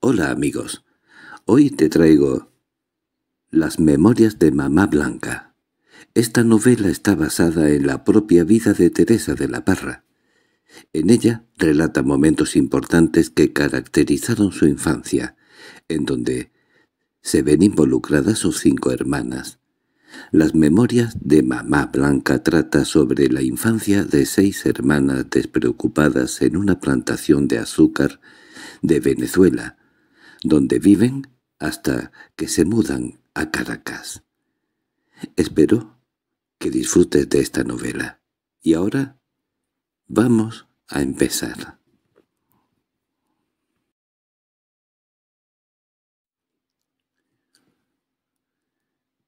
Hola, amigos. Hoy te traigo Las memorias de Mamá Blanca. Esta novela está basada en la propia vida de Teresa de la Parra. En ella relata momentos importantes que caracterizaron su infancia, en donde se ven involucradas sus cinco hermanas. Las memorias de Mamá Blanca trata sobre la infancia de seis hermanas despreocupadas en una plantación de azúcar de Venezuela, donde viven hasta que se mudan a Caracas. Espero que disfrutes de esta novela. Y ahora vamos a empezar.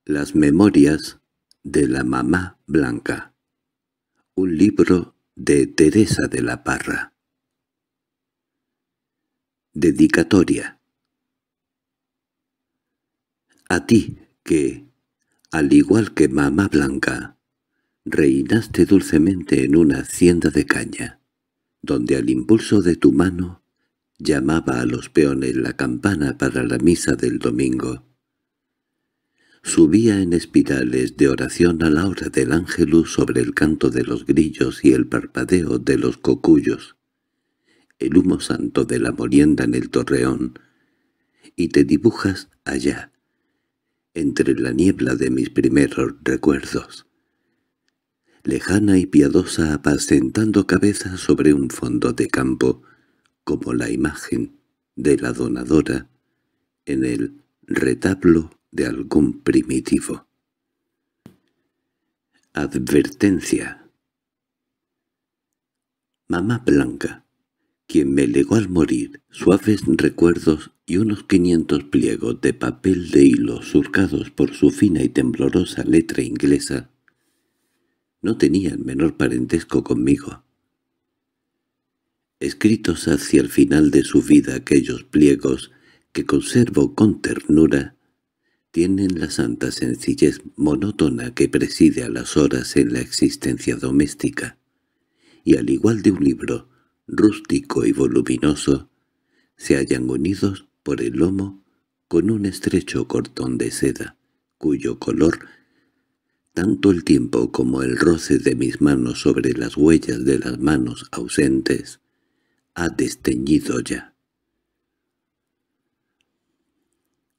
Las memorias de la mamá blanca. Un libro de Teresa de la Parra. Dedicatoria A ti que, al igual que mamá blanca, reinaste dulcemente en una hacienda de caña, donde al impulso de tu mano llamaba a los peones la campana para la misa del domingo. Subía en espirales de oración a la hora del ángelus sobre el canto de los grillos y el parpadeo de los cocuyos el humo santo de la molienda en el torreón, y te dibujas allá, entre la niebla de mis primeros recuerdos. Lejana y piadosa apacentando cabeza sobre un fondo de campo, como la imagen de la donadora en el retablo de algún primitivo. Advertencia Mamá Blanca quien me legó al morir suaves recuerdos y unos quinientos pliegos de papel de hilo surcados por su fina y temblorosa letra inglesa, no tenían menor parentesco conmigo. Escritos hacia el final de su vida aquellos pliegos que conservo con ternura, tienen la santa sencillez monótona que preside a las horas en la existencia doméstica, y al igual de un libro, rústico y voluminoso, se hallan unidos por el lomo con un estrecho cortón de seda, cuyo color, tanto el tiempo como el roce de mis manos sobre las huellas de las manos ausentes, ha desteñido ya.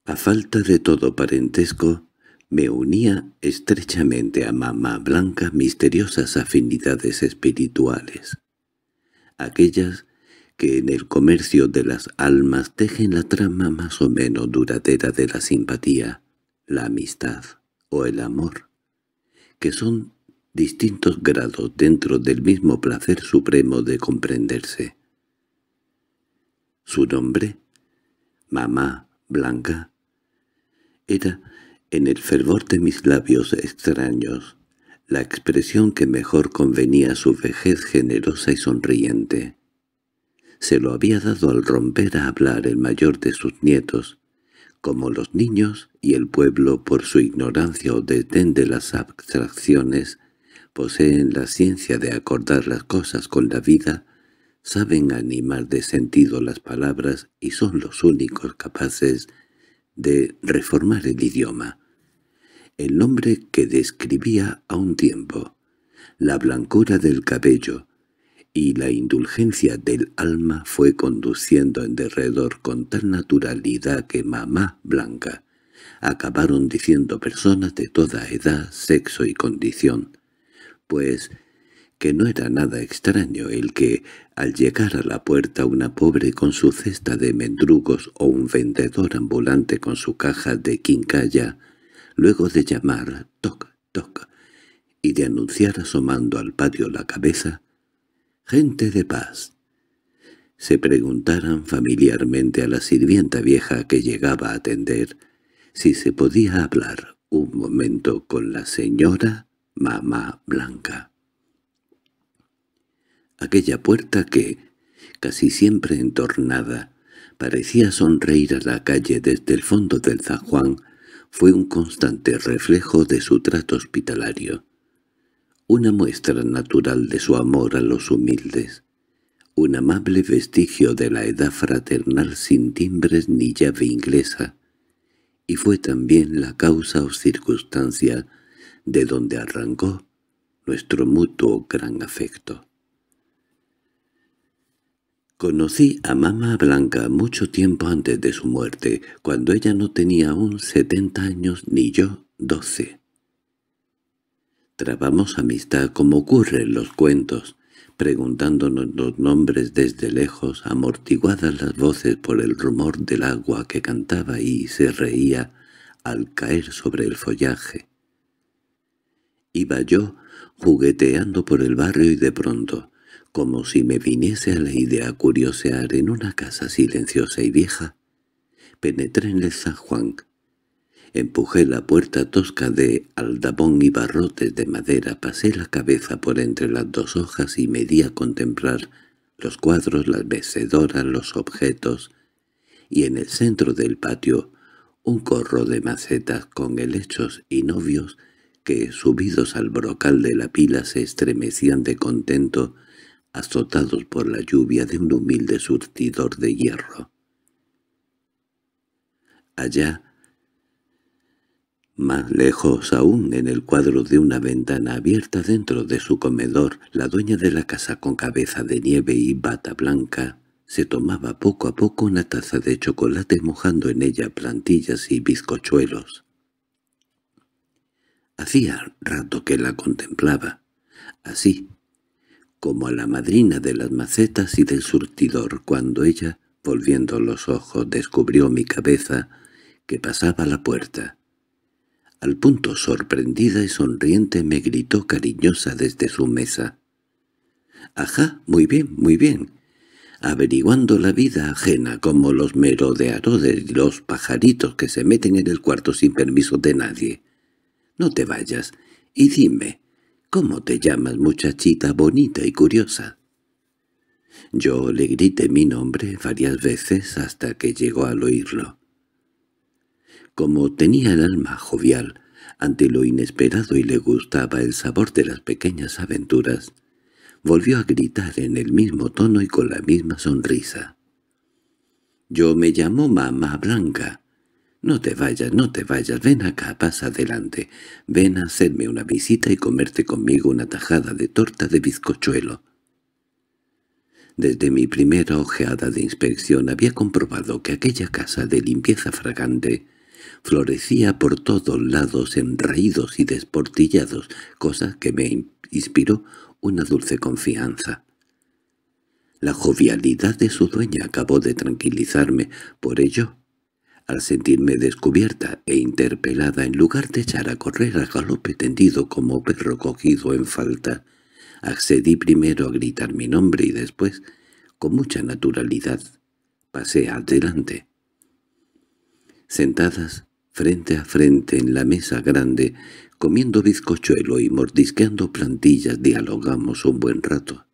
A falta de todo parentesco, me unía estrechamente a mamá blanca misteriosas afinidades espirituales aquellas que en el comercio de las almas tejen la trama más o menos duradera de la simpatía, la amistad o el amor, que son distintos grados dentro del mismo placer supremo de comprenderse. Su nombre, mamá blanca, era, en el fervor de mis labios extraños, la expresión que mejor convenía a su vejez generosa y sonriente. Se lo había dado al romper a hablar el mayor de sus nietos, como los niños y el pueblo por su ignorancia o desdén de las abstracciones, poseen la ciencia de acordar las cosas con la vida, saben animar de sentido las palabras y son los únicos capaces de reformar el idioma el hombre que describía a un tiempo, la blancura del cabello y la indulgencia del alma fue conduciendo en derredor con tal naturalidad que mamá blanca acabaron diciendo personas de toda edad, sexo y condición, pues que no era nada extraño el que, al llegar a la puerta una pobre con su cesta de mendrugos o un vendedor ambulante con su caja de quincalla, luego de llamar «toc, toc» y de anunciar asomando al patio la cabeza «gente de paz». Se preguntaran familiarmente a la sirvienta vieja que llegaba a atender si se podía hablar un momento con la señora Mamá Blanca. Aquella puerta que, casi siempre entornada, parecía sonreír a la calle desde el fondo del San Juan, fue un constante reflejo de su trato hospitalario, una muestra natural de su amor a los humildes, un amable vestigio de la edad fraternal sin timbres ni llave inglesa, y fue también la causa o circunstancia de donde arrancó nuestro mutuo gran afecto. Conocí a Mamá Blanca mucho tiempo antes de su muerte, cuando ella no tenía aún setenta años ni yo doce. Trabamos amistad como ocurre en los cuentos, preguntándonos los nombres desde lejos, amortiguadas las voces por el rumor del agua que cantaba y se reía al caer sobre el follaje. Iba yo jugueteando por el barrio y de pronto como si me viniese a la idea curiosear en una casa silenciosa y vieja. Penetré en el San Juan. Empujé la puerta tosca de aldabón y barrotes de madera, pasé la cabeza por entre las dos hojas y me di a contemplar los cuadros, las vecedoras, los objetos, y en el centro del patio un corro de macetas con helechos y novios que, subidos al brocal de la pila, se estremecían de contento azotados por la lluvia de un humilde surtidor de hierro. Allá, más lejos aún, en el cuadro de una ventana abierta dentro de su comedor, la dueña de la casa con cabeza de nieve y bata blanca se tomaba poco a poco una taza de chocolate mojando en ella plantillas y bizcochuelos. Hacía rato que la contemplaba, así, como a la madrina de las macetas y del surtidor, cuando ella, volviendo los ojos, descubrió mi cabeza, que pasaba la puerta. Al punto sorprendida y sonriente me gritó cariñosa desde su mesa. —¡Ajá! Muy bien, muy bien. Averiguando la vida ajena como los merodeadores y los pajaritos que se meten en el cuarto sin permiso de nadie. No te vayas, y dime, «¿Cómo te llamas, muchachita bonita y curiosa?» Yo le grité mi nombre varias veces hasta que llegó al oírlo. Como tenía el alma jovial ante lo inesperado y le gustaba el sabor de las pequeñas aventuras, volvió a gritar en el mismo tono y con la misma sonrisa. «Yo me llamo Mamá Blanca». «No te vayas, no te vayas, ven acá, pasa adelante, ven a hacerme una visita y comerte conmigo una tajada de torta de bizcochuelo». Desde mi primera ojeada de inspección había comprobado que aquella casa de limpieza fragante florecía por todos lados enraídos y desportillados, cosa que me inspiró una dulce confianza. La jovialidad de su dueña acabó de tranquilizarme, por ello al sentirme descubierta e interpelada, en lugar de echar a correr a galope tendido como perro cogido en falta, accedí primero a gritar mi nombre y después, con mucha naturalidad, pasé adelante. Sentadas frente a frente en la mesa grande, comiendo bizcochuelo y mordisqueando plantillas, dialogamos un buen rato.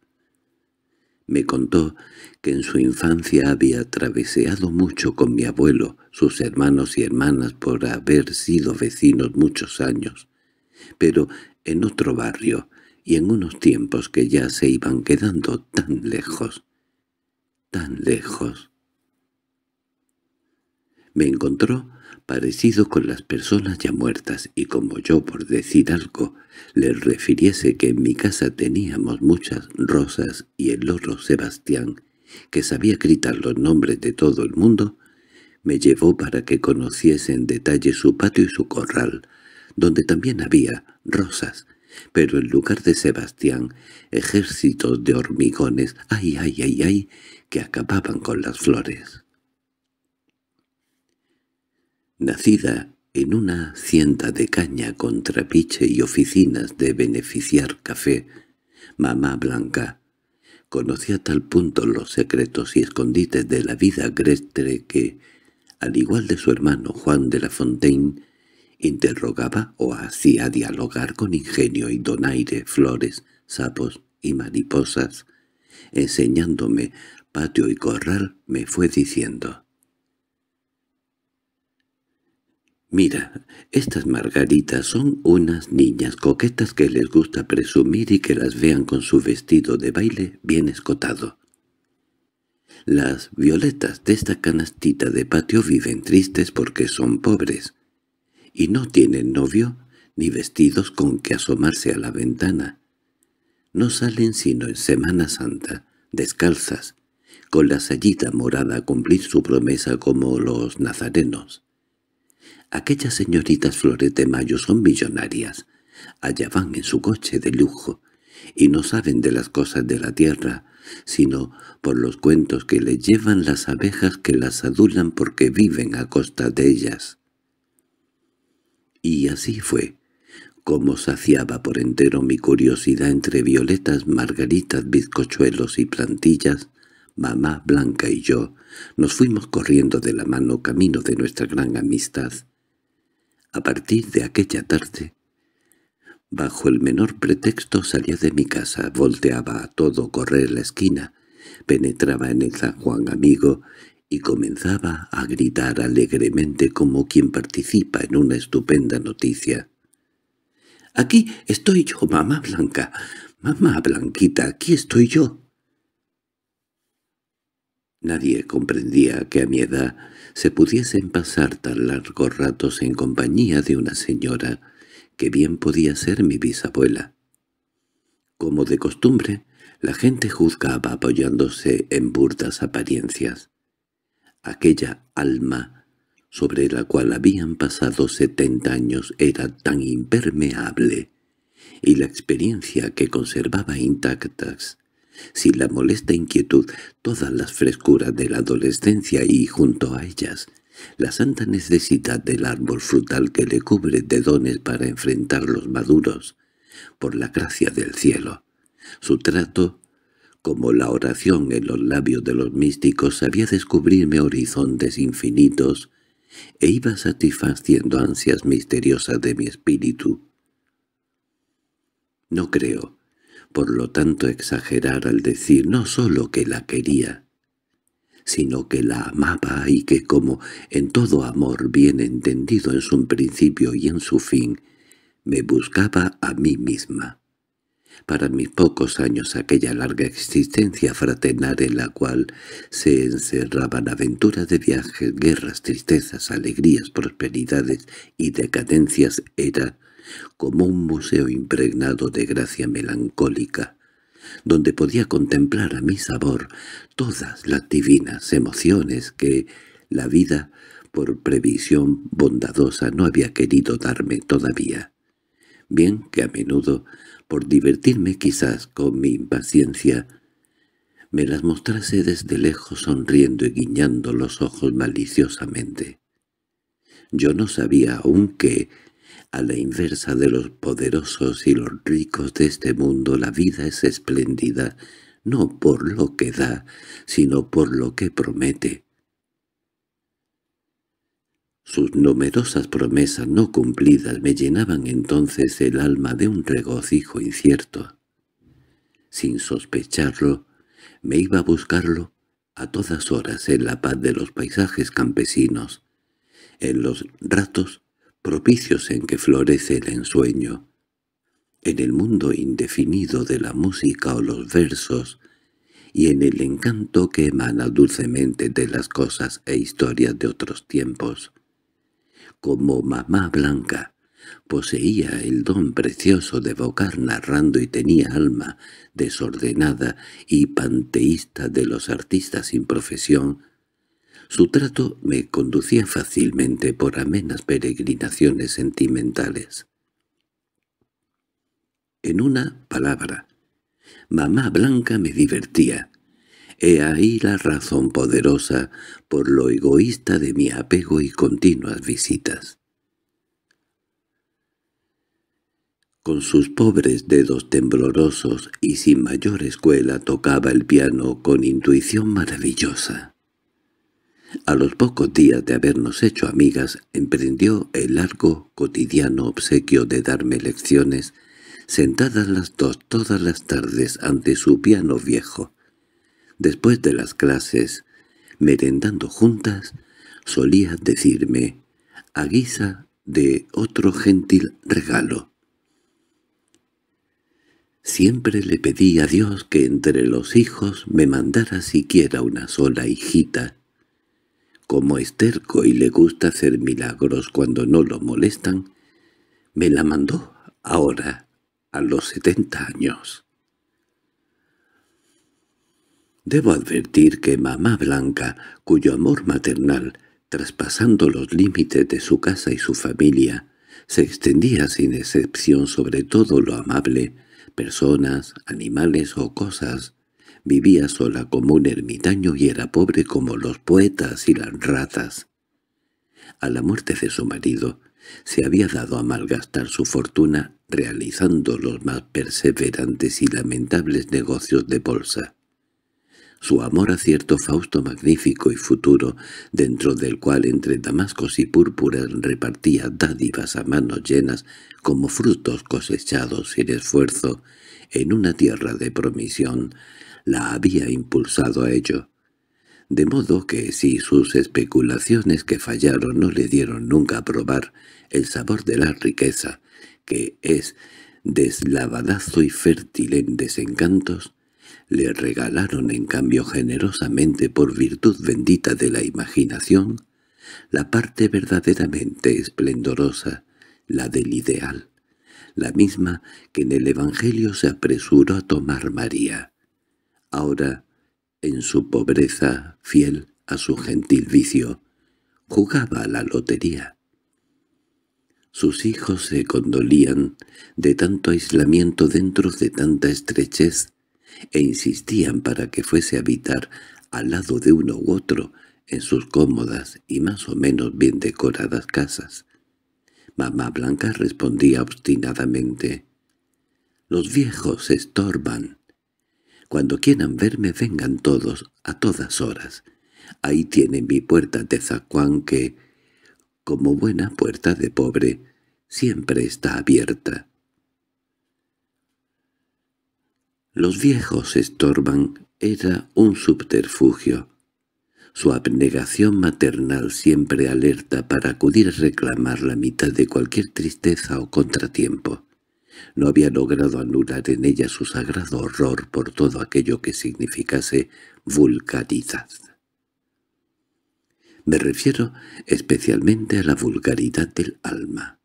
Me contó que en su infancia había traveseado mucho con mi abuelo, sus hermanos y hermanas por haber sido vecinos muchos años, pero en otro barrio y en unos tiempos que ya se iban quedando tan lejos, tan lejos. Me encontró parecido con las personas ya muertas, y como yo, por decir algo, les refiriese que en mi casa teníamos muchas rosas y el loro Sebastián, que sabía gritar los nombres de todo el mundo, me llevó para que conociese en detalle su patio y su corral, donde también había rosas, pero en lugar de Sebastián, ejércitos de hormigones, ay, ay, ay, ay, que acababan con las flores nacida en una hacienda de caña con trapiche y oficinas de beneficiar café, mamá Blanca conocía a tal punto los secretos y escondites de la vida grestre que, al igual de su hermano Juan de la Fontaine, interrogaba o hacía dialogar con ingenio y donaire flores, sapos y mariposas. Enseñándome patio y corral, me fue diciendo Mira, estas margaritas son unas niñas coquetas que les gusta presumir y que las vean con su vestido de baile bien escotado. Las violetas de esta canastita de patio viven tristes porque son pobres, y no tienen novio ni vestidos con que asomarse a la ventana. No salen sino en Semana Santa, descalzas, con la sayita morada a cumplir su promesa como los nazarenos. Aquellas señoritas flores de mayo son millonarias. Allá van en su coche de lujo, y no saben de las cosas de la tierra, sino por los cuentos que les llevan las abejas que las adulan porque viven a costa de ellas. Y así fue, como saciaba por entero mi curiosidad entre violetas, margaritas, bizcochuelos y plantillas, mamá Blanca y yo nos fuimos corriendo de la mano camino de nuestra gran amistad. A partir de aquella tarde, bajo el menor pretexto salía de mi casa, volteaba a todo correr la esquina, penetraba en el San Juan amigo y comenzaba a gritar alegremente como quien participa en una estupenda noticia. «¡Aquí estoy yo, mamá Blanca! Mamá Blanquita, aquí estoy yo!» Nadie comprendía que a mi edad se pudiesen pasar tan largos ratos en compañía de una señora que bien podía ser mi bisabuela. Como de costumbre, la gente juzgaba apoyándose en burdas apariencias. Aquella alma sobre la cual habían pasado setenta años era tan impermeable, y la experiencia que conservaba intactas sin la molesta inquietud, todas las frescuras de la adolescencia y, junto a ellas, la santa necesidad del árbol frutal que le cubre de dones para enfrentar los maduros, por la gracia del cielo. Su trato, como la oración en los labios de los místicos, sabía descubrirme horizontes infinitos e iba satisfaciendo ansias misteriosas de mi espíritu. No creo por lo tanto exagerar al decir no sólo que la quería, sino que la amaba y que como en todo amor bien entendido en su principio y en su fin, me buscaba a mí misma. Para mis pocos años aquella larga existencia fraternal en la cual se encerraban aventuras de viajes, guerras, tristezas, alegrías, prosperidades y decadencias era como un museo impregnado de gracia melancólica, donde podía contemplar a mi sabor todas las divinas emociones que la vida, por previsión bondadosa, no había querido darme todavía. Bien que a menudo, por divertirme quizás con mi impaciencia, me las mostrase desde lejos sonriendo y guiñando los ojos maliciosamente. Yo no sabía aún que a la inversa de los poderosos y los ricos de este mundo la vida es espléndida, no por lo que da, sino por lo que promete. Sus numerosas promesas no cumplidas me llenaban entonces el alma de un regocijo incierto. Sin sospecharlo, me iba a buscarlo a todas horas en la paz de los paisajes campesinos, en los ratos propicios en que florece el ensueño. En el mundo indefinido de la música o los versos, y en el encanto que emana dulcemente de las cosas e historias de otros tiempos. Como mamá blanca, poseía el don precioso de evocar narrando y tenía alma desordenada y panteísta de los artistas sin profesión, su trato me conducía fácilmente por amenas peregrinaciones sentimentales. En una palabra, mamá blanca me divertía. He ahí la razón poderosa por lo egoísta de mi apego y continuas visitas. Con sus pobres dedos temblorosos y sin mayor escuela tocaba el piano con intuición maravillosa. A los pocos días de habernos hecho amigas, emprendió el largo cotidiano obsequio de darme lecciones, sentadas las dos todas las tardes ante su piano viejo. Después de las clases, merendando juntas, solía decirme, a guisa de otro gentil regalo. Siempre le pedí a Dios que entre los hijos me mandara siquiera una sola hijita, como es y le gusta hacer milagros cuando no lo molestan, me la mandó ahora a los setenta años. Debo advertir que mamá Blanca, cuyo amor maternal, traspasando los límites de su casa y su familia, se extendía sin excepción sobre todo lo amable, personas, animales o cosas, Vivía sola como un ermitaño y era pobre como los poetas y las ratas. A la muerte de su marido, se había dado a malgastar su fortuna realizando los más perseverantes y lamentables negocios de bolsa. Su amor a cierto Fausto magnífico y futuro, dentro del cual entre damascos y púrpuras repartía dádivas a manos llenas como frutos cosechados sin esfuerzo en una tierra de promisión, la había impulsado a ello. De modo que si sus especulaciones que fallaron no le dieron nunca a probar el sabor de la riqueza, que es deslavadazo y fértil en desencantos, le regalaron en cambio generosamente por virtud bendita de la imaginación la parte verdaderamente esplendorosa, la del ideal, la misma que en el Evangelio se apresuró a tomar María ahora, en su pobreza, fiel a su gentil vicio, jugaba a la lotería. Sus hijos se condolían de tanto aislamiento dentro de tanta estrechez e insistían para que fuese a habitar al lado de uno u otro en sus cómodas y más o menos bien decoradas casas. Mamá Blanca respondía obstinadamente, «Los viejos se estorban. Cuando quieran verme vengan todos, a todas horas. Ahí tienen mi puerta de zacuán que, como buena puerta de pobre, siempre está abierta. Los viejos estorban era un subterfugio. Su abnegación maternal siempre alerta para acudir a reclamar la mitad de cualquier tristeza o contratiempo. No había logrado anular en ella su sagrado horror por todo aquello que significase vulgaridad. Me refiero especialmente a la vulgaridad del alma.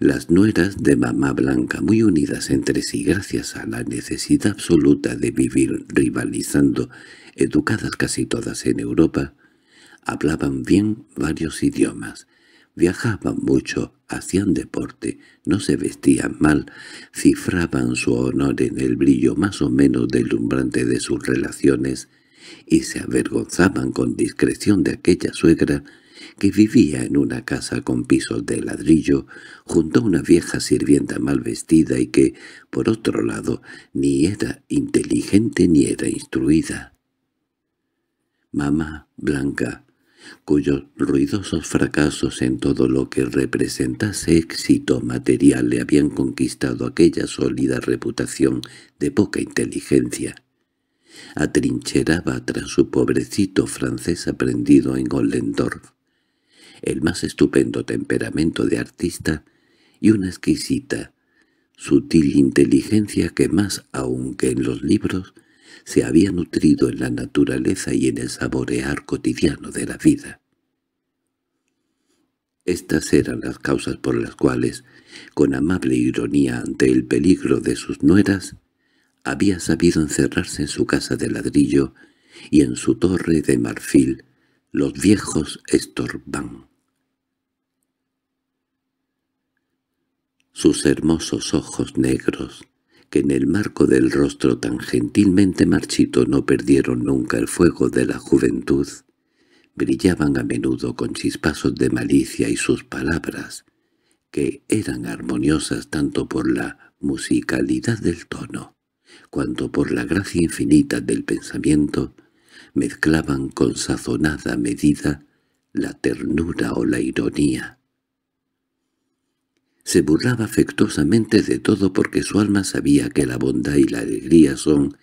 Las nueras de mamá blanca muy unidas entre sí gracias a la necesidad absoluta de vivir rivalizando, educadas casi todas en Europa, hablaban bien varios idiomas, Viajaban mucho, hacían deporte, no se vestían mal, cifraban su honor en el brillo más o menos deslumbrante de sus relaciones y se avergonzaban con discreción de aquella suegra que vivía en una casa con pisos de ladrillo junto a una vieja sirvienta mal vestida y que, por otro lado, ni era inteligente ni era instruida. Mamá Blanca cuyos ruidosos fracasos en todo lo que representase éxito material le habían conquistado aquella sólida reputación de poca inteligencia. Atrincheraba tras su pobrecito francés aprendido en Ollendorf el más estupendo temperamento de artista y una exquisita, sutil inteligencia que más aún que en los libros se había nutrido en la naturaleza y en el saborear cotidiano de la vida. Estas eran las causas por las cuales, con amable ironía ante el peligro de sus nueras, había sabido encerrarse en su casa de ladrillo y en su torre de marfil los viejos Estorban. Sus hermosos ojos negros, que en el marco del rostro tan gentilmente marchito no perdieron nunca el fuego de la juventud, brillaban a menudo con chispazos de malicia y sus palabras, que eran armoniosas tanto por la musicalidad del tono, cuanto por la gracia infinita del pensamiento, mezclaban con sazonada medida la ternura o la ironía. Se burlaba afectuosamente de todo porque su alma sabía que la bondad y la alegría son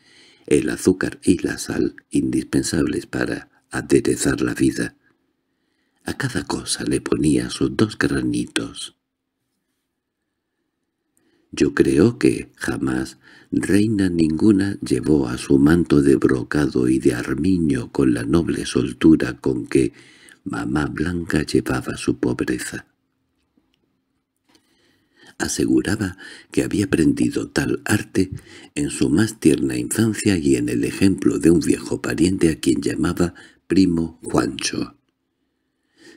el azúcar y la sal indispensables para aderezar la vida. A cada cosa le ponía sus dos granitos. Yo creo que jamás reina ninguna llevó a su manto de brocado y de armiño con la noble soltura con que mamá blanca llevaba su pobreza aseguraba que había aprendido tal arte en su más tierna infancia y en el ejemplo de un viejo pariente a quien llamaba primo Juancho.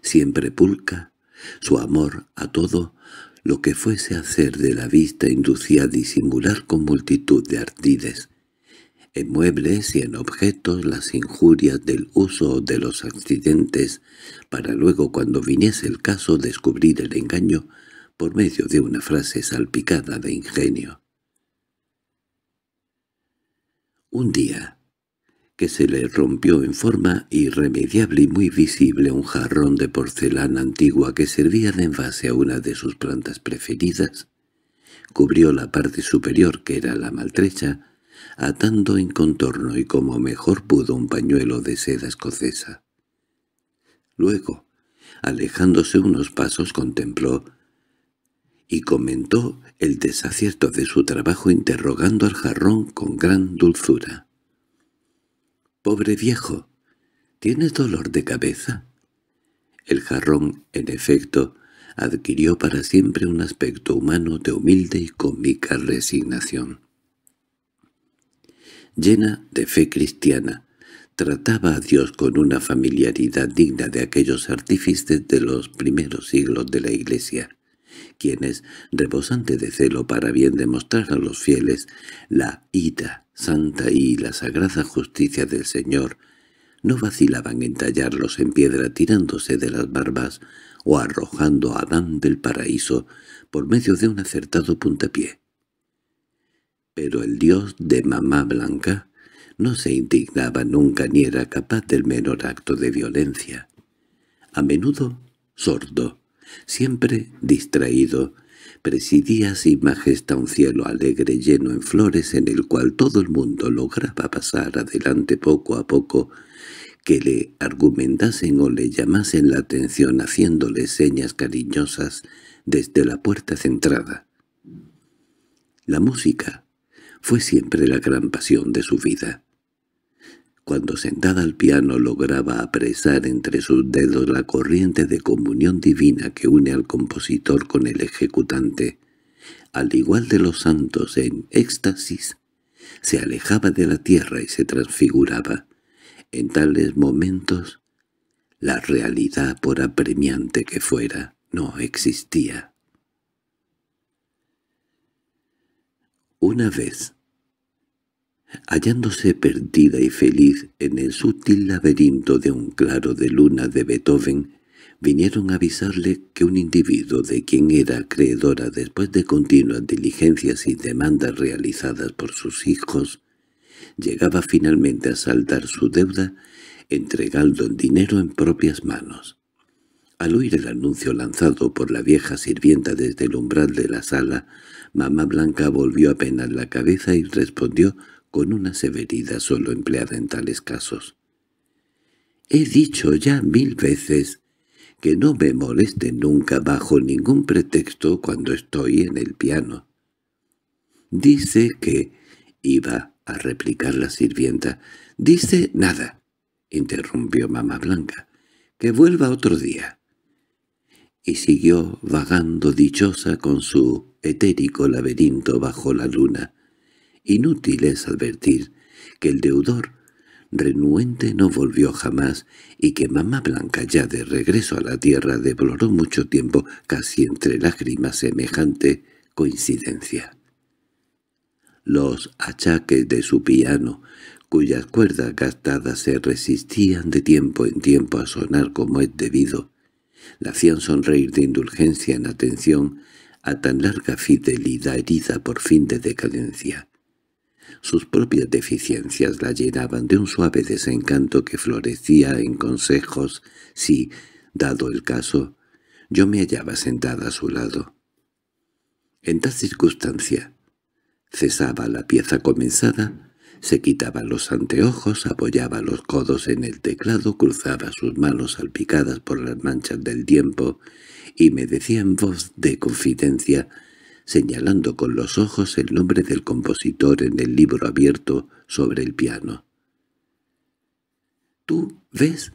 Siempre pulca, su amor a todo, lo que fuese hacer de la vista inducía a disimular con multitud de ardides, en muebles y en objetos las injurias del uso de los accidentes, para luego cuando viniese el caso descubrir el engaño por medio de una frase salpicada de ingenio. Un día, que se le rompió en forma irremediable y muy visible un jarrón de porcelana antigua que servía de envase a una de sus plantas preferidas, cubrió la parte superior que era la maltrecha, atando en contorno y como mejor pudo un pañuelo de seda escocesa. Luego, alejándose unos pasos, contempló y comentó el desacierto de su trabajo interrogando al jarrón con gran dulzura. «Pobre viejo, ¿tienes dolor de cabeza?» El jarrón, en efecto, adquirió para siempre un aspecto humano de humilde y cómica resignación. Llena de fe cristiana, trataba a Dios con una familiaridad digna de aquellos artífices de los primeros siglos de la Iglesia quienes, rebosante de celo para bien demostrar a los fieles la ida santa y la sagrada justicia del Señor, no vacilaban en tallarlos en piedra tirándose de las barbas o arrojando a Adán del paraíso por medio de un acertado puntapié. Pero el dios de mamá blanca no se indignaba nunca ni era capaz del menor acto de violencia. A menudo sordo, siempre distraído, presidía sin majestad un cielo alegre lleno en flores en el cual todo el mundo lograba pasar adelante poco a poco, que le argumentasen o le llamasen la atención haciéndole señas cariñosas desde la puerta centrada. La música fue siempre la gran pasión de su vida cuando sentada al piano lograba apresar entre sus dedos la corriente de comunión divina que une al compositor con el ejecutante. Al igual de los santos en éxtasis, se alejaba de la tierra y se transfiguraba. En tales momentos, la realidad, por apremiante que fuera, no existía. Una vez, hallándose perdida y feliz en el sutil laberinto de un claro de luna de Beethoven, vinieron a avisarle que un individuo de quien era acreedora después de continuas diligencias y demandas realizadas por sus hijos, llegaba finalmente a saldar su deuda entregando el dinero en propias manos. Al oír el anuncio lanzado por la vieja sirvienta desde el umbral de la sala, mamá Blanca volvió apenas la cabeza y respondió con una severidad solo empleada en tales casos. «He dicho ya mil veces que no me moleste nunca bajo ningún pretexto cuando estoy en el piano». «Dice que...» iba a replicar la sirvienta. «Dice nada», interrumpió mamá Blanca. «Que vuelva otro día» y siguió vagando dichosa con su etérico laberinto bajo la luna, Inútil es advertir que el deudor renuente no volvió jamás y que mamá Blanca ya de regreso a la tierra deploró mucho tiempo casi entre lágrimas semejante coincidencia. Los achaques de su piano, cuyas cuerdas gastadas se resistían de tiempo en tiempo a sonar como es debido, la hacían sonreír de indulgencia en atención a tan larga fidelidad herida por fin de decadencia. Sus propias deficiencias la llenaban de un suave desencanto que florecía en consejos si, dado el caso, yo me hallaba sentada a su lado. En tal circunstancia, cesaba la pieza comenzada, se quitaba los anteojos, apoyaba los codos en el teclado, cruzaba sus manos salpicadas por las manchas del tiempo y me decía en voz de confidencia señalando con los ojos el nombre del compositor en el libro abierto sobre el piano. —¿Tú ves?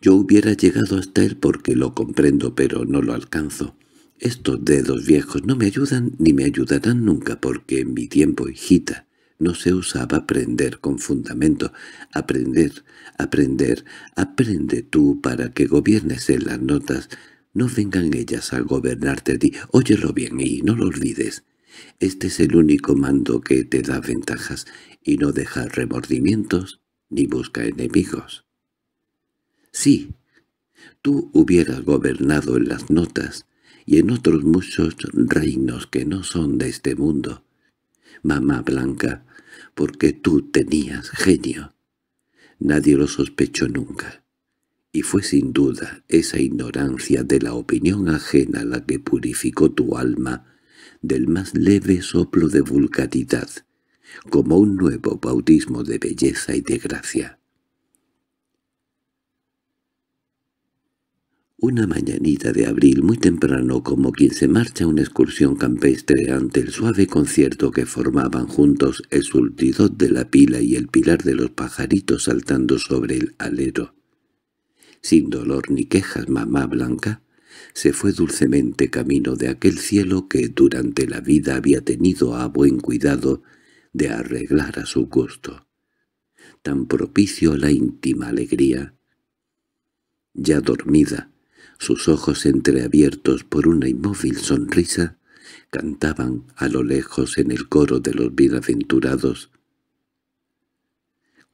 Yo hubiera llegado hasta él porque lo comprendo, pero no lo alcanzo. Estos dedos viejos no me ayudan ni me ayudarán nunca porque en mi tiempo, hijita, no se usaba aprender con fundamento. Aprender, aprender, aprende tú para que gobiernes en las notas, no vengan ellas a gobernarte a Óyelo bien y no lo olvides. Este es el único mando que te da ventajas y no deja remordimientos ni busca enemigos. Sí, tú hubieras gobernado en las notas y en otros muchos reinos que no son de este mundo, mamá blanca, porque tú tenías genio. Nadie lo sospechó nunca y fue sin duda esa ignorancia de la opinión ajena la que purificó tu alma del más leve soplo de vulgaridad, como un nuevo bautismo de belleza y de gracia. Una mañanita de abril muy temprano como quien se marcha a una excursión campestre ante el suave concierto que formaban juntos el surtidor de la pila y el pilar de los pajaritos saltando sobre el alero sin dolor ni quejas mamá Blanca, se fue dulcemente camino de aquel cielo que durante la vida había tenido a buen cuidado de arreglar a su gusto, tan propicio a la íntima alegría. Ya dormida, sus ojos entreabiertos por una inmóvil sonrisa, cantaban a lo lejos en el coro de los bienaventurados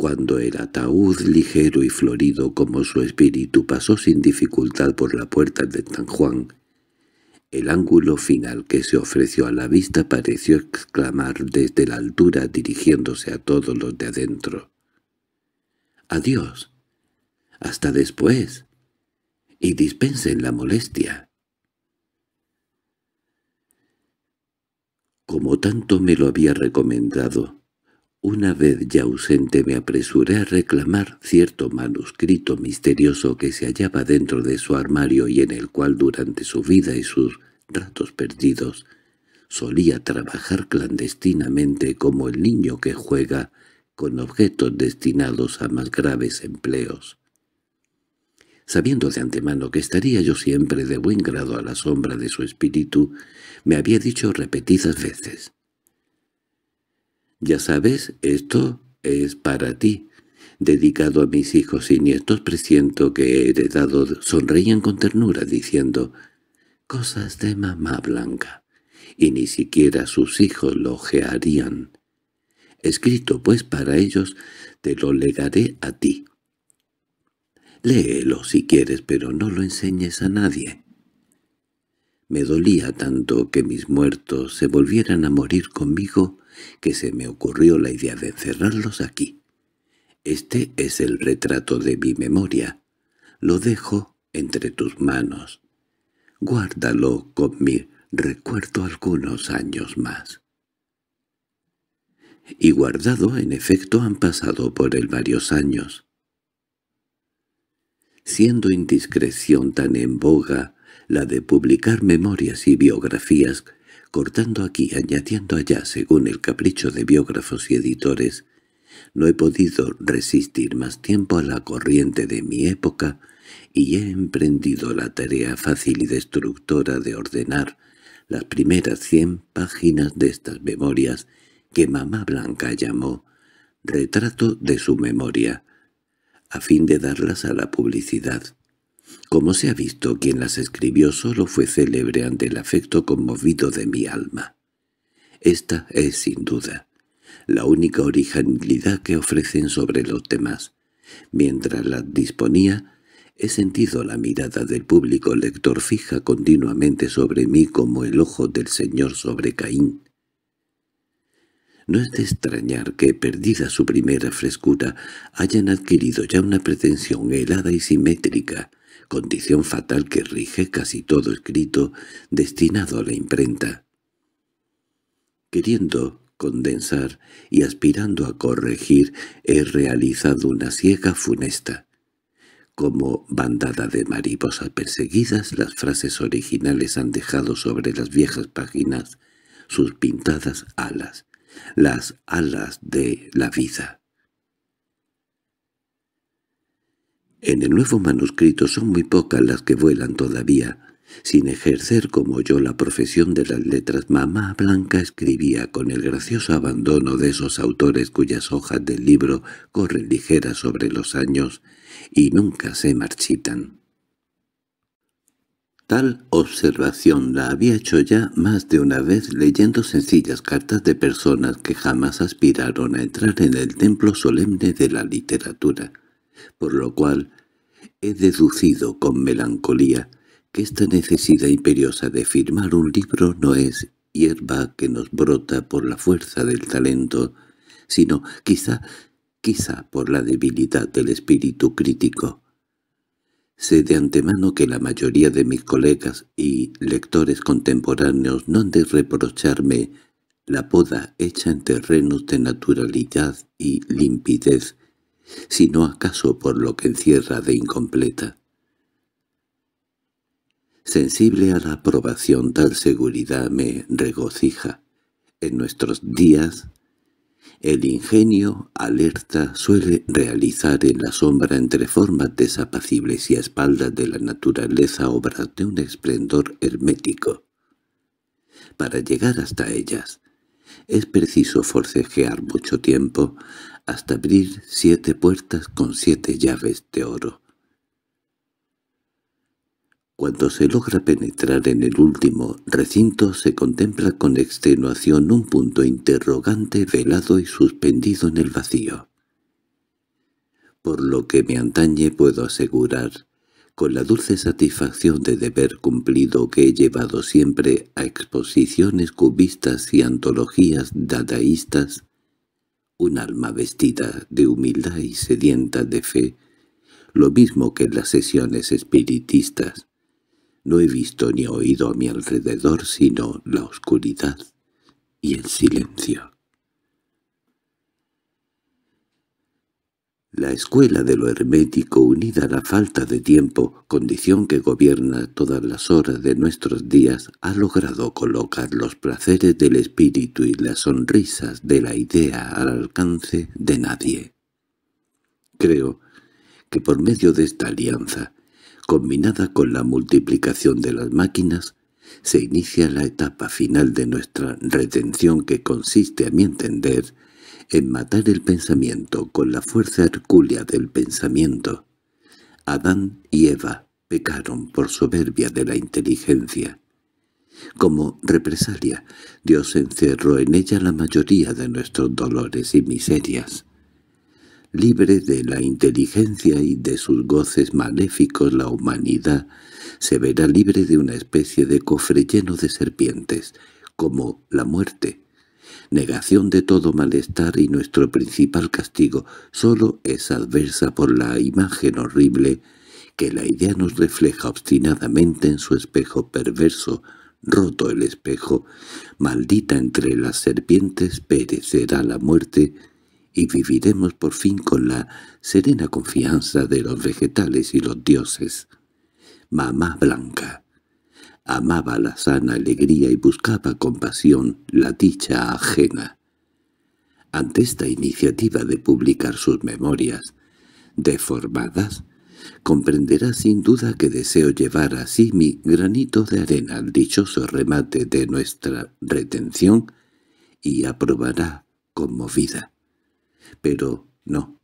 cuando el ataúd ligero y florido como su espíritu pasó sin dificultad por la puerta de San Juan, el ángulo final que se ofreció a la vista pareció exclamar desde la altura dirigiéndose a todos los de adentro. «¡Adiós! ¡Hasta después! Y dispensen la molestia!» como tanto me lo había recomendado, una vez ya ausente me apresuré a reclamar cierto manuscrito misterioso que se hallaba dentro de su armario y en el cual durante su vida y sus ratos perdidos solía trabajar clandestinamente como el niño que juega con objetos destinados a más graves empleos. Sabiendo de antemano que estaría yo siempre de buen grado a la sombra de su espíritu, me había dicho repetidas veces, ya sabes, esto es para ti. Dedicado a mis hijos y nietos, presiento que he heredado. Sonreían con ternura, diciendo, «Cosas de mamá blanca». Y ni siquiera sus hijos lo ojearían. Escrito, pues, para ellos, te lo legaré a ti. Léelo si quieres, pero no lo enseñes a nadie. Me dolía tanto que mis muertos se volvieran a morir conmigo que se me ocurrió la idea de encerrarlos aquí. Este es el retrato de mi memoria. Lo dejo entre tus manos. Guárdalo con mi recuerdo algunos años más. Y guardado, en efecto, han pasado por él varios años. Siendo indiscreción tan en boga la de publicar memorias y biografías cortando aquí, añadiendo allá, según el capricho de biógrafos y editores, no he podido resistir más tiempo a la corriente de mi época y he emprendido la tarea fácil y destructora de ordenar las primeras cien páginas de estas memorias que mamá Blanca llamó «Retrato de su memoria», a fin de darlas a la publicidad. Como se ha visto, quien las escribió solo fue célebre ante el afecto conmovido de mi alma. Esta es, sin duda, la única originalidad que ofrecen sobre los demás. Mientras las disponía, he sentido la mirada del público lector fija continuamente sobre mí como el ojo del Señor sobre Caín. No es de extrañar que, perdida su primera frescura, hayan adquirido ya una pretensión helada y simétrica, condición fatal que rige casi todo escrito destinado a la imprenta. Queriendo condensar y aspirando a corregir, he realizado una ciega funesta. Como bandada de mariposas perseguidas, las frases originales han dejado sobre las viejas páginas sus pintadas alas, las alas de la vida. En el nuevo manuscrito son muy pocas las que vuelan todavía. Sin ejercer como yo la profesión de las letras, mamá Blanca escribía con el gracioso abandono de esos autores cuyas hojas del libro corren ligeras sobre los años y nunca se marchitan. Tal observación la había hecho ya más de una vez leyendo sencillas cartas de personas que jamás aspiraron a entrar en el templo solemne de la literatura por lo cual he deducido con melancolía que esta necesidad imperiosa de firmar un libro no es hierba que nos brota por la fuerza del talento, sino quizá, quizá por la debilidad del espíritu crítico. Sé de antemano que la mayoría de mis colegas y lectores contemporáneos no han de reprocharme la poda hecha en terrenos de naturalidad y limpidez, sino acaso por lo que encierra de incompleta. Sensible a la aprobación tal seguridad me regocija. En nuestros días el ingenio alerta suele realizar en la sombra entre formas desapacibles y a espaldas de la naturaleza obras de un esplendor hermético. Para llegar hasta ellas es preciso forcejear mucho tiempo, hasta abrir siete puertas con siete llaves de oro. Cuando se logra penetrar en el último recinto se contempla con extenuación un punto interrogante velado y suspendido en el vacío. Por lo que me antañe puedo asegurar, con la dulce satisfacción de deber cumplido que he llevado siempre a exposiciones cubistas y antologías dadaístas, un alma vestida de humildad y sedienta de fe, lo mismo que en las sesiones espiritistas. No he visto ni oído a mi alrededor sino la oscuridad y el silencio. La escuela de lo hermético unida a la falta de tiempo, condición que gobierna todas las horas de nuestros días, ha logrado colocar los placeres del espíritu y las sonrisas de la idea al alcance de nadie. Creo que por medio de esta alianza, combinada con la multiplicación de las máquinas, se inicia la etapa final de nuestra retención que consiste, a mi entender, en matar el pensamiento con la fuerza hercúlea del pensamiento. Adán y Eva pecaron por soberbia de la inteligencia. Como represalia, Dios encerró en ella la mayoría de nuestros dolores y miserias. Libre de la inteligencia y de sus goces maléficos la humanidad se verá libre de una especie de cofre lleno de serpientes, como la muerte, negación de todo malestar y nuestro principal castigo solo es adversa por la imagen horrible que la idea nos refleja obstinadamente en su espejo perverso, roto el espejo, maldita entre las serpientes perecerá la muerte y viviremos por fin con la serena confianza de los vegetales y los dioses. Mamá Blanca amaba la sana alegría y buscaba con pasión la dicha ajena. Ante esta iniciativa de publicar sus memorias, deformadas, comprenderá sin duda que deseo llevar así mi granito de arena al dichoso remate de nuestra retención y aprobará conmovida. Pero no,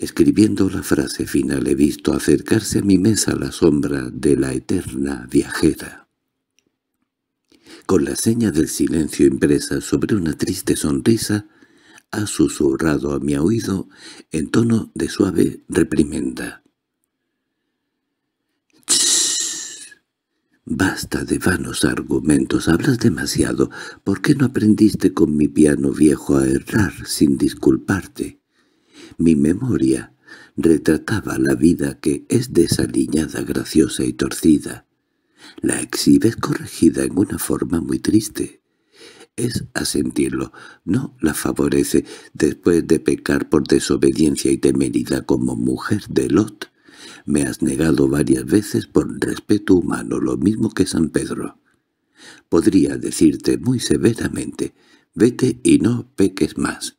escribiendo la frase final he visto acercarse a mi mesa la sombra de la eterna viajera. Con la seña del silencio impresa sobre una triste sonrisa, ha susurrado a mi oído en tono de suave reprimenda. Basta de vanos argumentos, hablas demasiado. ¿Por qué no aprendiste con mi piano viejo a errar sin disculparte? Mi memoria retrataba la vida que es desaliñada, graciosa y torcida. La exhibes corregida en una forma muy triste. Es a sentirlo. no la favorece después de pecar por desobediencia y temeridad como mujer de Lot. Me has negado varias veces por respeto humano, lo mismo que San Pedro. Podría decirte muy severamente, vete y no peques más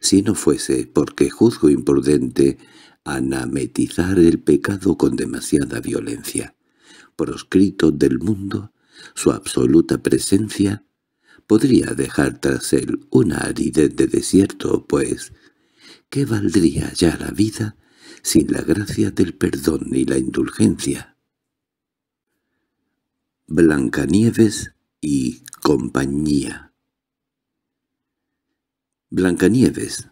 si no fuese porque juzgo imprudente anametizar el pecado con demasiada violencia. Proscrito del mundo, su absoluta presencia podría dejar tras él una aridez de desierto, pues ¿qué valdría ya la vida sin la gracia del perdón y la indulgencia? Blancanieves y compañía Blancanieves,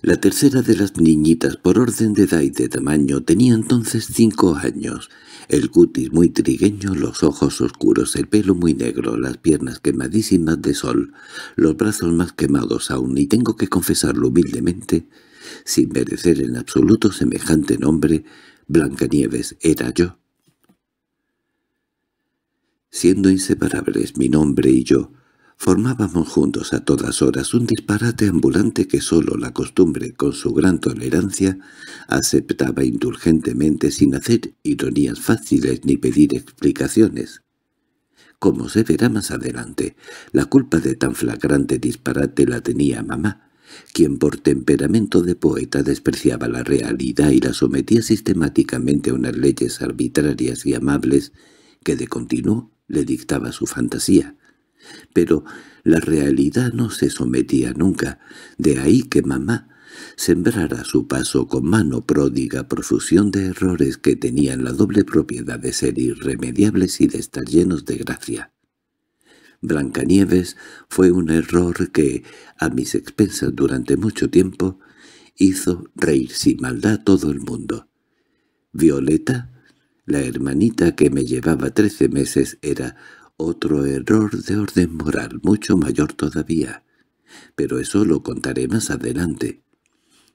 la tercera de las niñitas por orden de edad y de tamaño, tenía entonces cinco años, el cutis muy trigueño, los ojos oscuros, el pelo muy negro, las piernas quemadísimas de sol, los brazos más quemados aún, y tengo que confesarlo humildemente, sin merecer en absoluto semejante nombre, Blancanieves era yo. Siendo inseparables mi nombre y yo, Formábamos juntos a todas horas un disparate ambulante que sólo la costumbre, con su gran tolerancia, aceptaba indulgentemente sin hacer ironías fáciles ni pedir explicaciones. Como se verá más adelante, la culpa de tan flagrante disparate la tenía mamá, quien por temperamento de poeta despreciaba la realidad y la sometía sistemáticamente a unas leyes arbitrarias y amables que de continuo le dictaba su fantasía. Pero la realidad no se sometía nunca, de ahí que mamá sembrara su paso con mano pródiga profusión de errores que tenían la doble propiedad de ser irremediables y de estar llenos de gracia. Blancanieves fue un error que, a mis expensas durante mucho tiempo, hizo reír sin maldad todo el mundo. Violeta, la hermanita que me llevaba trece meses, era otro error de orden moral, mucho mayor todavía. Pero eso lo contaré más adelante.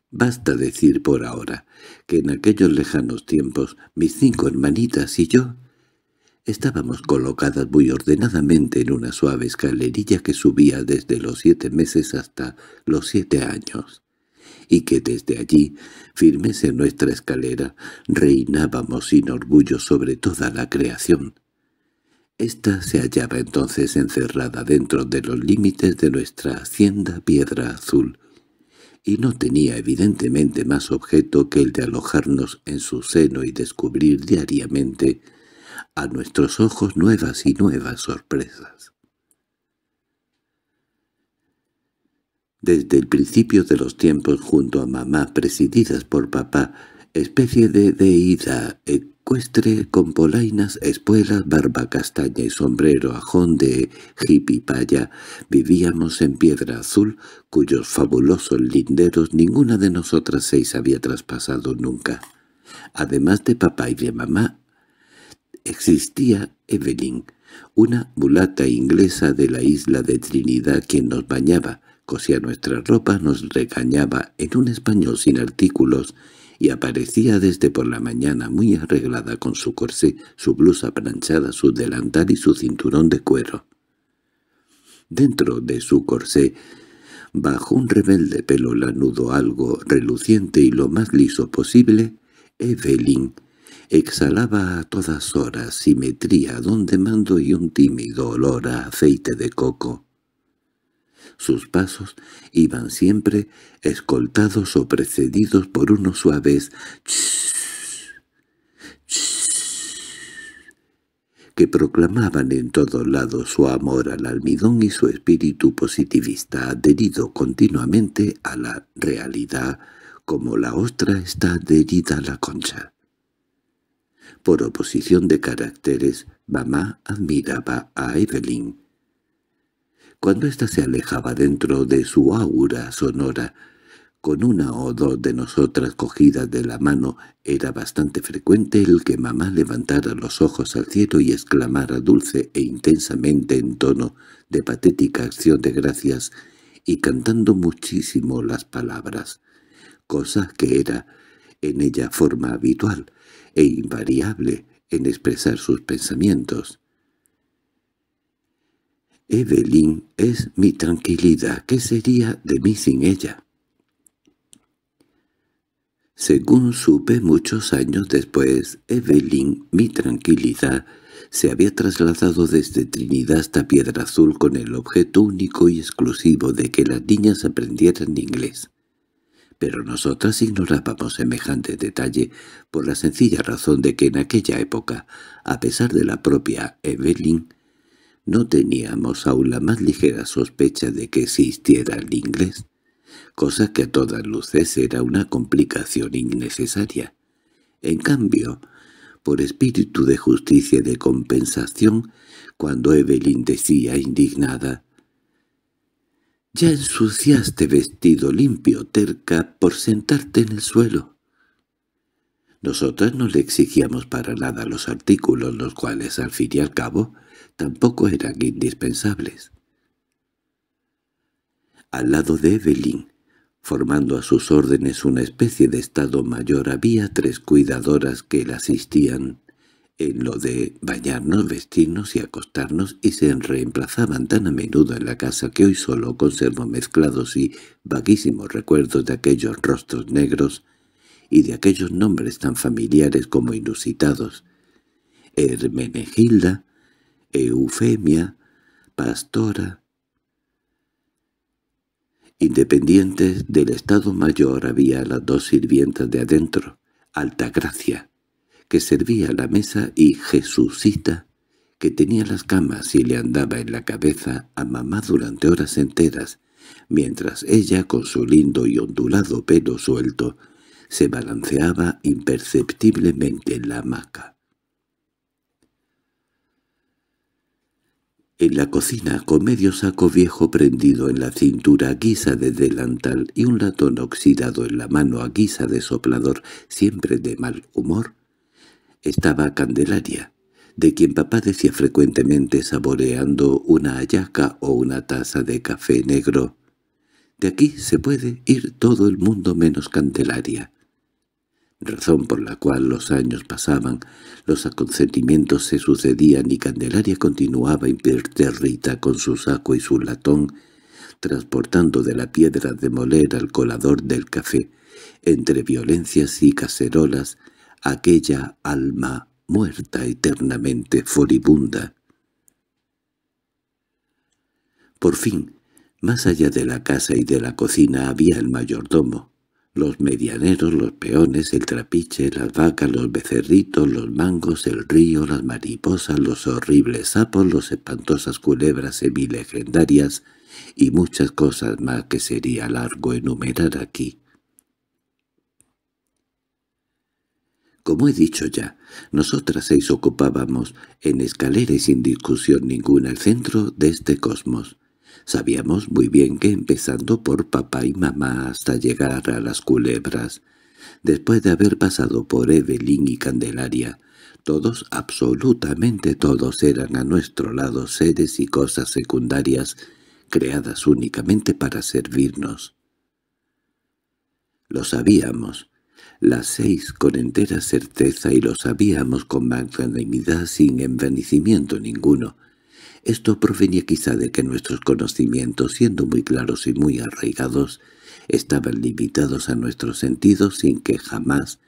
Basta decir por ahora que en aquellos lejanos tiempos mis cinco hermanitas y yo estábamos colocadas muy ordenadamente en una suave escalerilla que subía desde los siete meses hasta los siete años, y que desde allí, firmes en nuestra escalera, reinábamos sin orgullo sobre toda la creación. Esta se hallaba entonces encerrada dentro de los límites de nuestra hacienda Piedra Azul, y no tenía evidentemente más objeto que el de alojarnos en su seno y descubrir diariamente a nuestros ojos nuevas y nuevas sorpresas. Desde el principio de los tiempos junto a mamá, presididas por papá, especie de deida, ecuestre con polainas, espuelas, barba castaña y sombrero ajón de jipipaya, vivíamos en piedra azul, cuyos fabulosos linderos ninguna de nosotras seis había traspasado nunca. Además de papá y de mamá, existía Evelyn, una mulata inglesa de la isla de Trinidad quien nos bañaba, cosía nuestra ropa, nos regañaba en un español sin artículos y aparecía desde por la mañana muy arreglada con su corsé, su blusa planchada, su delantal y su cinturón de cuero. Dentro de su corsé, bajo un rebelde pelo lanudo algo reluciente y lo más liso posible, Evelyn exhalaba a todas horas simetría, don mando y un tímido olor a aceite de coco. Sus pasos iban siempre escoltados o precedidos por unos suaves que proclamaban en todos lados su amor al almidón y su espíritu positivista adherido continuamente a la realidad como la ostra está adherida a la concha. Por oposición de caracteres, mamá admiraba a Evelyn, cuando ésta se alejaba dentro de su aura sonora, con una o dos de nosotras cogidas de la mano, era bastante frecuente el que mamá levantara los ojos al cielo y exclamara dulce e intensamente en tono de patética acción de gracias y cantando muchísimo las palabras, cosa que era en ella forma habitual e invariable en expresar sus pensamientos. Evelyn es mi tranquilidad. ¿Qué sería de mí sin ella? Según supe muchos años después, Evelyn, mi tranquilidad, se había trasladado desde Trinidad hasta Piedra Azul con el objeto único y exclusivo de que las niñas aprendieran inglés. Pero nosotras ignorábamos semejante detalle por la sencilla razón de que en aquella época, a pesar de la propia Evelyn, no teníamos aún la más ligera sospecha de que existiera el inglés, cosa que a todas luces era una complicación innecesaria. En cambio, por espíritu de justicia y de compensación, cuando Evelyn decía indignada, «Ya ensuciaste vestido limpio, terca, por sentarte en el suelo». Nosotras no le exigíamos para nada los artículos, los cuales, al fin y al cabo, tampoco eran indispensables. Al lado de Evelyn, formando a sus órdenes una especie de estado mayor, había tres cuidadoras que la asistían en lo de bañarnos, vestirnos y acostarnos, y se reemplazaban tan a menudo en la casa que hoy solo conservo mezclados y vaguísimos recuerdos de aquellos rostros negros y de aquellos nombres tan familiares como inusitados. Hermenegilda, Eufemia, Pastora... Independientes del Estado Mayor había las dos sirvientas de adentro, Altagracia, que servía la mesa, y Jesucita, que tenía las camas y le andaba en la cabeza a mamá durante horas enteras, mientras ella, con su lindo y ondulado pelo suelto, se balanceaba imperceptiblemente en la hamaca. En la cocina, con medio saco viejo prendido en la cintura a guisa de delantal y un latón oxidado en la mano a guisa de soplador, siempre de mal humor, estaba Candelaria, de quien papá decía frecuentemente saboreando una hallaca o una taza de café negro. De aquí se puede ir todo el mundo menos Candelaria razón por la cual los años pasaban, los acontecimientos se sucedían y Candelaria continuaba imperterrita con su saco y su latón, transportando de la piedra de moler al colador del café, entre violencias y cacerolas, aquella alma muerta eternamente furibunda. Por fin, más allá de la casa y de la cocina había el mayordomo, los medianeros, los peones, el trapiche, las vacas, los becerritos, los mangos, el río, las mariposas, los horribles sapos, los espantosas culebras semilegendarias y muchas cosas más que sería largo enumerar aquí. Como he dicho ya, nosotras seis ocupábamos, en escalera y sin discusión ninguna, el centro de este cosmos. Sabíamos muy bien que empezando por papá y mamá hasta llegar a las culebras, después de haber pasado por Evelyn y Candelaria, todos, absolutamente todos, eran a nuestro lado seres y cosas secundarias creadas únicamente para servirnos. Lo sabíamos, las seis con entera certeza y lo sabíamos con magnanimidad sin envanecimiento ninguno, esto provenía quizá de que nuestros conocimientos, siendo muy claros y muy arraigados, estaban limitados a nuestros sentidos sin que jamás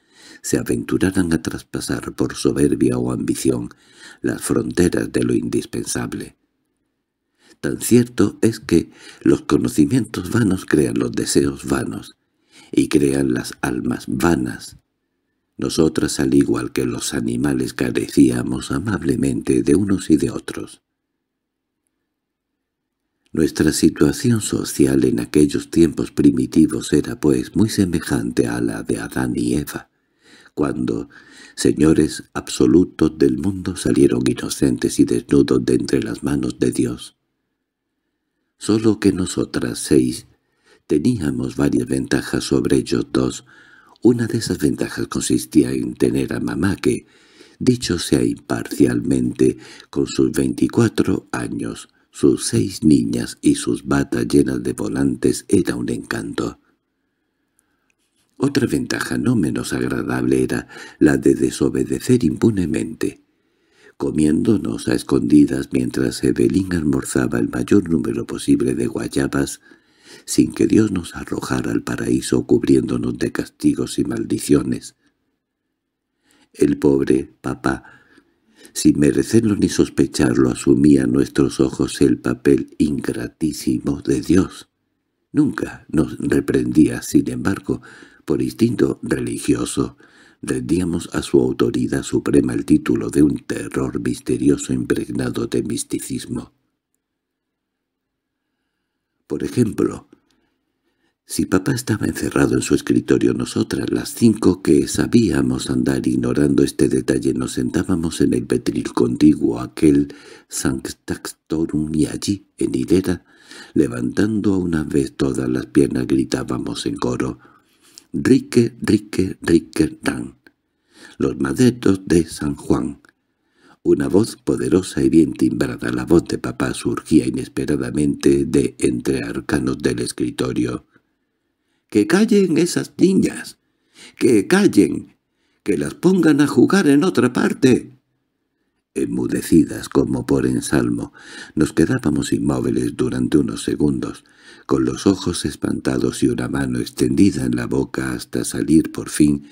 se aventuraran a traspasar por soberbia o ambición las fronteras de lo indispensable. Tan cierto es que los conocimientos vanos crean los deseos vanos y crean las almas vanas. Nosotras, al igual que los animales, carecíamos amablemente de unos y de otros. Nuestra situación social en aquellos tiempos primitivos era pues muy semejante a la de Adán y Eva, cuando señores absolutos del mundo salieron inocentes y desnudos de entre las manos de Dios. Solo que nosotras seis teníamos varias ventajas sobre ellos dos. Una de esas ventajas consistía en tener a mamá que, dicho sea imparcialmente, con sus veinticuatro años, sus seis niñas y sus batas llenas de volantes era un encanto. Otra ventaja no menos agradable era la de desobedecer impunemente. Comiéndonos a escondidas mientras Evelyn almorzaba el mayor número posible de guayabas, sin que Dios nos arrojara al paraíso cubriéndonos de castigos y maldiciones. El pobre papá sin merecerlo ni sospecharlo asumía a nuestros ojos el papel ingratísimo de Dios. Nunca nos reprendía, sin embargo, por instinto religioso, rendíamos a su autoridad suprema el título de un terror misterioso impregnado de misticismo. Por ejemplo, si papá estaba encerrado en su escritorio, nosotras las cinco que sabíamos andar ignorando este detalle nos sentábamos en el petril contiguo aquel Sanctaxtorum y allí, en hilera, levantando a una vez todas las piernas gritábamos en coro «Rique, rique, rique, rique dan Los maderos de San Juan. Una voz poderosa y bien timbrada, la voz de papá surgía inesperadamente de entre arcanos del escritorio que callen esas niñas, que callen, que las pongan a jugar en otra parte. Enmudecidas como por ensalmo, nos quedábamos inmóviles durante unos segundos, con los ojos espantados y una mano extendida en la boca hasta salir por fin,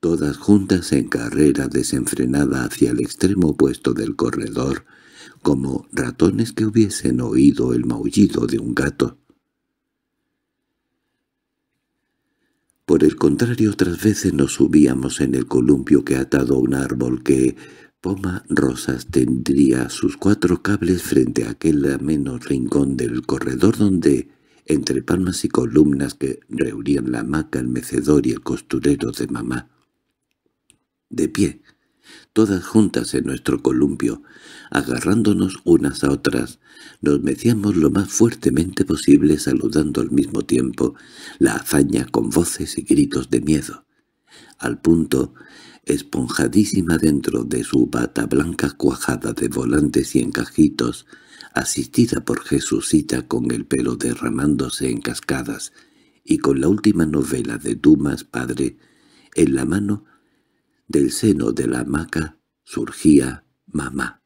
todas juntas en carrera desenfrenada hacia el extremo opuesto del corredor, como ratones que hubiesen oído el maullido de un gato. Por el contrario, otras veces nos subíamos en el columpio que atado a un árbol que Poma Rosas tendría sus cuatro cables frente a aquel ameno rincón del corredor donde, entre palmas y columnas que reunían la hamaca, el mecedor y el costurero de mamá. De pie, todas juntas en nuestro columpio, agarrándonos unas a otras. Nos mecíamos lo más fuertemente posible saludando al mismo tiempo la hazaña con voces y gritos de miedo. Al punto, esponjadísima dentro de su bata blanca cuajada de volantes y encajitos, asistida por Jesucita con el pelo derramándose en cascadas y con la última novela de Dumas padre, en la mano del seno de la hamaca surgía mamá.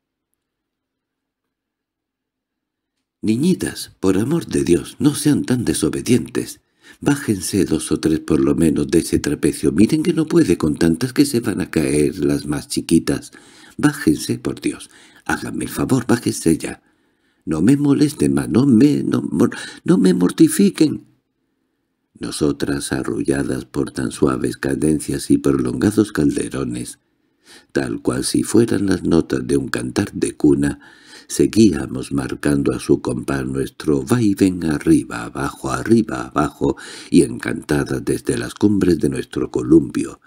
«Niñitas, por amor de Dios, no sean tan desobedientes. Bájense dos o tres por lo menos de ese trapecio. Miren que no puede con tantas que se van a caer las más chiquitas. Bájense, por Dios. Háganme el favor, bájense ya. No me molesten más, no me, no me mortifiquen» nosotras arrulladas por tan suaves cadencias y prolongados calderones, tal cual si fueran las notas de un cantar de cuna, seguíamos marcando a su compás nuestro ven, arriba, abajo, arriba, abajo, y encantadas desde las cumbres de nuestro columpio,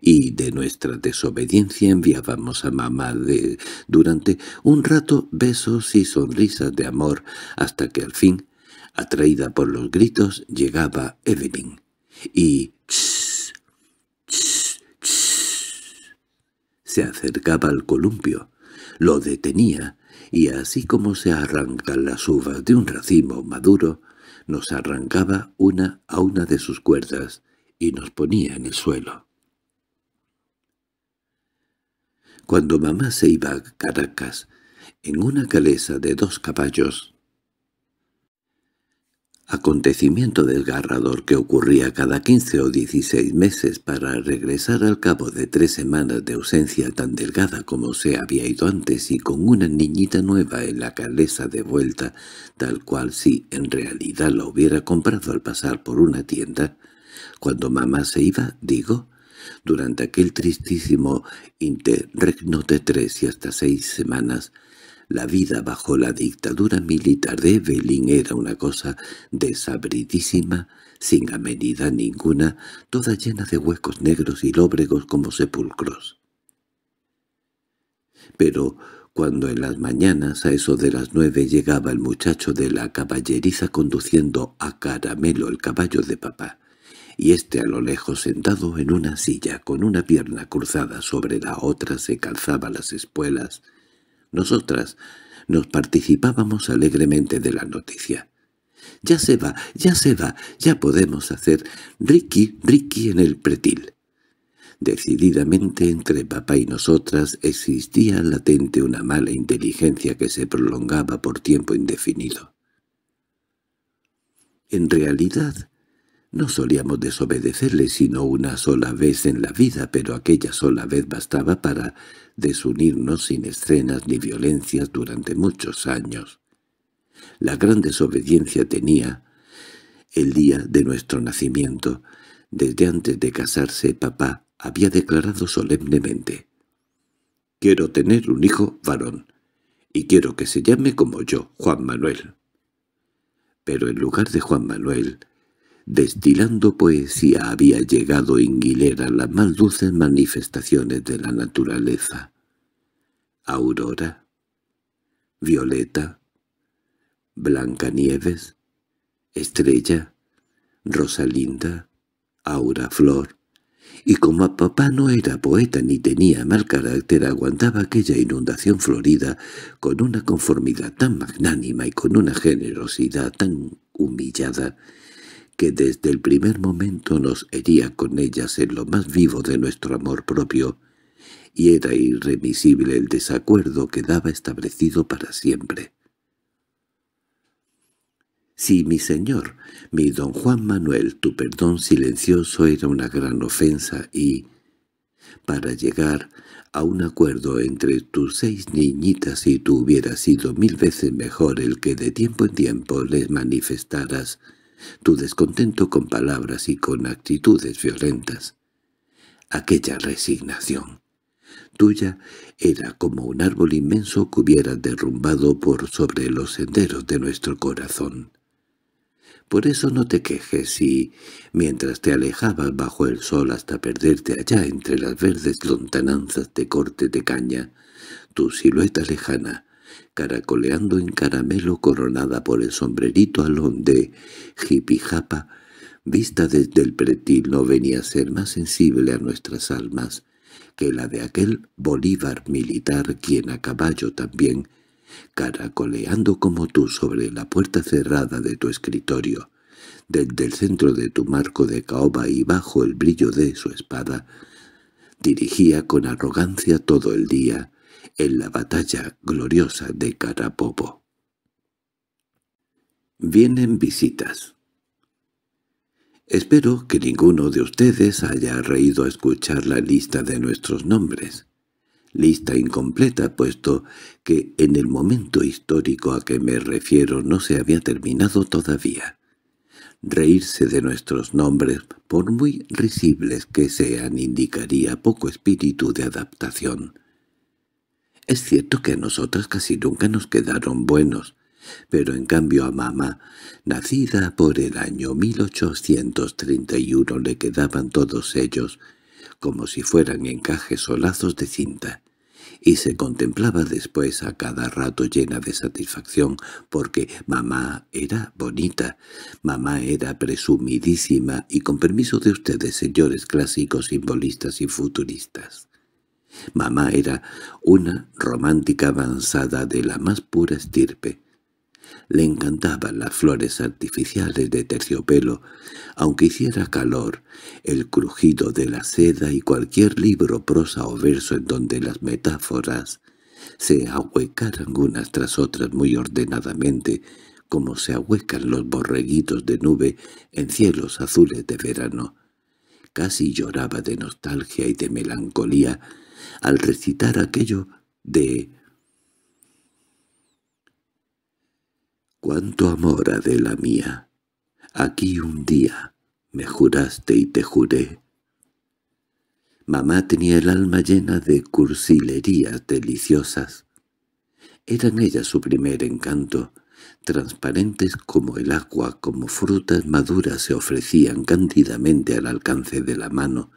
y de nuestra desobediencia enviábamos a mamá de, durante un rato besos y sonrisas de amor, hasta que al fin Atraída por los gritos, llegaba Evelyn. Y... se acercaba al columpio. Lo detenía, y así como se arrancan las uvas de un racimo maduro, nos arrancaba una a una de sus cuerdas y nos ponía en el suelo. Cuando mamá se iba a Caracas, en una calesa de dos caballos, acontecimiento desgarrador que ocurría cada quince o dieciséis meses para regresar al cabo de tres semanas de ausencia tan delgada como se había ido antes y con una niñita nueva en la cabeza de vuelta, tal cual si en realidad la hubiera comprado al pasar por una tienda, cuando mamá se iba, digo, durante aquel tristísimo interregno de tres y hasta seis semanas, la vida bajo la dictadura militar de Evelyn era una cosa desabridísima, sin amenidad ninguna, toda llena de huecos negros y lóbregos como sepulcros. Pero cuando en las mañanas a eso de las nueve llegaba el muchacho de la caballeriza conduciendo a Caramelo el caballo de papá, y éste a lo lejos sentado en una silla con una pierna cruzada sobre la otra se calzaba las espuelas, nosotras nos participábamos alegremente de la noticia. «Ya se va, ya se va, ya podemos hacer Ricky, Ricky en el pretil». Decididamente entre papá y nosotras existía latente una mala inteligencia que se prolongaba por tiempo indefinido. En realidad, no solíamos desobedecerle sino una sola vez en la vida, pero aquella sola vez bastaba para desunirnos sin escenas ni violencias durante muchos años. La gran desobediencia tenía, el día de nuestro nacimiento, desde antes de casarse papá había declarado solemnemente «Quiero tener un hijo varón, y quiero que se llame como yo, Juan Manuel». Pero en lugar de Juan Manuel, Destilando poesía había llegado Inguilera las más dulces manifestaciones de la naturaleza. Aurora, Violeta, blanca nieves, Estrella, Rosalinda, Aura Flor, y como a papá no era poeta ni tenía mal carácter, aguantaba aquella inundación florida con una conformidad tan magnánima y con una generosidad tan humillada que desde el primer momento nos hería con ellas en lo más vivo de nuestro amor propio, y era irremisible el desacuerdo que daba establecido para siempre. Si mi señor, mi don Juan Manuel, tu perdón silencioso era una gran ofensa y, para llegar a un acuerdo entre tus seis niñitas y tú hubiera sido mil veces mejor el que de tiempo en tiempo les manifestaras tu descontento con palabras y con actitudes violentas. Aquella resignación tuya era como un árbol inmenso que hubiera derrumbado por sobre los senderos de nuestro corazón. Por eso no te quejes y mientras te alejabas bajo el sol hasta perderte allá entre las verdes lontananzas de corte de caña, tu silueta lejana, caracoleando en caramelo coronada por el sombrerito alón de jipijapa, vista desde el pretil no venía a ser más sensible a nuestras almas que la de aquel Bolívar militar quien a caballo también, caracoleando como tú sobre la puerta cerrada de tu escritorio, desde el centro de tu marco de caoba y bajo el brillo de su espada, dirigía con arrogancia todo el día en la batalla gloriosa de Carapopo. Vienen visitas. Espero que ninguno de ustedes haya reído a escuchar la lista de nuestros nombres. Lista incompleta, puesto que en el momento histórico a que me refiero no se había terminado todavía. Reírse de nuestros nombres, por muy risibles que sean, indicaría poco espíritu de adaptación. Es cierto que a nosotras casi nunca nos quedaron buenos, pero en cambio a mamá, nacida por el año 1831, le quedaban todos ellos, como si fueran encajes o lazos de cinta, y se contemplaba después a cada rato llena de satisfacción, porque mamá era bonita, mamá era presumidísima, y con permiso de ustedes, señores clásicos, simbolistas y futuristas. Mamá era una romántica avanzada de la más pura estirpe. Le encantaban las flores artificiales de terciopelo, aunque hiciera calor, el crujido de la seda y cualquier libro, prosa o verso en donde las metáforas se ahuecaran unas tras otras muy ordenadamente, como se ahuecan los borreguitos de nube en cielos azules de verano. Casi lloraba de nostalgia y de melancolía, al recitar aquello de «Cuánto amor, la mía, aquí un día me juraste y te juré». Mamá tenía el alma llena de cursilerías deliciosas. Eran ellas su primer encanto, transparentes como el agua, como frutas maduras se ofrecían cándidamente al alcance de la mano,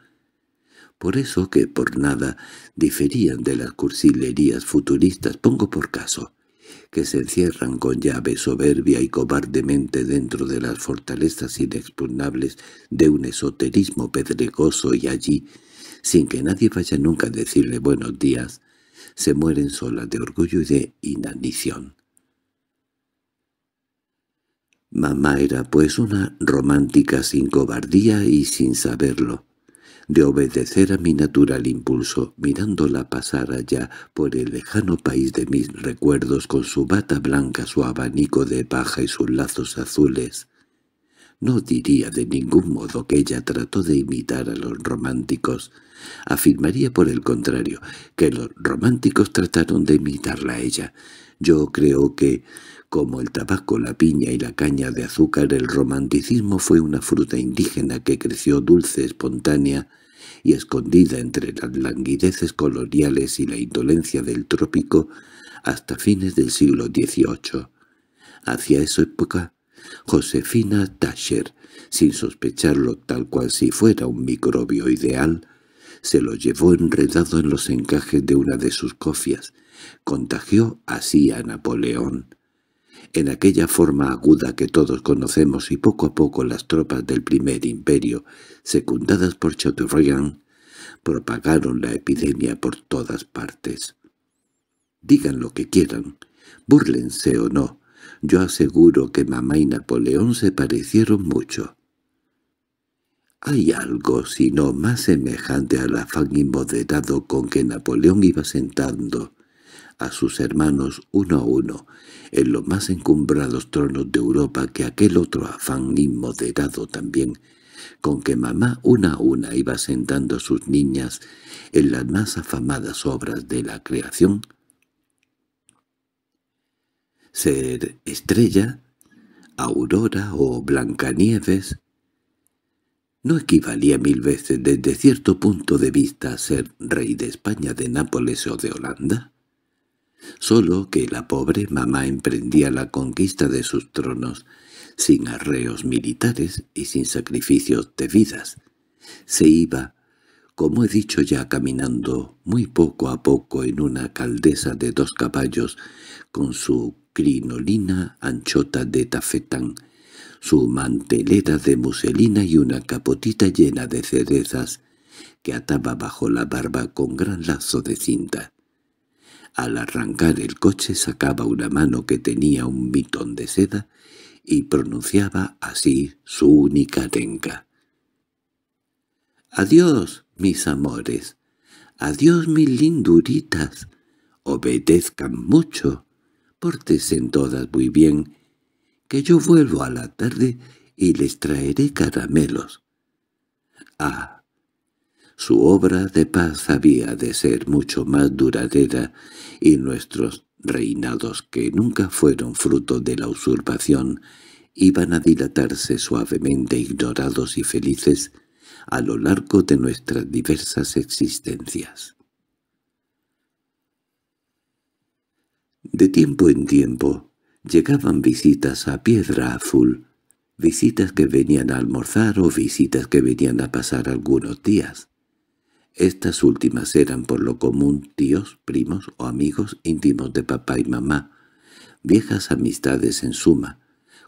por eso que por nada diferían de las cursilerías futuristas, pongo por caso, que se encierran con llave soberbia y cobardemente dentro de las fortalezas inexpugnables de un esoterismo pedregoso y allí, sin que nadie vaya nunca a decirle buenos días, se mueren solas de orgullo y de inanición. Mamá era pues una romántica sin cobardía y sin saberlo de obedecer a mi natural impulso, mirándola pasar allá por el lejano país de mis recuerdos con su bata blanca, su abanico de paja y sus lazos azules. No diría de ningún modo que ella trató de imitar a los románticos. Afirmaría por el contrario que los románticos trataron de imitarla a ella. Yo creo que como el tabaco, la piña y la caña de azúcar, el romanticismo fue una fruta indígena que creció dulce, espontánea y escondida entre las languideces coloniales y la indolencia del trópico hasta fines del siglo XVIII. Hacia esa época, Josefina Tasher, sin sospecharlo tal cual si fuera un microbio ideal, se lo llevó enredado en los encajes de una de sus cofias. Contagió así a Napoleón en aquella forma aguda que todos conocemos y poco a poco las tropas del primer imperio, secundadas por Chateaubriand, propagaron la epidemia por todas partes. Digan lo que quieran, burlense o no, yo aseguro que mamá y Napoleón se parecieron mucho. Hay algo, si no más semejante al afán inmoderado con que Napoleón iba sentando a sus hermanos uno a uno en los más encumbrados tronos de Europa que aquel otro afán inmoderado también, con que mamá una a una iba sentando a sus niñas en las más afamadas obras de la creación? Ser estrella, aurora o blancanieves no equivalía mil veces desde cierto punto de vista a ser rey de España, de Nápoles o de Holanda solo que la pobre mamá emprendía la conquista de sus tronos, sin arreos militares y sin sacrificios de vidas. Se iba, como he dicho ya, caminando muy poco a poco en una caldesa de dos caballos, con su crinolina anchota de tafetán, su mantelera de muselina y una capotita llena de cerezas, que ataba bajo la barba con gran lazo de cinta. Al arrancar el coche sacaba una mano que tenía un mitón de seda y pronunciaba así su única renca. «¡Adiós, mis amores! ¡Adiós, mis linduritas! Obedezcan mucho, pórtesen todas muy bien, que yo vuelvo a la tarde y les traeré caramelos. Ah, su obra de paz había de ser mucho más duradera y nuestros reinados que nunca fueron fruto de la usurpación iban a dilatarse suavemente ignorados y felices a lo largo de nuestras diversas existencias. De tiempo en tiempo llegaban visitas a Piedra Azul, visitas que venían a almorzar o visitas que venían a pasar algunos días. Estas últimas eran por lo común tíos, primos o amigos íntimos de papá y mamá, viejas amistades en suma,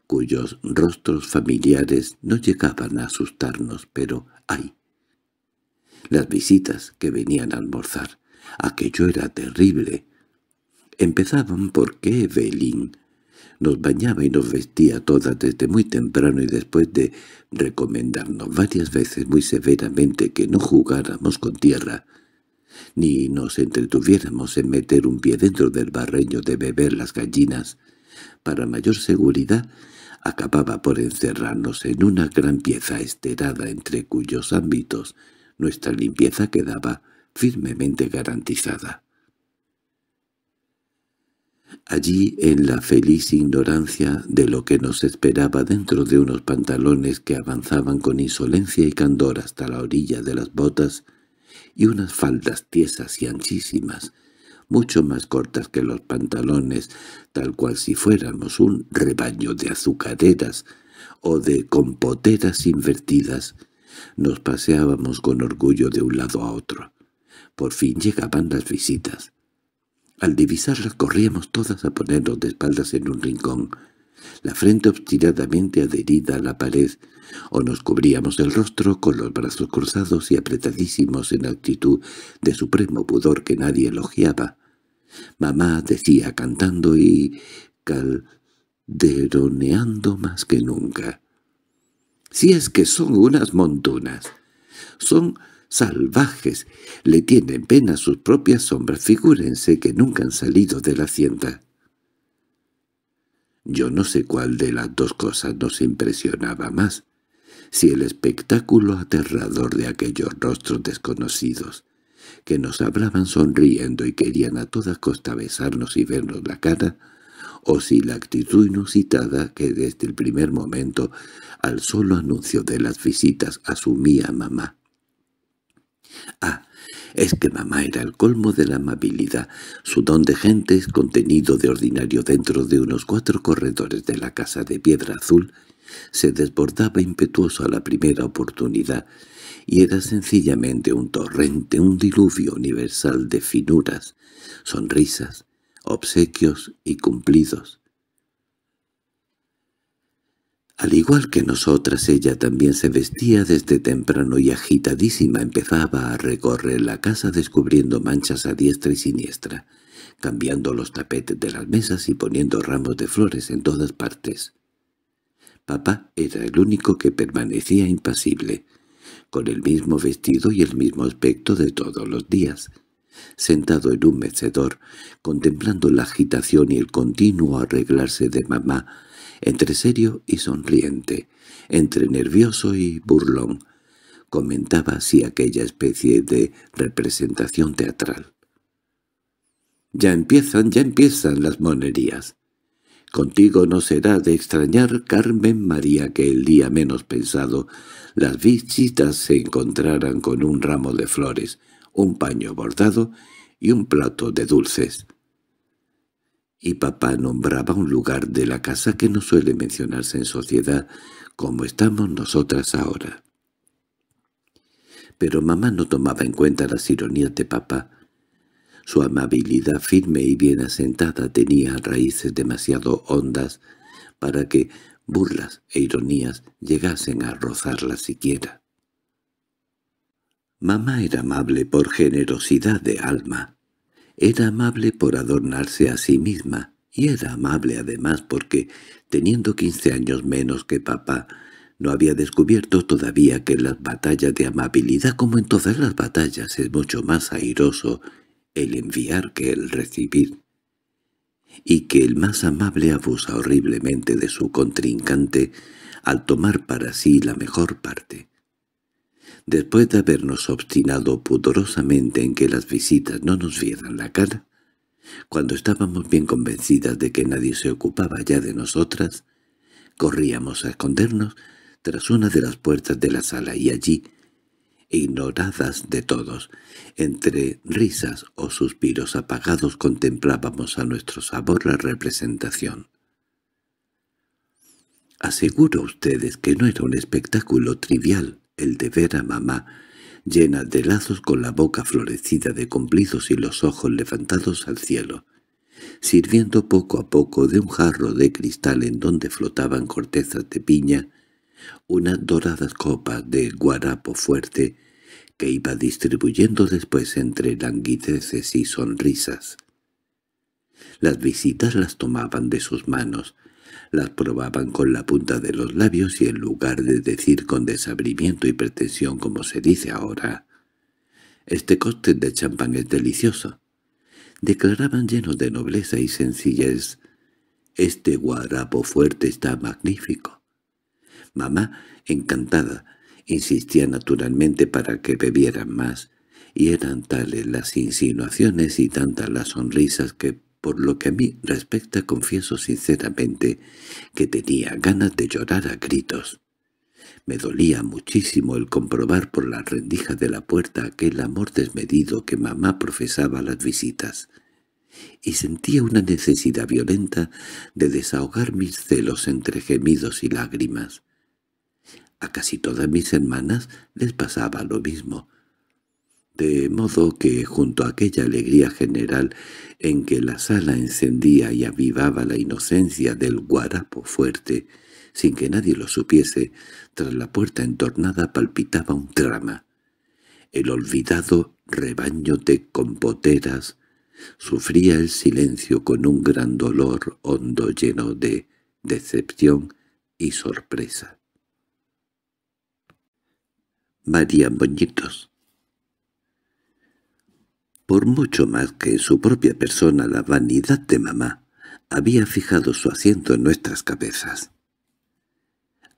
cuyos rostros familiares no llegaban a asustarnos, pero ¡ay! Las visitas que venían a almorzar, aquello era terrible. Empezaban porque Evelyn nos bañaba y nos vestía todas desde muy temprano y después de recomendarnos varias veces muy severamente que no jugáramos con tierra, ni nos entretuviéramos en meter un pie dentro del barreño de beber las gallinas, para mayor seguridad acababa por encerrarnos en una gran pieza esterada entre cuyos ámbitos nuestra limpieza quedaba firmemente garantizada allí en la feliz ignorancia de lo que nos esperaba dentro de unos pantalones que avanzaban con insolencia y candor hasta la orilla de las botas, y unas faldas tiesas y anchísimas, mucho más cortas que los pantalones, tal cual si fuéramos un rebaño de azucareras o de compoteras invertidas, nos paseábamos con orgullo de un lado a otro. Por fin llegaban las visitas. Al divisarlas corríamos todas a ponernos de espaldas en un rincón, la frente obstinadamente adherida a la pared, o nos cubríamos el rostro con los brazos cruzados y apretadísimos en actitud de supremo pudor que nadie elogiaba. Mamá decía cantando y calderoneando más que nunca. —Si es que son unas montunas. Son salvajes, le tienen pena sus propias sombras, figúrense que nunca han salido de la hacienda. Yo no sé cuál de las dos cosas nos impresionaba más, si el espectáculo aterrador de aquellos rostros desconocidos, que nos hablaban sonriendo y querían a toda costa besarnos y vernos la cara, o si la actitud inusitada que desde el primer momento al solo anuncio de las visitas asumía mamá. Ah, es que mamá era el colmo de la amabilidad. Su don de gente contenido de ordinario dentro de unos cuatro corredores de la casa de piedra azul. Se desbordaba impetuoso a la primera oportunidad y era sencillamente un torrente, un diluvio universal de finuras, sonrisas, obsequios y cumplidos. Al igual que nosotras, ella también se vestía desde temprano y agitadísima empezaba a recorrer la casa descubriendo manchas a diestra y siniestra, cambiando los tapetes de las mesas y poniendo ramos de flores en todas partes. Papá era el único que permanecía impasible, con el mismo vestido y el mismo aspecto de todos los días, sentado en un mecedor, contemplando la agitación y el continuo arreglarse de mamá, entre serio y sonriente, entre nervioso y burlón. Comentaba así aquella especie de representación teatral. «Ya empiezan, ya empiezan las monerías. Contigo no será de extrañar, Carmen María, que el día menos pensado las visitas se encontraran con un ramo de flores, un paño bordado y un plato de dulces» y papá nombraba un lugar de la casa que no suele mencionarse en sociedad como estamos nosotras ahora. Pero mamá no tomaba en cuenta las ironías de papá. Su amabilidad firme y bien asentada tenía raíces demasiado hondas para que burlas e ironías llegasen a rozarlas siquiera. Mamá era amable por generosidad de alma, era amable por adornarse a sí misma, y era amable además porque, teniendo quince años menos que papá, no había descubierto todavía que en las batallas de amabilidad como en todas las batallas es mucho más airoso el enviar que el recibir, y que el más amable abusa horriblemente de su contrincante al tomar para sí la mejor parte después de habernos obstinado pudorosamente en que las visitas no nos vieran la cara, cuando estábamos bien convencidas de que nadie se ocupaba ya de nosotras, corríamos a escondernos tras una de las puertas de la sala y allí, ignoradas de todos, entre risas o suspiros apagados contemplábamos a nuestro sabor la representación. Aseguro a ustedes que no era un espectáculo trivial, el de ver a mamá, llena de lazos con la boca florecida de cumplidos y los ojos levantados al cielo, sirviendo poco a poco de un jarro de cristal en donde flotaban cortezas de piña, unas doradas copas de guarapo fuerte que iba distribuyendo después entre languideces y sonrisas. Las visitas las tomaban de sus manos, las probaban con la punta de los labios y en lugar de decir con desabrimiento y pretensión como se dice ahora, «Este cóctel de champán es delicioso», declaraban llenos de nobleza y sencillez, «Este guarapo fuerte está magnífico». Mamá, encantada, insistía naturalmente para que bebieran más, y eran tales las insinuaciones y tantas las sonrisas que por lo que a mí respecta confieso sinceramente que tenía ganas de llorar a gritos. Me dolía muchísimo el comprobar por la rendija de la puerta aquel amor desmedido que mamá profesaba a las visitas, y sentía una necesidad violenta de desahogar mis celos entre gemidos y lágrimas. A casi todas mis hermanas les pasaba lo mismo, de modo que junto a aquella alegría general en que la sala encendía y avivaba la inocencia del guarapo fuerte, sin que nadie lo supiese, tras la puerta entornada palpitaba un drama. El olvidado rebaño de compoteras sufría el silencio con un gran dolor hondo lleno de decepción y sorpresa. María Moñitos por mucho más que en su propia persona la vanidad de mamá había fijado su asiento en nuestras cabezas.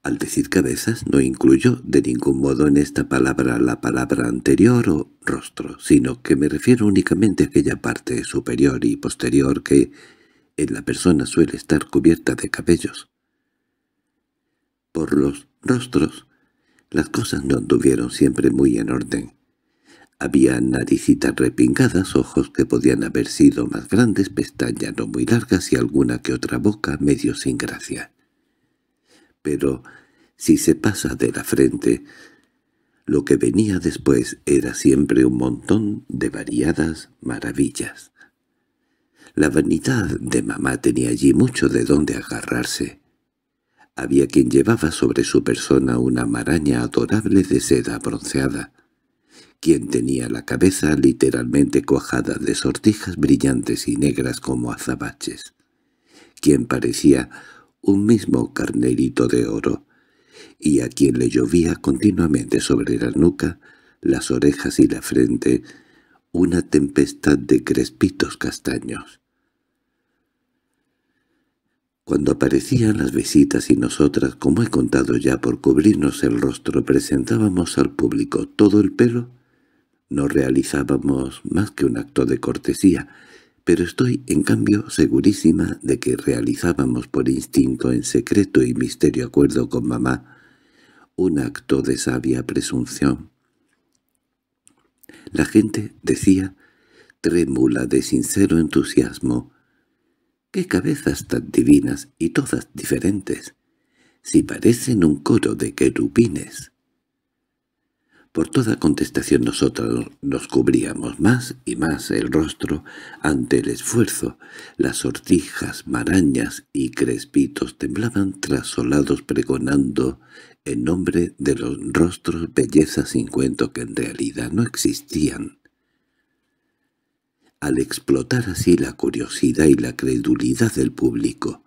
Al decir cabezas no incluyó de ningún modo en esta palabra la palabra anterior o rostro, sino que me refiero únicamente a aquella parte superior y posterior que en la persona suele estar cubierta de cabellos. Por los rostros, las cosas no anduvieron siempre muy en orden. Había naricitas repingadas, ojos que podían haber sido más grandes, pestañas no muy largas y alguna que otra boca medio sin gracia. Pero si se pasa de la frente, lo que venía después era siempre un montón de variadas maravillas. La vanidad de mamá tenía allí mucho de dónde agarrarse. Había quien llevaba sobre su persona una maraña adorable de seda bronceada, quien tenía la cabeza literalmente cuajada de sortijas brillantes y negras como azabaches, quien parecía un mismo carnerito de oro, y a quien le llovía continuamente sobre la nuca, las orejas y la frente una tempestad de crespitos castaños. Cuando aparecían las visitas y nosotras, como he contado ya, por cubrirnos el rostro, presentábamos al público todo el pelo no realizábamos más que un acto de cortesía, pero estoy, en cambio, segurísima de que realizábamos por instinto en secreto y misterio acuerdo con mamá un acto de sabia presunción. La gente decía, trémula de sincero entusiasmo, «¡Qué cabezas tan divinas y todas diferentes! Si parecen un coro de querubines». Por toda contestación nosotros nos cubríamos más y más el rostro ante el esfuerzo. Las sortijas, marañas y crespitos temblaban trasolados pregonando en nombre de los rostros bellezas sin cuento que en realidad no existían. Al explotar así la curiosidad y la credulidad del público,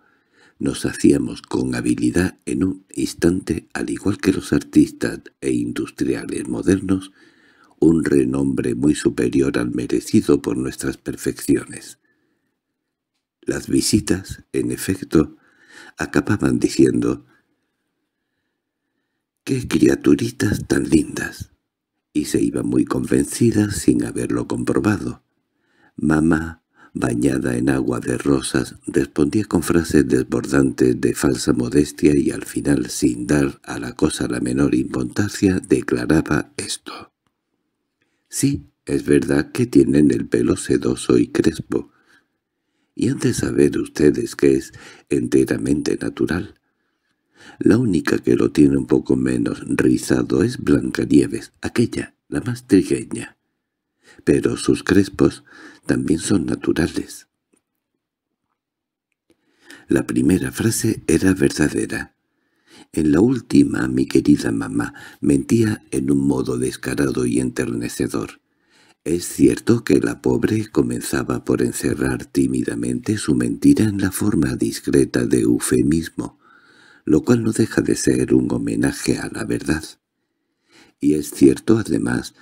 nos hacíamos con habilidad en un instante, al igual que los artistas e industriales modernos, un renombre muy superior al merecido por nuestras perfecciones. Las visitas, en efecto, acababan diciendo «¡Qué criaturitas tan lindas!» y se iba muy convencida sin haberlo comprobado. Mamá bañada en agua de rosas, respondía con frases desbordantes de falsa modestia y al final, sin dar a la cosa la menor importancia, declaraba esto. «Sí, es verdad que tienen el pelo sedoso y crespo. Y han de saber ustedes que es enteramente natural. La única que lo tiene un poco menos rizado es Blancanieves, aquella, la más trigueña. Pero sus crespos también son naturales. La primera frase era verdadera. En la última, mi querida mamá, mentía en un modo descarado y enternecedor. Es cierto que la pobre comenzaba por encerrar tímidamente su mentira en la forma discreta de eufemismo, lo cual no deja de ser un homenaje a la verdad. Y es cierto, además,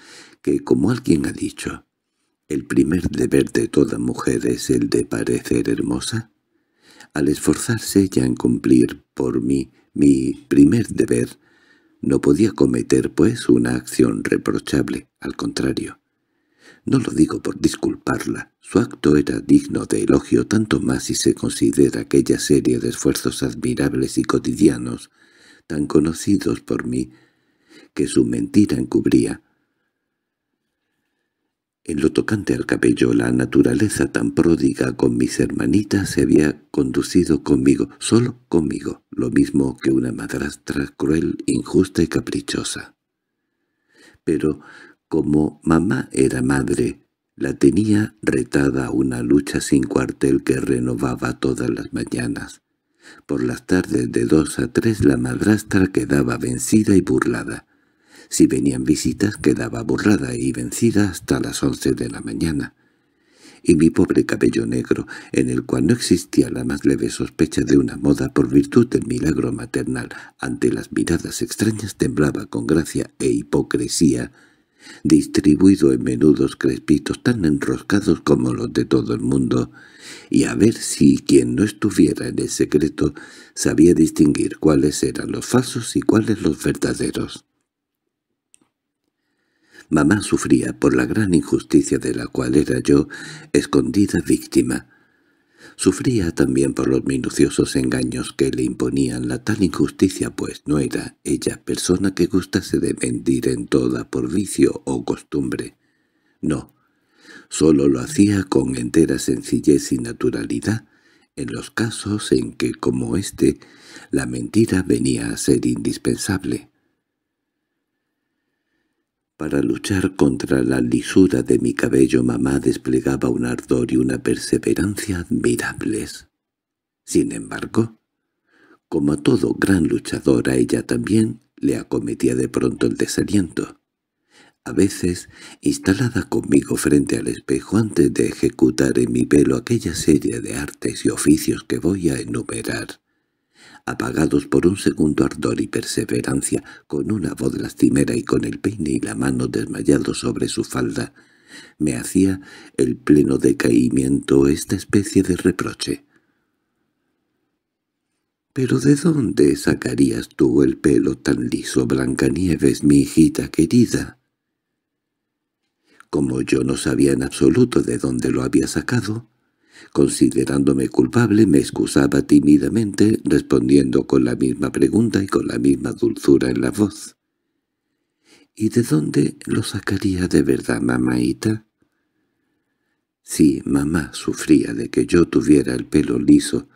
que, como alguien ha dicho, el primer deber de toda mujer es el de parecer hermosa. Al esforzarse ella en cumplir por mí mi primer deber, no podía cometer, pues, una acción reprochable, al contrario. No lo digo por disculparla, su acto era digno de elogio tanto más si se considera aquella serie de esfuerzos admirables y cotidianos, tan conocidos por mí, que su mentira encubría, en lo tocante al cabello, la naturaleza tan pródiga con mis hermanitas se había conducido conmigo, solo conmigo, lo mismo que una madrastra cruel, injusta y caprichosa. Pero como mamá era madre, la tenía retada a una lucha sin cuartel que renovaba todas las mañanas. Por las tardes de dos a tres la madrastra quedaba vencida y burlada. Si venían visitas quedaba borrada y vencida hasta las once de la mañana. Y mi pobre cabello negro, en el cual no existía la más leve sospecha de una moda por virtud del milagro maternal, ante las miradas extrañas temblaba con gracia e hipocresía, distribuido en menudos crespitos tan enroscados como los de todo el mundo, y a ver si quien no estuviera en el secreto sabía distinguir cuáles eran los falsos y cuáles los verdaderos. Mamá sufría por la gran injusticia de la cual era yo escondida víctima. Sufría también por los minuciosos engaños que le imponían la tal injusticia, pues no era ella persona que gustase de mentir en toda por vicio o costumbre. No, sólo lo hacía con entera sencillez y naturalidad en los casos en que, como este, la mentira venía a ser indispensable. Para luchar contra la lisura de mi cabello mamá desplegaba un ardor y una perseverancia admirables. Sin embargo, como a todo gran luchador a ella también le acometía de pronto el desaliento. A veces, instalada conmigo frente al espejo antes de ejecutar en mi pelo aquella serie de artes y oficios que voy a enumerar, apagados por un segundo ardor y perseverancia, con una voz lastimera y con el peine y la mano desmayado sobre su falda, me hacía el pleno decaimiento esta especie de reproche. —¿Pero de dónde sacarías tú el pelo tan liso, Blancanieves, mi hijita querida? Como yo no sabía en absoluto de dónde lo había sacado, Considerándome culpable, me excusaba tímidamente, respondiendo con la misma pregunta y con la misma dulzura en la voz. —¿Y de dónde lo sacaría de verdad, mamaita? —Si mamá sufría de que yo tuviera el pelo liso.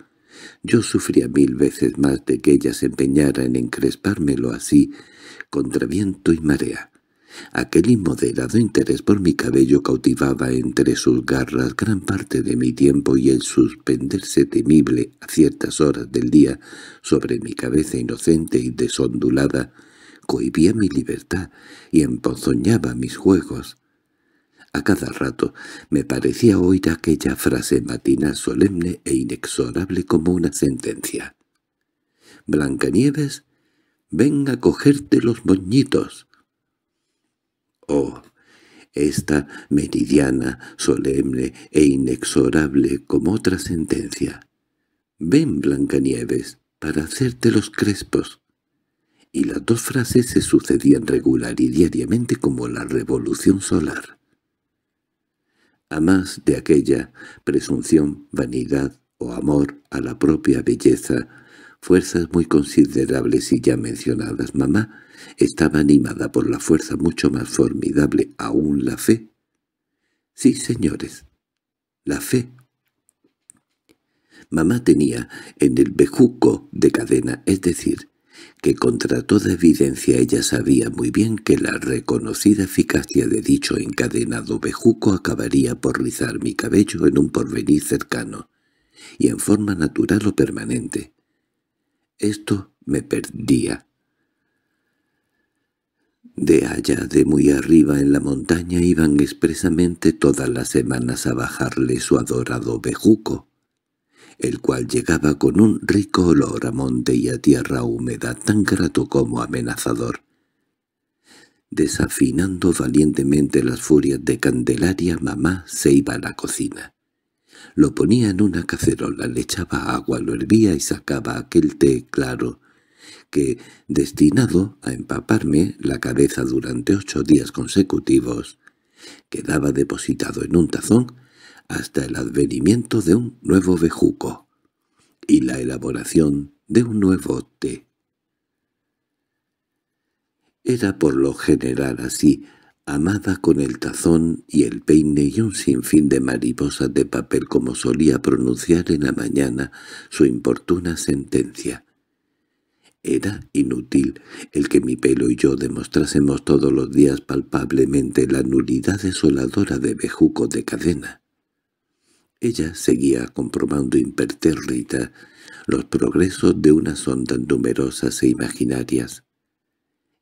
Yo sufría mil veces más de que ella se empeñara en encrespármelo así, contra viento y marea. Aquel inmoderado interés por mi cabello cautivaba entre sus garras gran parte de mi tiempo y el suspenderse temible a ciertas horas del día sobre mi cabeza inocente y desondulada cohibía mi libertad y empozoñaba mis juegos. A cada rato me parecía oír aquella frase matinal solemne e inexorable como una sentencia. «Blancanieves, ven a cogerte los moñitos» esta meridiana, solemne e inexorable como otra sentencia. «Ven, Blancanieves, para hacerte los crespos». Y las dos frases se sucedían regular y diariamente como la revolución solar. A más de aquella presunción, vanidad o amor a la propia belleza, fuerzas muy considerables y ya mencionadas, mamá, estaba animada por la fuerza mucho más formidable aún la fe. Sí, señores, la fe. Mamá tenía en el bejuco de cadena, es decir, que contra toda evidencia ella sabía muy bien que la reconocida eficacia de dicho encadenado bejuco acabaría por rizar mi cabello en un porvenir cercano, y en forma natural o permanente. Esto me perdía. De allá de muy arriba en la montaña iban expresamente todas las semanas a bajarle su adorado bejuco, el cual llegaba con un rico olor a monte y a tierra húmeda tan grato como amenazador, Desafinando valientemente las furias de Candelaria, mamá se iba a la cocina. Lo ponía en una cacerola, le echaba agua, lo hervía y sacaba aquel té claro que, destinado a empaparme la cabeza durante ocho días consecutivos, quedaba depositado en un tazón hasta el advenimiento de un nuevo bejuco y la elaboración de un nuevo té. Era por lo general así, amada con el tazón y el peine y un sinfín de mariposas de papel como solía pronunciar en la mañana su importuna sentencia. Era inútil el que mi pelo y yo demostrásemos todos los días palpablemente la nulidad desoladora de bejuco de cadena. Ella seguía comprobando impertérrita los progresos de unas ondas numerosas e imaginarias.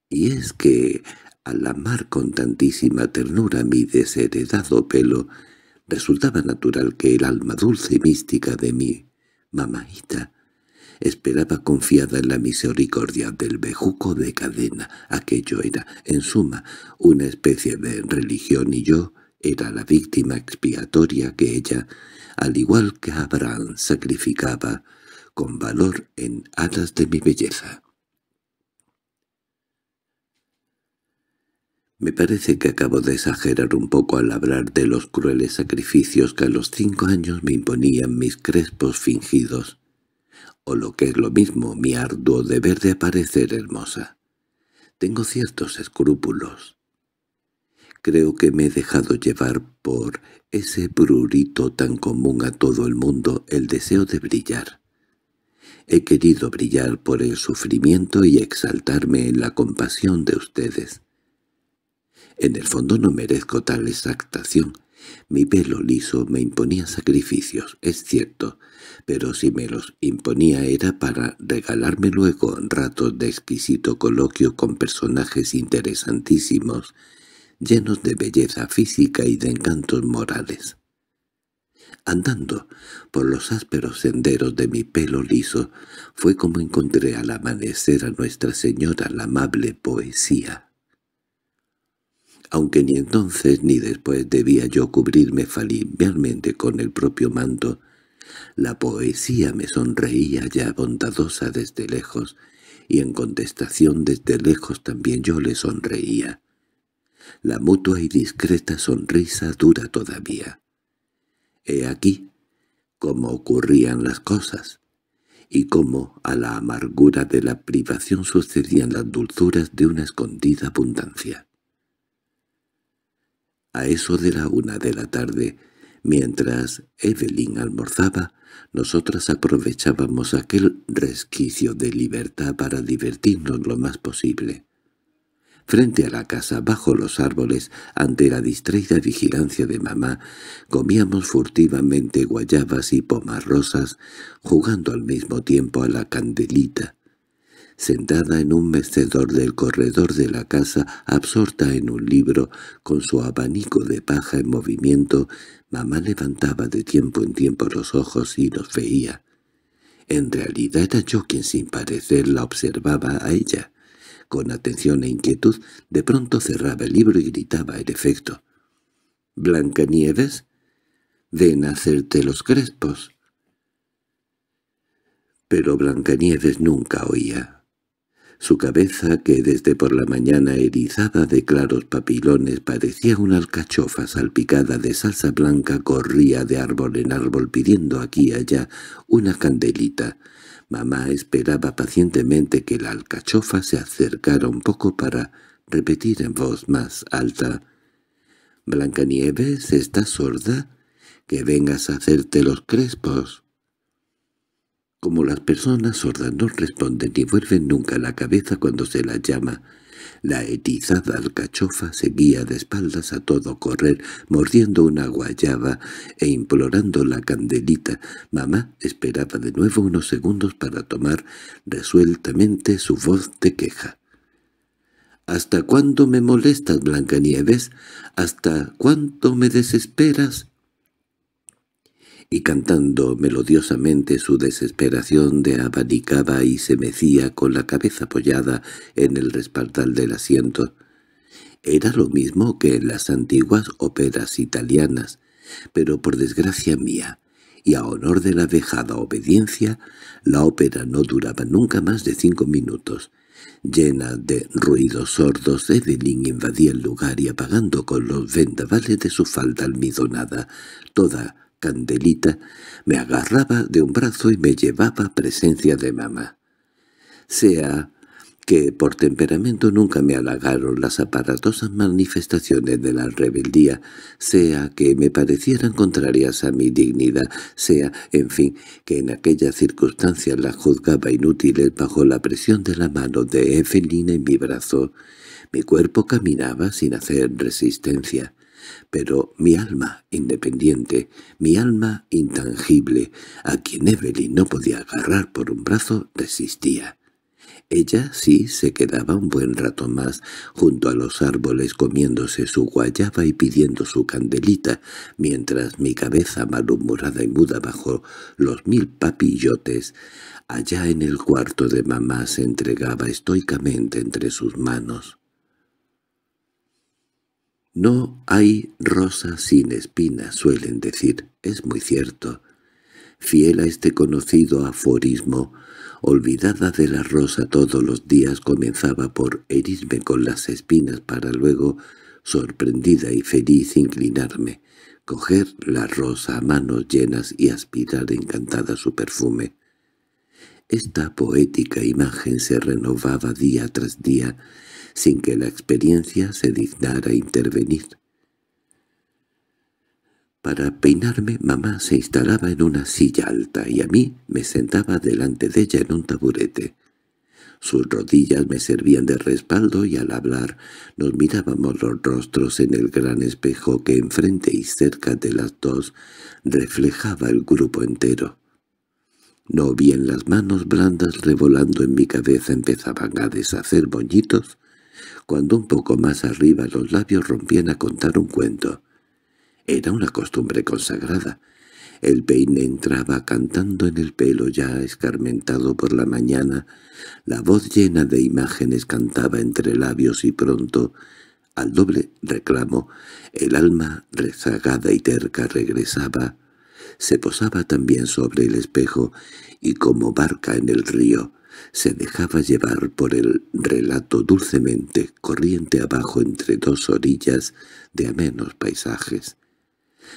Y es que, al amar con tantísima ternura mi desheredado pelo, resultaba natural que el alma dulce y mística de mi mamaita Esperaba confiada en la misericordia del bejuco de cadena. Aquello era, en suma, una especie de religión y yo era la víctima expiatoria que ella, al igual que Abraham, sacrificaba con valor en alas de mi belleza. Me parece que acabo de exagerar un poco al hablar de los crueles sacrificios que a los cinco años me imponían mis crespos fingidos o lo que es lo mismo mi arduo deber de aparecer hermosa. Tengo ciertos escrúpulos. Creo que me he dejado llevar por ese prurito tan común a todo el mundo, el deseo de brillar. He querido brillar por el sufrimiento y exaltarme en la compasión de ustedes. En el fondo no merezco tal exactación. Mi pelo liso me imponía sacrificios, es cierto, pero si me los imponía era para regalarme luego ratos de exquisito coloquio con personajes interesantísimos, llenos de belleza física y de encantos morales. Andando por los ásperos senderos de mi pelo liso, fue como encontré al amanecer a Nuestra Señora la amable poesía. Aunque ni entonces ni después debía yo cubrirme falibialmente con el propio manto, la poesía me sonreía ya bondadosa desde lejos, y en contestación desde lejos también yo le sonreía. La mutua y discreta sonrisa dura todavía. He aquí cómo ocurrían las cosas, y cómo a la amargura de la privación sucedían las dulzuras de una escondida abundancia. A eso de la una de la tarde Mientras Evelyn almorzaba, nosotras aprovechábamos aquel resquicio de libertad para divertirnos lo más posible. Frente a la casa, bajo los árboles, ante la distraída vigilancia de mamá, comíamos furtivamente guayabas y pomarrosas, rosas, jugando al mismo tiempo a la candelita, sentada en un mecedor del corredor de la casa, absorta en un libro, con su abanico de paja en movimiento, mamá levantaba de tiempo en tiempo los ojos y los veía. En realidad era yo quien sin parecer la observaba a ella. Con atención e inquietud, de pronto cerraba el libro y gritaba el efecto. —¿Blancanieves? Ven a hacerte los crespos. Pero Blancanieves nunca oía. Su cabeza, que desde por la mañana erizada de claros papilones parecía una alcachofa salpicada de salsa blanca, corría de árbol en árbol pidiendo aquí y allá una candelita. Mamá esperaba pacientemente que la alcachofa se acercara un poco para repetir en voz más alta. —¿Blancanieves, estás sorda? Que vengas a hacerte los crespos. Como las personas sordas no responden y vuelven nunca la cabeza cuando se la llama, la erizada alcachofa seguía de espaldas a todo correr, mordiendo una guayaba e implorando la candelita. Mamá esperaba de nuevo unos segundos para tomar resueltamente su voz de queja. —¿Hasta cuándo me molestas, Blancanieves? ¿Hasta cuánto me desesperas? y cantando melodiosamente su desesperación de abanicaba y se mecía con la cabeza apoyada en el respaldal del asiento. Era lo mismo que en las antiguas óperas italianas, pero por desgracia mía, y a honor de la vejada obediencia, la ópera no duraba nunca más de cinco minutos. Llena de ruidos sordos, Evelyn invadía el lugar y apagando con los vendavales de su falda almidonada toda candelita, me agarraba de un brazo y me llevaba presencia de mamá. Sea que por temperamento nunca me halagaron las aparatosas manifestaciones de la rebeldía, sea que me parecieran contrarias a mi dignidad, sea, en fin, que en aquellas circunstancias las juzgaba inútiles bajo la presión de la mano de Evelyn en mi brazo, mi cuerpo caminaba sin hacer resistencia pero mi alma independiente, mi alma intangible, a quien Evelyn no podía agarrar por un brazo, resistía. Ella sí se quedaba un buen rato más junto a los árboles comiéndose su guayaba y pidiendo su candelita, mientras mi cabeza malhumorada y muda bajo los mil papillotes, allá en el cuarto de mamá se entregaba estoicamente entre sus manos. No hay rosa sin espina, suelen decir, es muy cierto. Fiel a este conocido aforismo, olvidada de la rosa todos los días comenzaba por herirme con las espinas para luego, sorprendida y feliz, inclinarme, coger la rosa a manos llenas y aspirar encantada su perfume. Esta poética imagen se renovaba día tras día sin que la experiencia se dignara intervenir. Para peinarme mamá se instalaba en una silla alta y a mí me sentaba delante de ella en un taburete. Sus rodillas me servían de respaldo y al hablar nos mirábamos los rostros en el gran espejo que enfrente y cerca de las dos reflejaba el grupo entero. No bien las manos blandas revolando en mi cabeza empezaban a deshacer boñitos, cuando un poco más arriba los labios rompían a contar un cuento. Era una costumbre consagrada. El peine entraba cantando en el pelo ya escarmentado por la mañana, la voz llena de imágenes cantaba entre labios y pronto, al doble reclamo, el alma rezagada y terca regresaba, se posaba también sobre el espejo y como barca en el río, se dejaba llevar por el relato dulcemente corriente abajo entre dos orillas de amenos paisajes.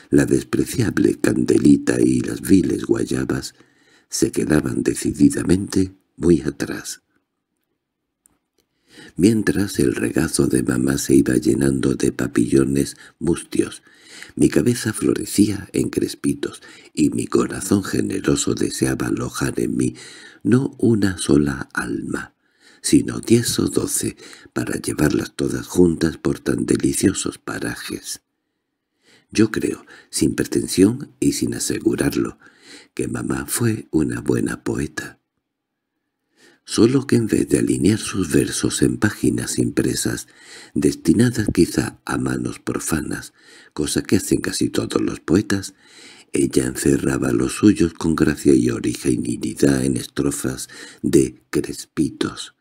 La despreciable candelita y las viles guayabas se quedaban decididamente muy atrás mientras el regazo de mamá se iba llenando de papillones mustios. Mi cabeza florecía en crespitos, y mi corazón generoso deseaba alojar en mí no una sola alma, sino diez o doce, para llevarlas todas juntas por tan deliciosos parajes. Yo creo, sin pretensión y sin asegurarlo, que mamá fue una buena poeta solo que en vez de alinear sus versos en páginas impresas, destinadas quizá a manos profanas, cosa que hacen casi todos los poetas, ella encerraba los suyos con gracia y originalidad en estrofas de crespitos.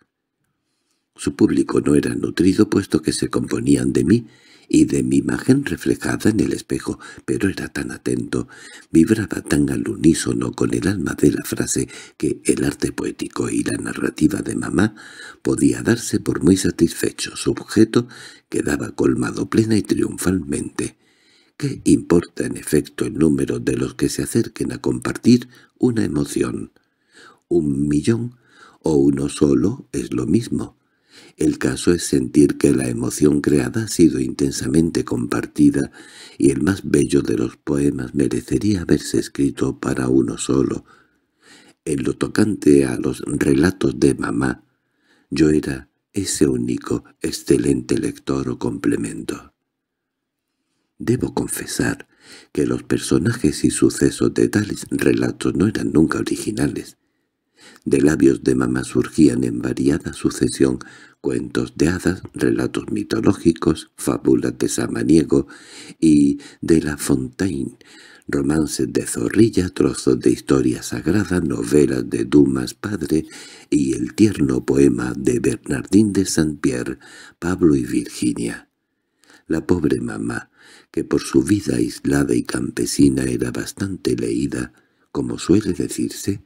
Su público no era nutrido puesto que se componían de mí y de mi imagen reflejada en el espejo, pero era tan atento, vibraba tan al unísono con el alma de la frase que el arte poético y la narrativa de mamá podía darse por muy satisfecho. Su objeto quedaba colmado plena y triunfalmente. ¿Qué importa en efecto el número de los que se acerquen a compartir una emoción? Un millón o uno solo es lo mismo. El caso es sentir que la emoción creada ha sido intensamente compartida y el más bello de los poemas merecería haberse escrito para uno solo. En lo tocante a los relatos de mamá, yo era ese único excelente lector o complemento. Debo confesar que los personajes y sucesos de tales relatos no eran nunca originales, de labios de mamá surgían en variada sucesión cuentos de hadas, relatos mitológicos, fábulas de samaniego y de la Fontaine, romances de zorrilla, trozos de historia sagrada, novelas de Dumas padre y el tierno poema de Bernardín de Saint-Pierre, Pablo y Virginia. La pobre mamá, que por su vida aislada y campesina era bastante leída, como suele decirse,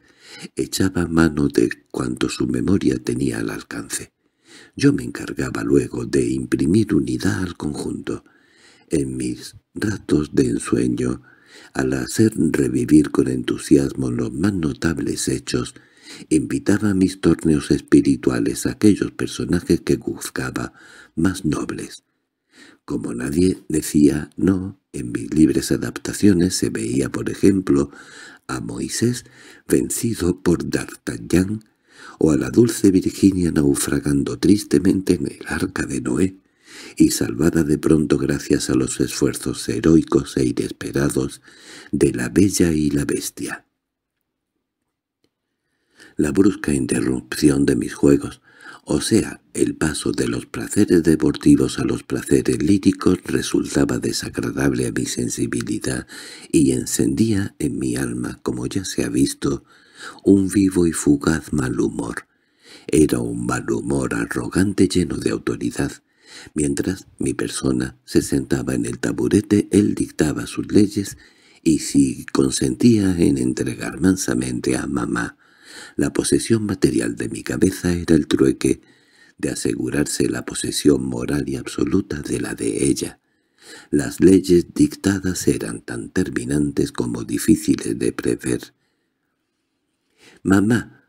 echaba mano de cuanto su memoria tenía al alcance. Yo me encargaba luego de imprimir unidad al conjunto. En mis ratos de ensueño, al hacer revivir con entusiasmo los más notables hechos, invitaba a mis torneos espirituales a aquellos personajes que buscaba más nobles. Como nadie decía no, en mis libres adaptaciones se veía, por ejemplo, a Moisés vencido por D'Artagnan o a la dulce Virginia naufragando tristemente en el arca de Noé y salvada de pronto gracias a los esfuerzos heroicos e inesperados de la bella y la bestia. La brusca interrupción de mis juegos o sea, el paso de los placeres deportivos a los placeres líricos resultaba desagradable a mi sensibilidad y encendía en mi alma, como ya se ha visto, un vivo y fugaz mal humor. Era un mal humor arrogante lleno de autoridad. Mientras mi persona se sentaba en el taburete, él dictaba sus leyes y si consentía en entregar mansamente a mamá la posesión material de mi cabeza era el trueque de asegurarse la posesión moral y absoluta de la de ella. Las leyes dictadas eran tan terminantes como difíciles de prever. «Mamá,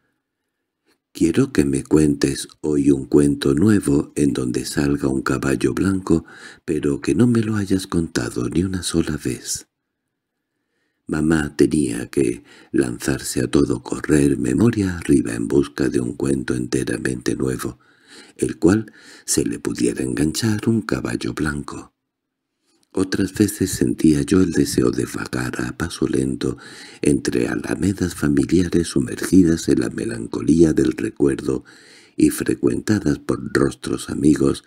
quiero que me cuentes hoy un cuento nuevo en donde salga un caballo blanco, pero que no me lo hayas contado ni una sola vez». Mamá tenía que lanzarse a todo correr memoria arriba en busca de un cuento enteramente nuevo, el cual se le pudiera enganchar un caballo blanco. Otras veces sentía yo el deseo de vagar a paso lento entre alamedas familiares sumergidas en la melancolía del recuerdo y frecuentadas por rostros amigos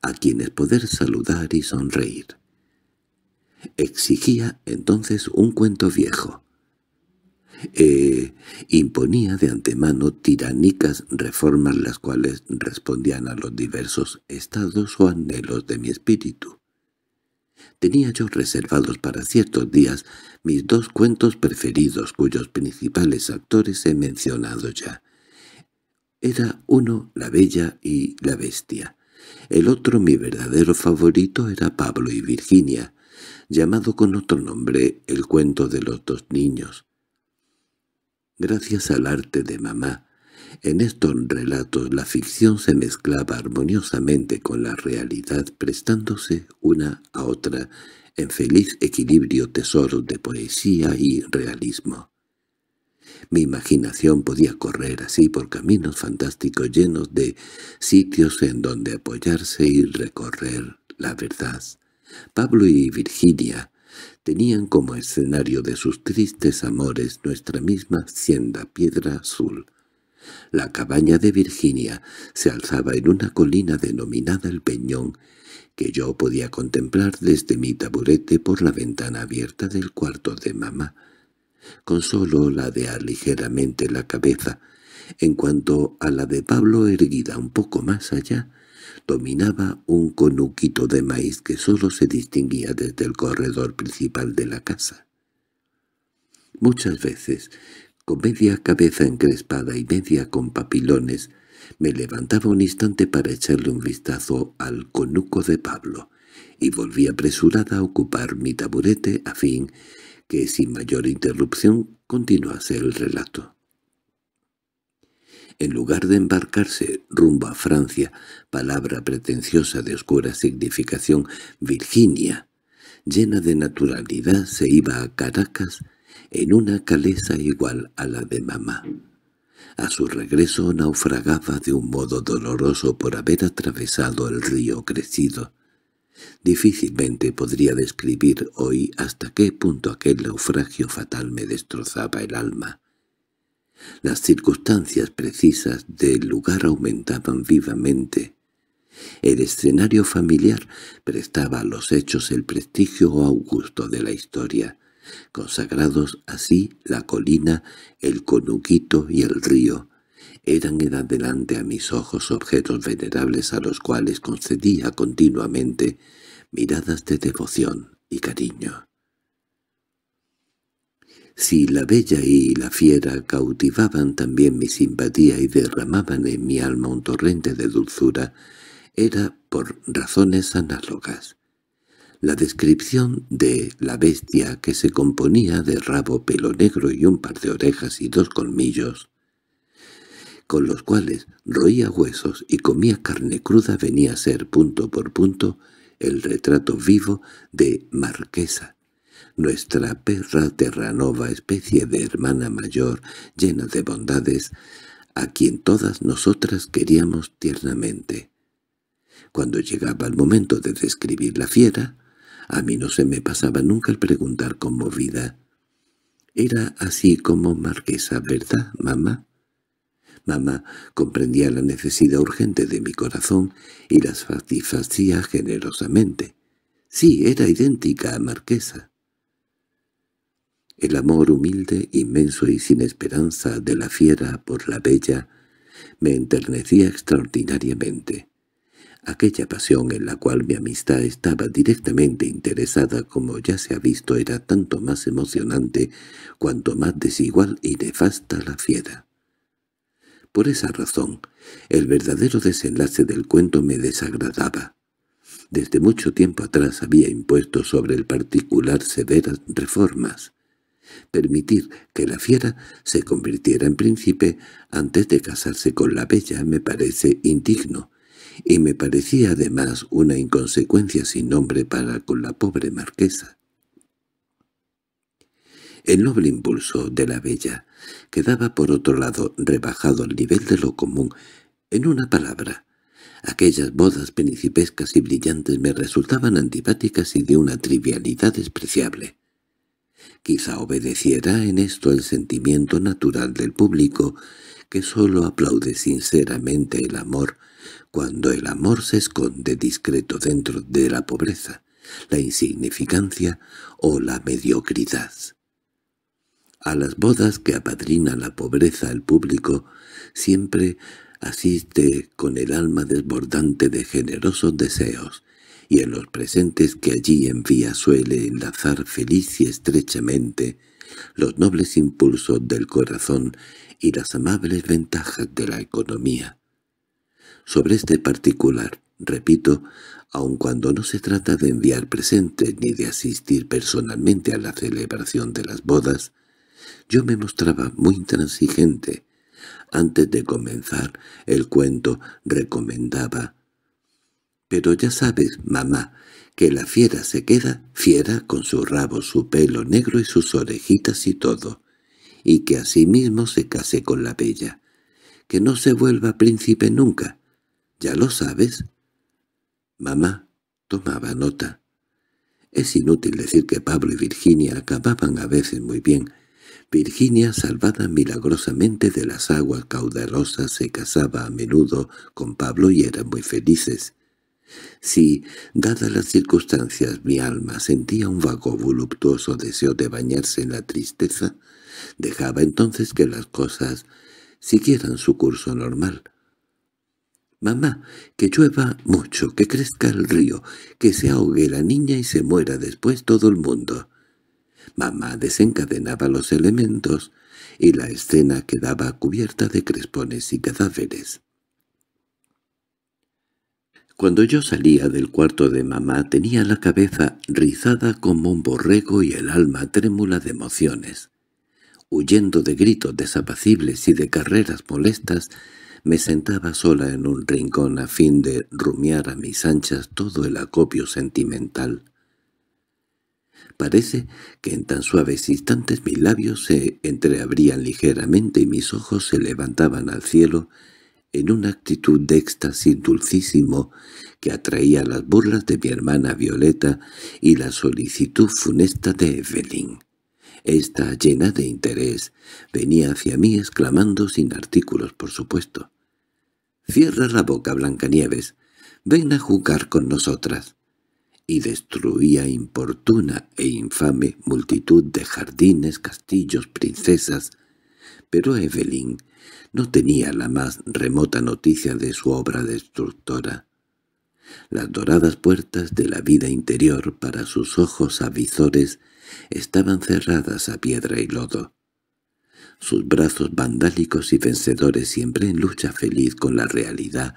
a quienes poder saludar y sonreír. Exigía entonces un cuento viejo. Eh, imponía de antemano tiránicas reformas las cuales respondían a los diversos estados o anhelos de mi espíritu. Tenía yo reservados para ciertos días mis dos cuentos preferidos cuyos principales actores he mencionado ya. Era uno La Bella y la Bestia. El otro mi verdadero favorito era Pablo y Virginia, llamado con otro nombre el cuento de los dos niños. Gracias al arte de mamá, en estos relatos la ficción se mezclaba armoniosamente con la realidad, prestándose una a otra en feliz equilibrio tesoro de poesía y realismo. Mi imaginación podía correr así por caminos fantásticos llenos de sitios en donde apoyarse y recorrer la verdad. Pablo y Virginia tenían como escenario de sus tristes amores nuestra misma hacienda Piedra Azul. La cabaña de Virginia se alzaba en una colina denominada El Peñón, que yo podía contemplar desde mi taburete por la ventana abierta del cuarto de mamá, con solo ladear ligeramente la cabeza, en cuanto a la de Pablo erguida un poco más allá, dominaba un conuquito de maíz que sólo se distinguía desde el corredor principal de la casa. Muchas veces, con media cabeza encrespada y media con papilones, me levantaba un instante para echarle un vistazo al conuco de Pablo, y volví apresurada a ocupar mi taburete a fin que, sin mayor interrupción, continuase el relato. En lugar de embarcarse rumbo a Francia, palabra pretenciosa de oscura significación, Virginia, llena de naturalidad, se iba a Caracas en una caleza igual a la de mamá. A su regreso naufragaba de un modo doloroso por haber atravesado el río crecido. Difícilmente podría describir hoy hasta qué punto aquel naufragio fatal me destrozaba el alma. Las circunstancias precisas del lugar aumentaban vivamente. El escenario familiar prestaba a los hechos el prestigio augusto de la historia, consagrados así la colina, el conuquito y el río. Eran en adelante a mis ojos objetos venerables a los cuales concedía continuamente miradas de devoción y cariño. Si la bella y la fiera cautivaban también mi simpatía y derramaban en mi alma un torrente de dulzura, era por razones análogas. La descripción de la bestia que se componía de rabo pelo negro y un par de orejas y dos colmillos, con los cuales roía huesos y comía carne cruda venía a ser punto por punto el retrato vivo de Marquesa, nuestra perra terranova especie de hermana mayor llena de bondades, a quien todas nosotras queríamos tiernamente. Cuando llegaba el momento de describir la fiera, a mí no se me pasaba nunca el preguntar conmovida. Era así como marquesa, ¿verdad, mamá? Mamá comprendía la necesidad urgente de mi corazón y las satisfacía generosamente. Sí, era idéntica a marquesa el amor humilde, inmenso y sin esperanza de la fiera por la bella, me enternecía extraordinariamente. Aquella pasión en la cual mi amistad estaba directamente interesada como ya se ha visto era tanto más emocionante cuanto más desigual y nefasta la fiera. Por esa razón, el verdadero desenlace del cuento me desagradaba. Desde mucho tiempo atrás había impuesto sobre el particular severas reformas. Permitir que la fiera se convirtiera en príncipe antes de casarse con la bella me parece indigno, y me parecía además una inconsecuencia sin nombre para con la pobre marquesa. El noble impulso de la bella quedaba por otro lado rebajado al nivel de lo común. En una palabra, aquellas bodas principescas y brillantes me resultaban antipáticas y de una trivialidad despreciable. Quizá obedeciera en esto el sentimiento natural del público, que sólo aplaude sinceramente el amor, cuando el amor se esconde discreto dentro de la pobreza, la insignificancia o la mediocridad. A las bodas que apadrina la pobreza el público siempre asiste con el alma desbordante de generosos deseos, y en los presentes que allí envía suele enlazar feliz y estrechamente los nobles impulsos del corazón y las amables ventajas de la economía. Sobre este particular, repito, aun cuando no se trata de enviar presentes ni de asistir personalmente a la celebración de las bodas, yo me mostraba muy intransigente. Antes de comenzar el cuento recomendaba pero ya sabes, mamá, que la fiera se queda fiera con su rabo, su pelo negro y sus orejitas y todo, y que asimismo se case con la bella, que no se vuelva príncipe nunca. ¿Ya lo sabes? Mamá tomaba nota. Es inútil decir que Pablo y Virginia acababan a veces muy bien. Virginia, salvada milagrosamente de las aguas caudalosas, se casaba a menudo con Pablo y eran muy felices. Si, dadas las circunstancias, mi alma sentía un vago voluptuoso deseo de bañarse en la tristeza, dejaba entonces que las cosas siguieran su curso normal. «Mamá, que llueva mucho, que crezca el río, que se ahogue la niña y se muera después todo el mundo». Mamá desencadenaba los elementos y la escena quedaba cubierta de crespones y cadáveres. Cuando yo salía del cuarto de mamá tenía la cabeza rizada como un borrego y el alma trémula de emociones. Huyendo de gritos desapacibles y de carreras molestas, me sentaba sola en un rincón a fin de rumiar a mis anchas todo el acopio sentimental. Parece que en tan suaves instantes mis labios se entreabrían ligeramente y mis ojos se levantaban al cielo en una actitud de éxtasis dulcísimo que atraía las burlas de mi hermana Violeta y la solicitud funesta de Evelyn. Esta, llena de interés, venía hacia mí exclamando sin artículos, por supuesto. «Cierra la boca, Blancanieves. Ven a jugar con nosotras» y destruía importuna e infame multitud de jardines, castillos, princesas, pero Evelyn no tenía la más remota noticia de su obra destructora. Las doradas puertas de la vida interior para sus ojos avizores estaban cerradas a piedra y lodo. Sus brazos vandálicos y vencedores siempre en lucha feliz con la realidad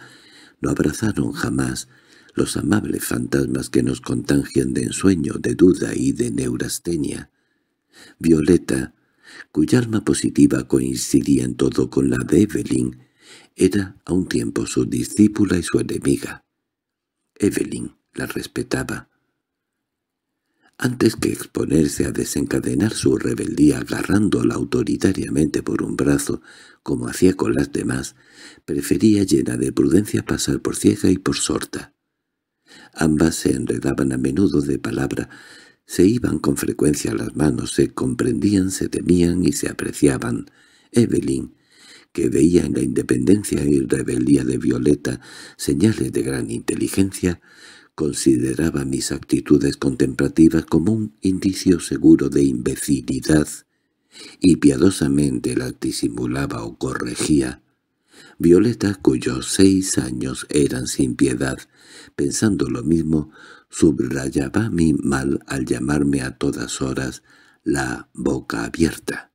no abrazaron jamás los amables fantasmas que nos contagian de ensueño, de duda y de neurastenia. Violeta cuya alma positiva coincidía en todo con la de Evelyn, era a un tiempo su discípula y su enemiga. Evelyn la respetaba. Antes que exponerse a desencadenar su rebeldía agarrándola autoritariamente por un brazo, como hacía con las demás, prefería llena de prudencia pasar por ciega y por sorta. Ambas se enredaban a menudo de palabra, se iban con frecuencia las manos, se comprendían, se temían y se apreciaban. Evelyn, que veía en la independencia y rebeldía de Violeta señales de gran inteligencia, consideraba mis actitudes contemplativas como un indicio seguro de imbecilidad y piadosamente las disimulaba o corregía. Violeta, cuyos seis años eran sin piedad, pensando lo mismo, subrayaba mi mal al llamarme a todas horas la boca abierta.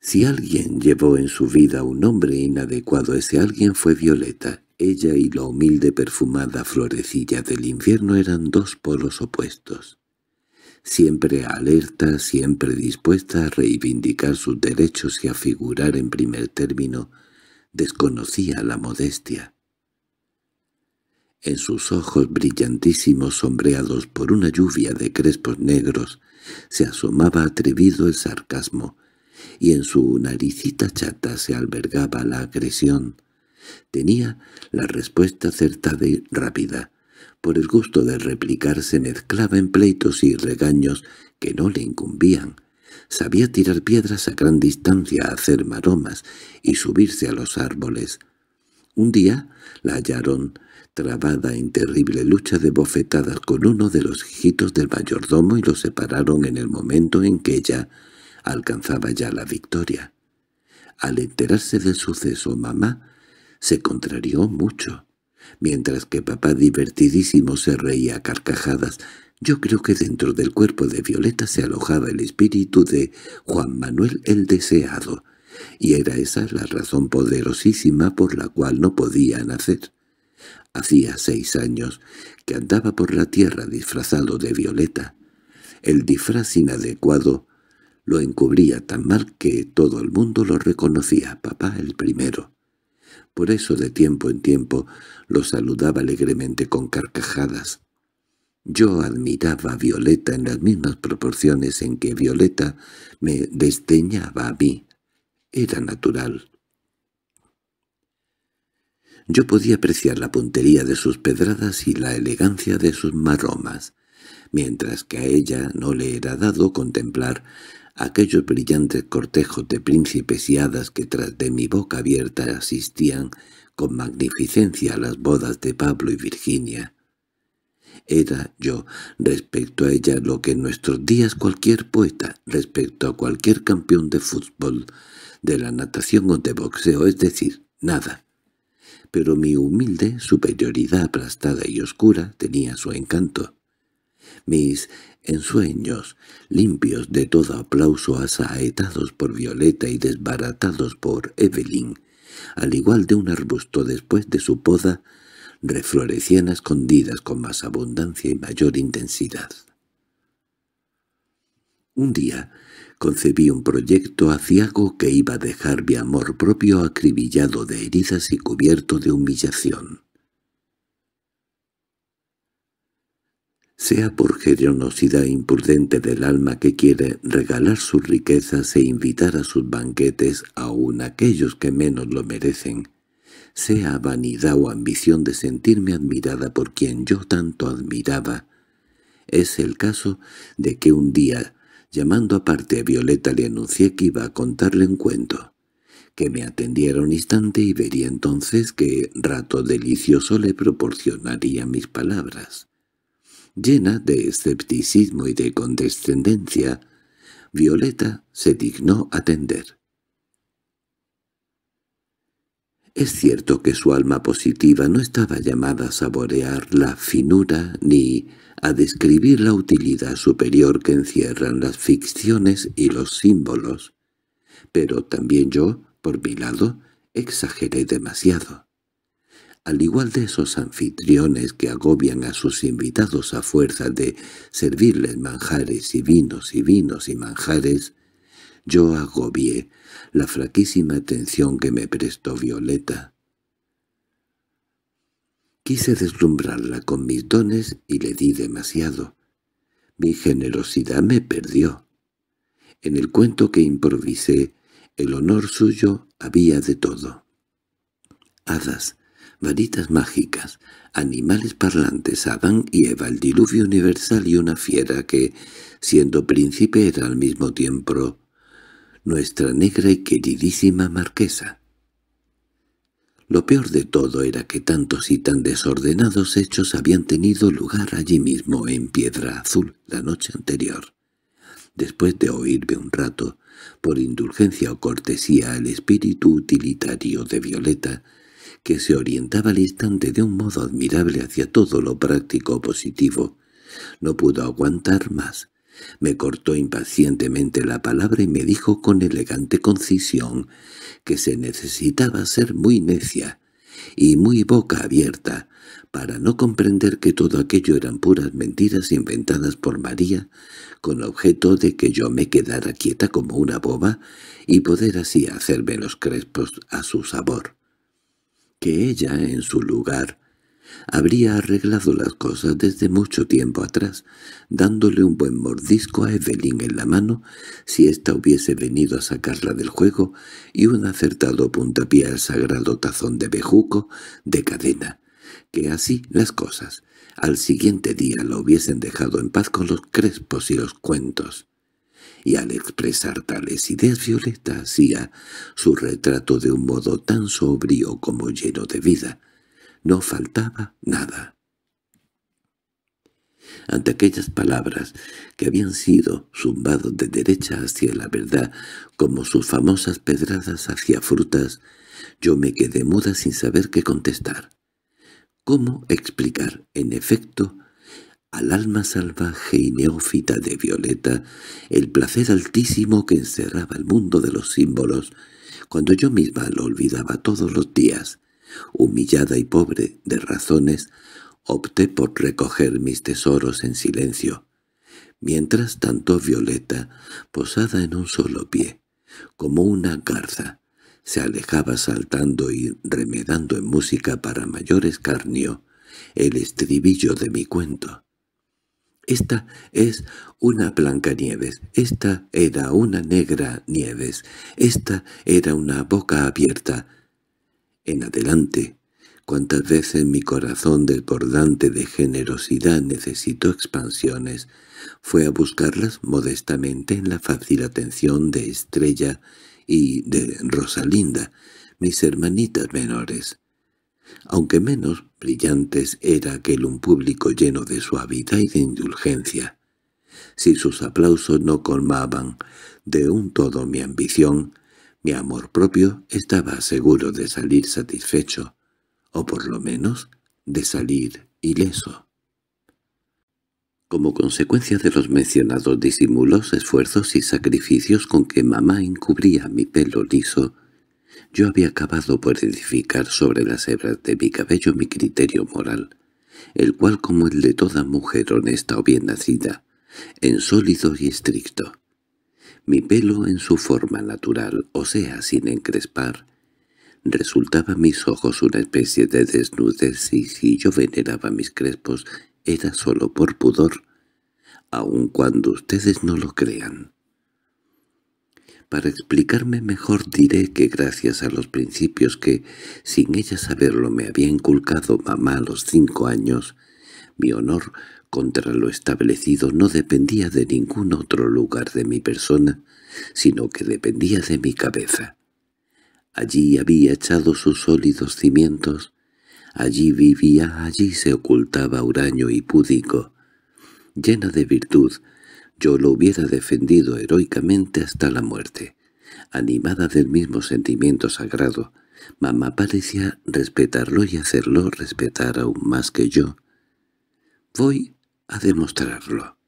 Si alguien llevó en su vida un hombre inadecuado, ese alguien fue Violeta. Ella y la humilde perfumada florecilla del infierno eran dos polos opuestos. Siempre alerta, siempre dispuesta a reivindicar sus derechos y a figurar en primer término, desconocía la modestia. En sus ojos brillantísimos sombreados por una lluvia de crespos negros se asomaba atrevido el sarcasmo, y en su naricita chata se albergaba la agresión. Tenía la respuesta acertada y rápida. Por el gusto de replicarse mezclaba en pleitos y regaños que no le incumbían. Sabía tirar piedras a gran distancia, hacer maromas y subirse a los árboles. Un día la hallaron trabada en terrible lucha de bofetadas con uno de los hijitos del mayordomo y los separaron en el momento en que ella alcanzaba ya la victoria. Al enterarse del suceso, mamá se contrarió mucho, mientras que papá divertidísimo se reía a carcajadas. Yo creo que dentro del cuerpo de Violeta se alojaba el espíritu de Juan Manuel el Deseado, y era esa la razón poderosísima por la cual no podía nacer. Hacía seis años que andaba por la tierra disfrazado de violeta. El disfraz inadecuado lo encubría tan mal que todo el mundo lo reconocía, papá el primero. Por eso de tiempo en tiempo lo saludaba alegremente con carcajadas. Yo admiraba a Violeta en las mismas proporciones en que Violeta me desdeñaba a mí. Era natural. Yo podía apreciar la puntería de sus pedradas y la elegancia de sus maromas, mientras que a ella no le era dado contemplar aquellos brillantes cortejos de príncipes y hadas que tras de mi boca abierta asistían con magnificencia a las bodas de Pablo y Virginia. Era yo, respecto a ella, lo que en nuestros días cualquier poeta, respecto a cualquier campeón de fútbol, de la natación o de boxeo, es decir, nada pero mi humilde superioridad aplastada y oscura tenía su encanto. Mis ensueños, limpios de todo aplauso asaetados por Violeta y desbaratados por Evelyn, al igual de un arbusto después de su poda, reflorecían escondidas con más abundancia y mayor intensidad. Un día concebí un proyecto aciago que iba a dejar mi amor propio acribillado de heridas y cubierto de humillación. Sea por generosidad imprudente del alma que quiere regalar sus riquezas e invitar a sus banquetes aún aquellos que menos lo merecen, sea vanidad o ambición de sentirme admirada por quien yo tanto admiraba, es el caso de que un día Llamando aparte a Violeta le anuncié que iba a contarle un cuento, que me atendiera un instante y vería entonces qué rato delicioso le proporcionaría mis palabras. Llena de escepticismo y de condescendencia, Violeta se dignó atender. Es cierto que su alma positiva no estaba llamada a saborear la finura ni a describir la utilidad superior que encierran las ficciones y los símbolos, pero también yo, por mi lado, exageré demasiado. Al igual de esos anfitriones que agobian a sus invitados a fuerza de servirles manjares y vinos y vinos y manjares, yo agobié la flaquísima atención que me prestó Violeta. Quise deslumbrarla con mis dones y le di demasiado. Mi generosidad me perdió. En el cuento que improvisé, el honor suyo había de todo. Hadas, varitas mágicas, animales parlantes, Adán y Eva, el diluvio universal y una fiera que, siendo príncipe, era al mismo tiempo nuestra negra y queridísima marquesa. Lo peor de todo era que tantos y tan desordenados hechos habían tenido lugar allí mismo, en Piedra Azul, la noche anterior. Después de oírme un rato, por indulgencia o cortesía al espíritu utilitario de Violeta, que se orientaba al instante de un modo admirable hacia todo lo práctico positivo, no pudo aguantar más, me cortó impacientemente la palabra y me dijo con elegante concisión que se necesitaba ser muy necia y muy boca abierta para no comprender que todo aquello eran puras mentiras inventadas por María con objeto de que yo me quedara quieta como una boba y poder así hacerme los crespos a su sabor. Que ella, en su lugar, habría arreglado las cosas desde mucho tiempo atrás, dándole un buen mordisco a Evelyn en la mano si ésta hubiese venido a sacarla del juego y un acertado puntapié al sagrado tazón de bejuco de cadena, que así las cosas al siguiente día la hubiesen dejado en paz con los crespos y los cuentos y al expresar tales ideas Violeta hacía su retrato de un modo tan sobrio como lleno de vida, no faltaba nada. Ante aquellas palabras que habían sido zumbados de derecha hacia la verdad, como sus famosas pedradas hacia frutas, yo me quedé muda sin saber qué contestar. ¿Cómo explicar, en efecto, al alma salvaje y neófita de Violeta el placer altísimo que encerraba el mundo de los símbolos, cuando yo misma lo olvidaba todos los días, humillada y pobre de razones, opté por recoger mis tesoros en silencio. Mientras tanto Violeta, posada en un solo pie, como una garza, se alejaba saltando y remedando en música para mayor escarnio el estribillo de mi cuento. Esta es una Blanca Nieves, esta era una Negra Nieves, esta era una boca abierta, en adelante, cuantas veces mi corazón desbordante de generosidad necesitó expansiones, fue a buscarlas modestamente en la fácil atención de Estrella y de Rosalinda, mis hermanitas menores. Aunque menos brillantes era aquel un público lleno de suavidad y de indulgencia. Si sus aplausos no colmaban de un todo mi ambición, mi amor propio estaba seguro de salir satisfecho, o por lo menos de salir ileso. Como consecuencia de los mencionados disimulos, esfuerzos y sacrificios con que mamá encubría mi pelo liso, yo había acabado por edificar sobre las hebras de mi cabello mi criterio moral, el cual como el de toda mujer honesta o bien nacida, en sólido y estricto. Mi pelo en su forma natural, o sea, sin encrespar, resultaba a mis ojos una especie de desnudez y si yo veneraba mis crespos era solo por pudor, aun cuando ustedes no lo crean. Para explicarme mejor diré que gracias a los principios que, sin ella saberlo, me había inculcado mamá a los cinco años, mi honor contra lo establecido no dependía de ningún otro lugar de mi persona, sino que dependía de mi cabeza. Allí había echado sus sólidos cimientos, allí vivía, allí se ocultaba huraño y púdico. Llena de virtud, yo lo hubiera defendido heroicamente hasta la muerte. Animada del mismo sentimiento sagrado, mamá parecía respetarlo y hacerlo respetar aún más que yo. Voy a demostrarlo.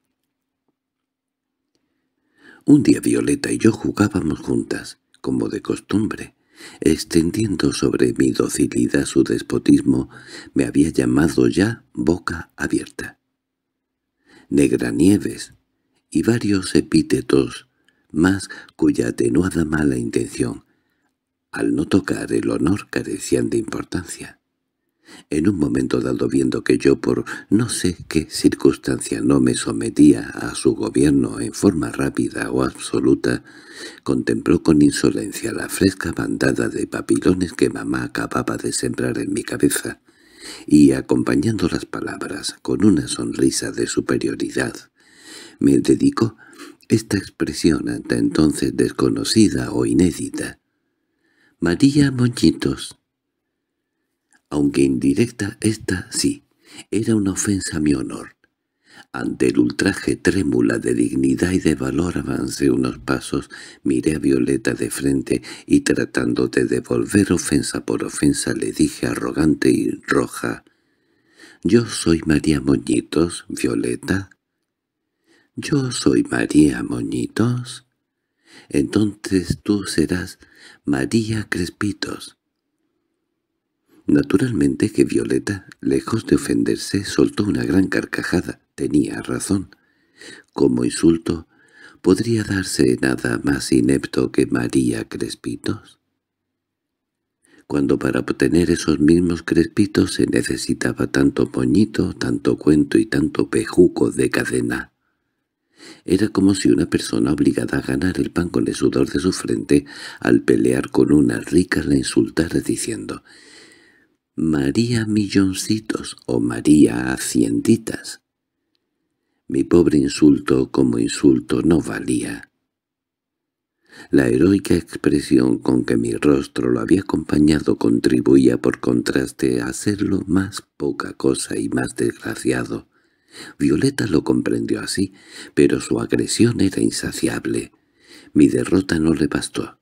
Un día Violeta y yo jugábamos juntas, como de costumbre. Extendiendo sobre mi docilidad su despotismo, me había llamado ya boca abierta. Negranieves y varios epítetos más cuya atenuada mala intención, al no tocar el honor, carecían de importancia. En un momento dado viendo que yo por no sé qué circunstancia no me sometía a su gobierno en forma rápida o absoluta, contempló con insolencia la fresca bandada de papilones que mamá acababa de sembrar en mi cabeza, y acompañando las palabras con una sonrisa de superioridad, me dedicó esta expresión hasta entonces desconocida o inédita. «María Moñitos», aunque indirecta, esta sí, era una ofensa a mi honor. Ante el ultraje trémula de dignidad y de valor avancé unos pasos, miré a Violeta de frente y tratando de devolver ofensa por ofensa le dije arrogante y roja, «Yo soy María Moñitos, Violeta». «Yo soy María Moñitos». «Entonces tú serás María Crespitos». Naturalmente que Violeta, lejos de ofenderse, soltó una gran carcajada. Tenía razón. Como insulto, ¿podría darse nada más inepto que María Crespitos? Cuando para obtener esos mismos crespitos se necesitaba tanto poñito, tanto cuento y tanto pejuco de cadena. Era como si una persona obligada a ganar el pan con el sudor de su frente al pelear con una rica la insultara diciendo María Milloncitos o María Hacienditas. Mi pobre insulto como insulto no valía. La heroica expresión con que mi rostro lo había acompañado contribuía por contraste a hacerlo más poca cosa y más desgraciado. Violeta lo comprendió así, pero su agresión era insaciable. Mi derrota no le bastó.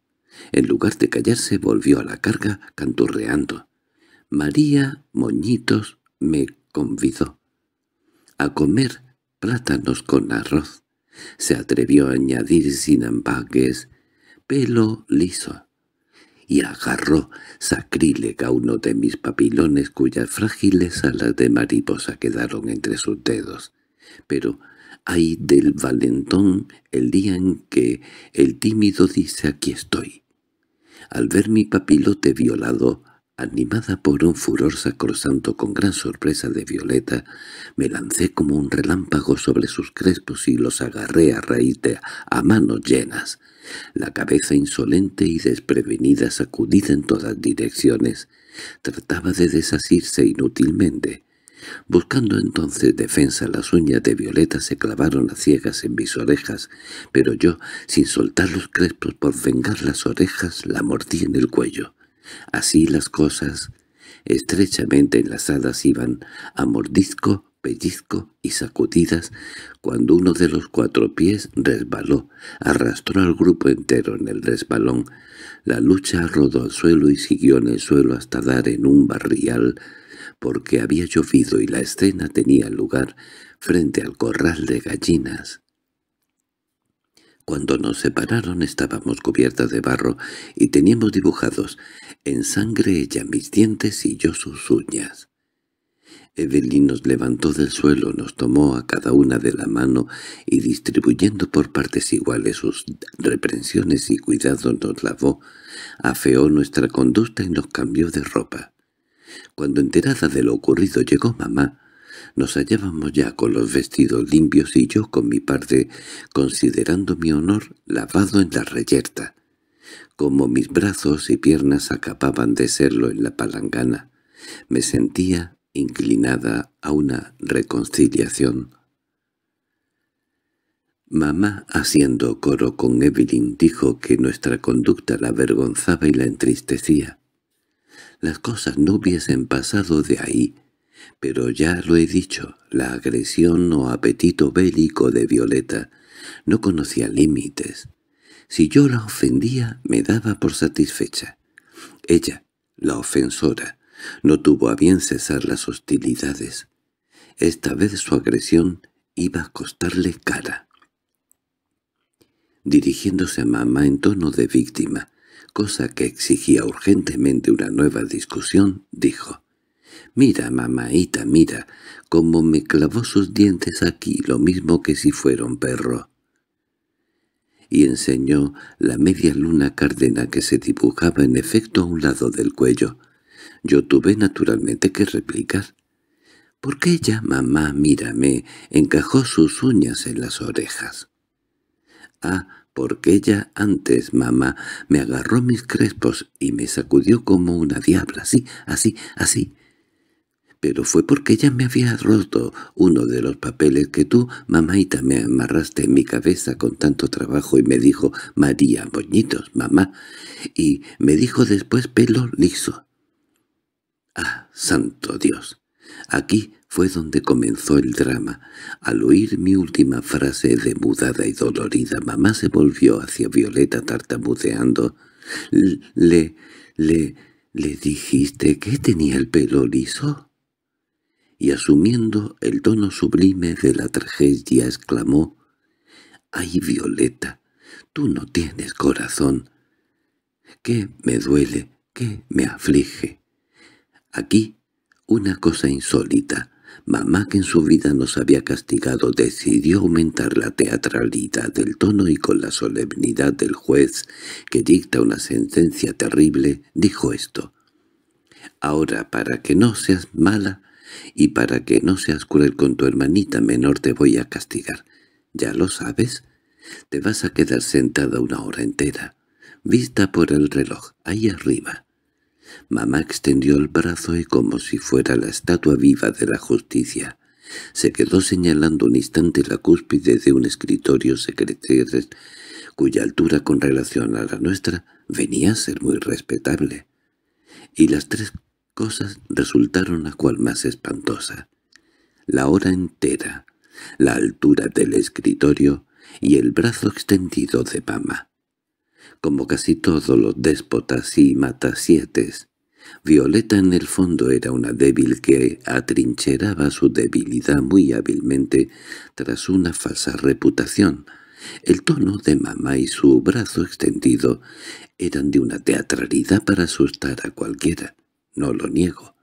En lugar de callarse volvió a la carga canturreando. María Moñitos me convidó a comer plátanos con arroz. Se atrevió a añadir sin ambagues pelo liso y agarró sacrílega uno de mis papilones cuyas frágiles alas de mariposa quedaron entre sus dedos. Pero hay del valentón el día en que el tímido dice «aquí estoy». Al ver mi papilote violado, Animada por un furor sacrosanto con gran sorpresa de Violeta, me lancé como un relámpago sobre sus crespos y los agarré a raíz de a manos llenas, la cabeza insolente y desprevenida sacudida en todas direcciones. Trataba de desasirse inútilmente. Buscando entonces defensa las uñas de Violeta se clavaron a ciegas en mis orejas, pero yo, sin soltar los crespos por vengar las orejas, la mordí en el cuello. Así las cosas, estrechamente enlazadas, iban a mordisco, pellizco y sacudidas, cuando uno de los cuatro pies resbaló, arrastró al grupo entero en el resbalón. La lucha rodó al suelo y siguió en el suelo hasta dar en un barrial, porque había llovido y la escena tenía lugar frente al corral de gallinas. Cuando nos separaron estábamos cubiertas de barro y teníamos dibujados en sangre ella mis dientes y yo sus uñas. Evelyn nos levantó del suelo, nos tomó a cada una de la mano y distribuyendo por partes iguales sus reprensiones y cuidados nos lavó, afeó nuestra conducta y nos cambió de ropa. Cuando enterada de lo ocurrido llegó mamá, nos hallábamos ya con los vestidos limpios y yo con mi parte, considerando mi honor, lavado en la reyerta como mis brazos y piernas acababan de serlo en la palangana. Me sentía inclinada a una reconciliación. Mamá, haciendo coro con Evelyn, dijo que nuestra conducta la avergonzaba y la entristecía. Las cosas no hubiesen pasado de ahí, pero ya lo he dicho, la agresión o apetito bélico de Violeta no conocía límites. Si yo la ofendía, me daba por satisfecha. Ella, la ofensora, no tuvo a bien cesar las hostilidades. Esta vez su agresión iba a costarle cara. Dirigiéndose a mamá en tono de víctima, cosa que exigía urgentemente una nueva discusión, dijo, «Mira, mamáita, mira, cómo me clavó sus dientes aquí, lo mismo que si fuera un perro» y enseñó la media luna cárdena que se dibujaba en efecto a un lado del cuello. Yo tuve naturalmente que replicar. —¿Por qué ella, mamá, mírame, encajó sus uñas en las orejas? —Ah, porque ella antes, mamá, me agarró mis crespos y me sacudió como una diabla, así, así, así pero fue porque ya me había roto uno de los papeles que tú, mamaita, me amarraste en mi cabeza con tanto trabajo y me dijo «María, moñitos, mamá», y me dijo después «pelo liso». ¡Ah, santo Dios! Aquí fue donde comenzó el drama. Al oír mi última frase de mudada y dolorida, mamá se volvió hacia Violeta tartamudeando. «Le, le, le dijiste que tenía el pelo liso?» y asumiendo el tono sublime de la tragedia exclamó «¡Ay, Violeta, tú no tienes corazón! ¿Qué me duele? ¿Qué me aflige?» Aquí una cosa insólita. Mamá, que en su vida nos había castigado, decidió aumentar la teatralidad del tono y con la solemnidad del juez, que dicta una sentencia terrible, dijo esto. «Ahora, para que no seas mala, y para que no seas cruel con tu hermanita menor te voy a castigar. ¿Ya lo sabes? Te vas a quedar sentada una hora entera. Vista por el reloj, ahí arriba. Mamá extendió el brazo y como si fuera la estatua viva de la justicia. Se quedó señalando un instante la cúspide de un escritorio secretario cuya altura con relación a la nuestra venía a ser muy respetable. Y las tres cosas resultaron la cual más espantosa. La hora entera, la altura del escritorio y el brazo extendido de mamá. Como casi todos los déspotas y matasietes, Violeta en el fondo era una débil que atrincheraba su debilidad muy hábilmente tras una falsa reputación. El tono de mamá y su brazo extendido eran de una teatralidad para asustar a cualquiera no lo niego.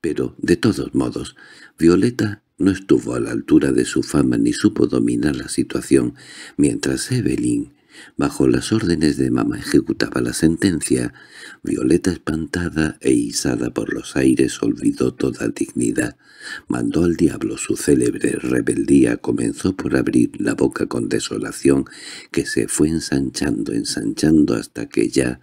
Pero, de todos modos, Violeta no estuvo a la altura de su fama ni supo dominar la situación, mientras Evelyn, bajo las órdenes de mamá, ejecutaba la sentencia. Violeta, espantada e izada por los aires, olvidó toda dignidad. Mandó al diablo su célebre rebeldía, comenzó por abrir la boca con desolación, que se fue ensanchando, ensanchando hasta que ya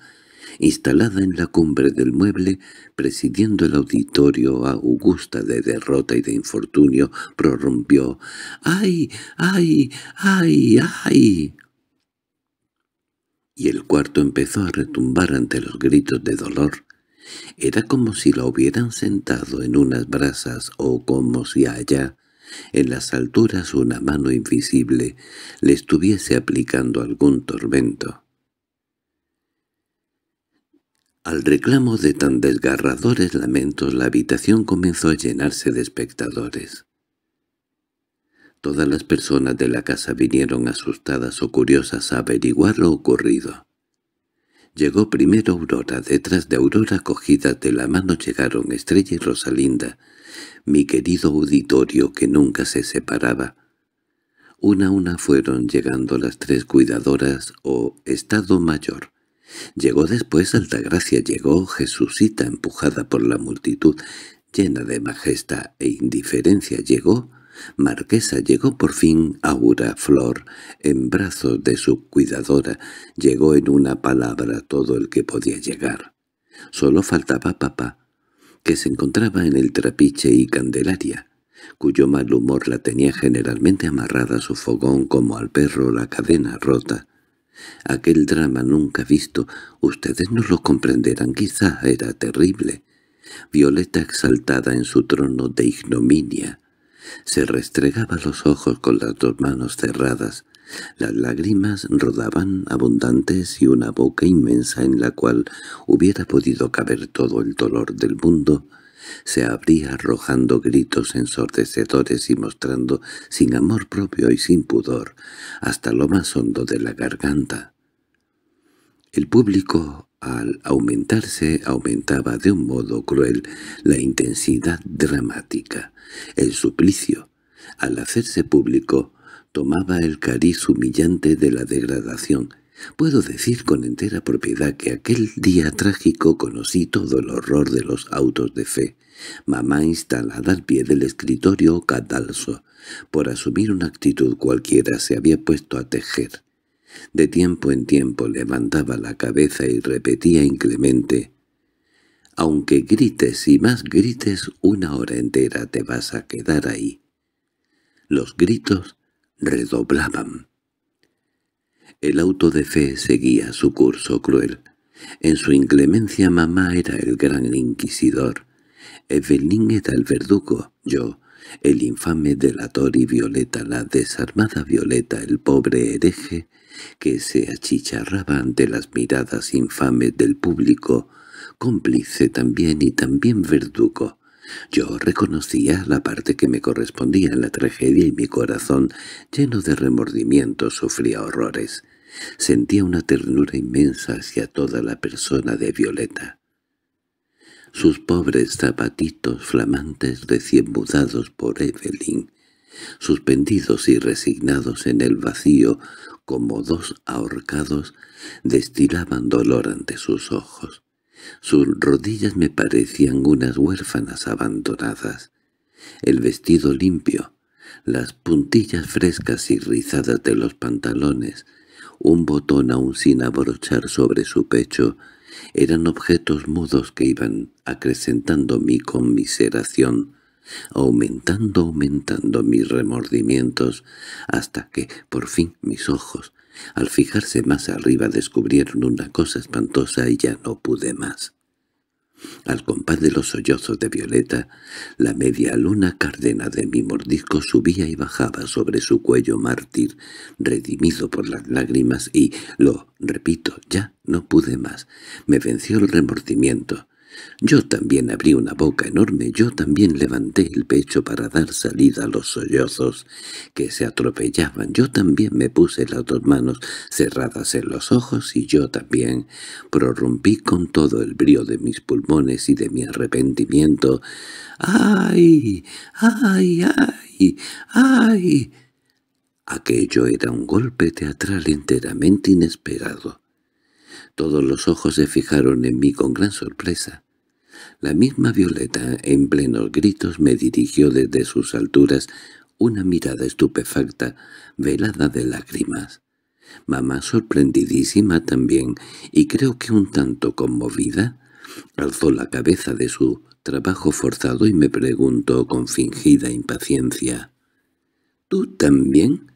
instalada en la cumbre del mueble, presidiendo el auditorio augusta de derrota y de infortunio, prorrumpió «¡Ay, ay, ay, ay!» Y el cuarto empezó a retumbar ante los gritos de dolor. Era como si la hubieran sentado en unas brasas o como si allá, en las alturas una mano invisible, le estuviese aplicando algún tormento. Al reclamo de tan desgarradores lamentos la habitación comenzó a llenarse de espectadores. Todas las personas de la casa vinieron asustadas o curiosas a averiguar lo ocurrido. Llegó primero Aurora, detrás de Aurora cogidas de la mano llegaron Estrella y Rosalinda, mi querido auditorio que nunca se separaba. Una a una fueron llegando las tres cuidadoras o estado mayor, Llegó después Altagracia, llegó Jesucita empujada por la multitud, llena de majestad e indiferencia, llegó Marquesa, llegó por fin Aura Flor, en brazos de su cuidadora, llegó en una palabra todo el que podía llegar. Solo faltaba papá, que se encontraba en el trapiche y Candelaria, cuyo mal humor la tenía generalmente amarrada a su fogón como al perro la cadena rota, Aquel drama nunca visto, ustedes no lo comprenderán, quizá era terrible. Violeta exaltada en su trono de ignominia. Se restregaba los ojos con las dos manos cerradas. Las lágrimas rodaban abundantes y una boca inmensa en la cual hubiera podido caber todo el dolor del mundo se abría arrojando gritos ensordecedores y mostrando, sin amor propio y sin pudor, hasta lo más hondo de la garganta. El público, al aumentarse, aumentaba de un modo cruel la intensidad dramática. El suplicio, al hacerse público, tomaba el cariz humillante de la degradación, Puedo decir con entera propiedad que aquel día trágico conocí todo el horror de los autos de fe. Mamá instalada al pie del escritorio cadalso, por asumir una actitud cualquiera se había puesto a tejer. De tiempo en tiempo levantaba la cabeza y repetía inclemente, «Aunque grites y más grites, una hora entera te vas a quedar ahí». Los gritos redoblaban. El auto de fe seguía su curso cruel. En su inclemencia mamá era el gran inquisidor. Evelyn era el verdugo, yo, el infame delator y Violeta, la desarmada Violeta, el pobre hereje, que se achicharraba ante las miradas infames del público, cómplice también y también verdugo. Yo reconocía la parte que me correspondía en la tragedia y mi corazón, lleno de remordimiento, sufría horrores. Sentía una ternura inmensa hacia toda la persona de Violeta. Sus pobres zapatitos flamantes recién mudados por Evelyn, suspendidos y resignados en el vacío como dos ahorcados, destilaban dolor ante sus ojos. Sus rodillas me parecían unas huérfanas abandonadas. El vestido limpio, las puntillas frescas y rizadas de los pantalones, un botón aún sin abrochar sobre su pecho, eran objetos mudos que iban acrecentando mi conmiseración, aumentando, aumentando mis remordimientos, hasta que, por fin, mis ojos, al fijarse más arriba descubrieron una cosa espantosa y ya no pude más. Al compás de los sollozos de Violeta, la media luna cárdena de mi mordisco subía y bajaba sobre su cuello mártir, redimido por las lágrimas, y, lo repito, ya no pude más. Me venció el remordimiento. Yo también abrí una boca enorme, yo también levanté el pecho para dar salida a los sollozos que se atropellaban, yo también me puse las dos manos cerradas en los ojos y yo también prorrumpí con todo el brío de mis pulmones y de mi arrepentimiento. ¡Ay! ¡Ay! ¡Ay! ¡Ay! Aquello era un golpe teatral enteramente inesperado. Todos los ojos se fijaron en mí con gran sorpresa. La misma Violeta, en plenos gritos, me dirigió desde sus alturas una mirada estupefacta, velada de lágrimas. Mamá, sorprendidísima también, y creo que un tanto conmovida, alzó la cabeza de su trabajo forzado y me preguntó con fingida impaciencia. —¿Tú también?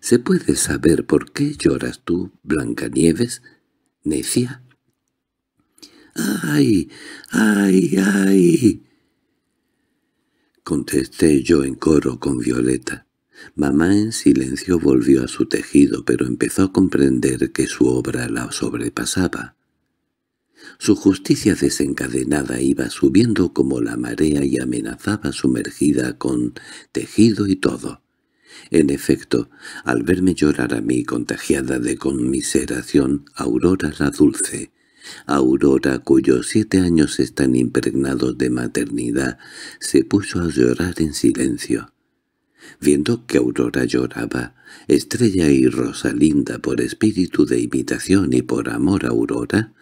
—¿Se puede saber por qué lloras tú, Blancanieves? —Necia. —¡Ay, ay, ay! Contesté yo en coro con Violeta. Mamá en silencio volvió a su tejido, pero empezó a comprender que su obra la sobrepasaba. Su justicia desencadenada iba subiendo como la marea y amenazaba sumergida con tejido y todo. En efecto, al verme llorar a mí contagiada de conmiseración, Aurora la dulce, Aurora, cuyos siete años están impregnados de maternidad, se puso a llorar en silencio. Viendo que Aurora lloraba, Estrella y Rosalinda por espíritu de imitación y por amor a Aurora,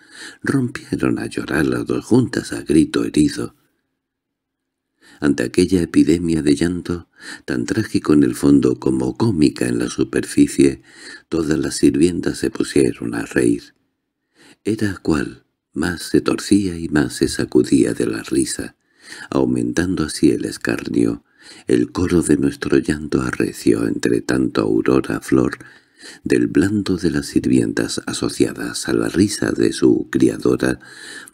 rompieron a llorar las dos juntas a grito herido. Ante aquella epidemia de llanto, tan trágico en el fondo como cómica en la superficie, todas las sirvientas se pusieron a reír. Era cual más se torcía y más se sacudía de la risa, aumentando así el escarnio. El coro de nuestro llanto arreció entre tanto aurora flor del blando de las sirvientas asociadas a la risa de su criadora,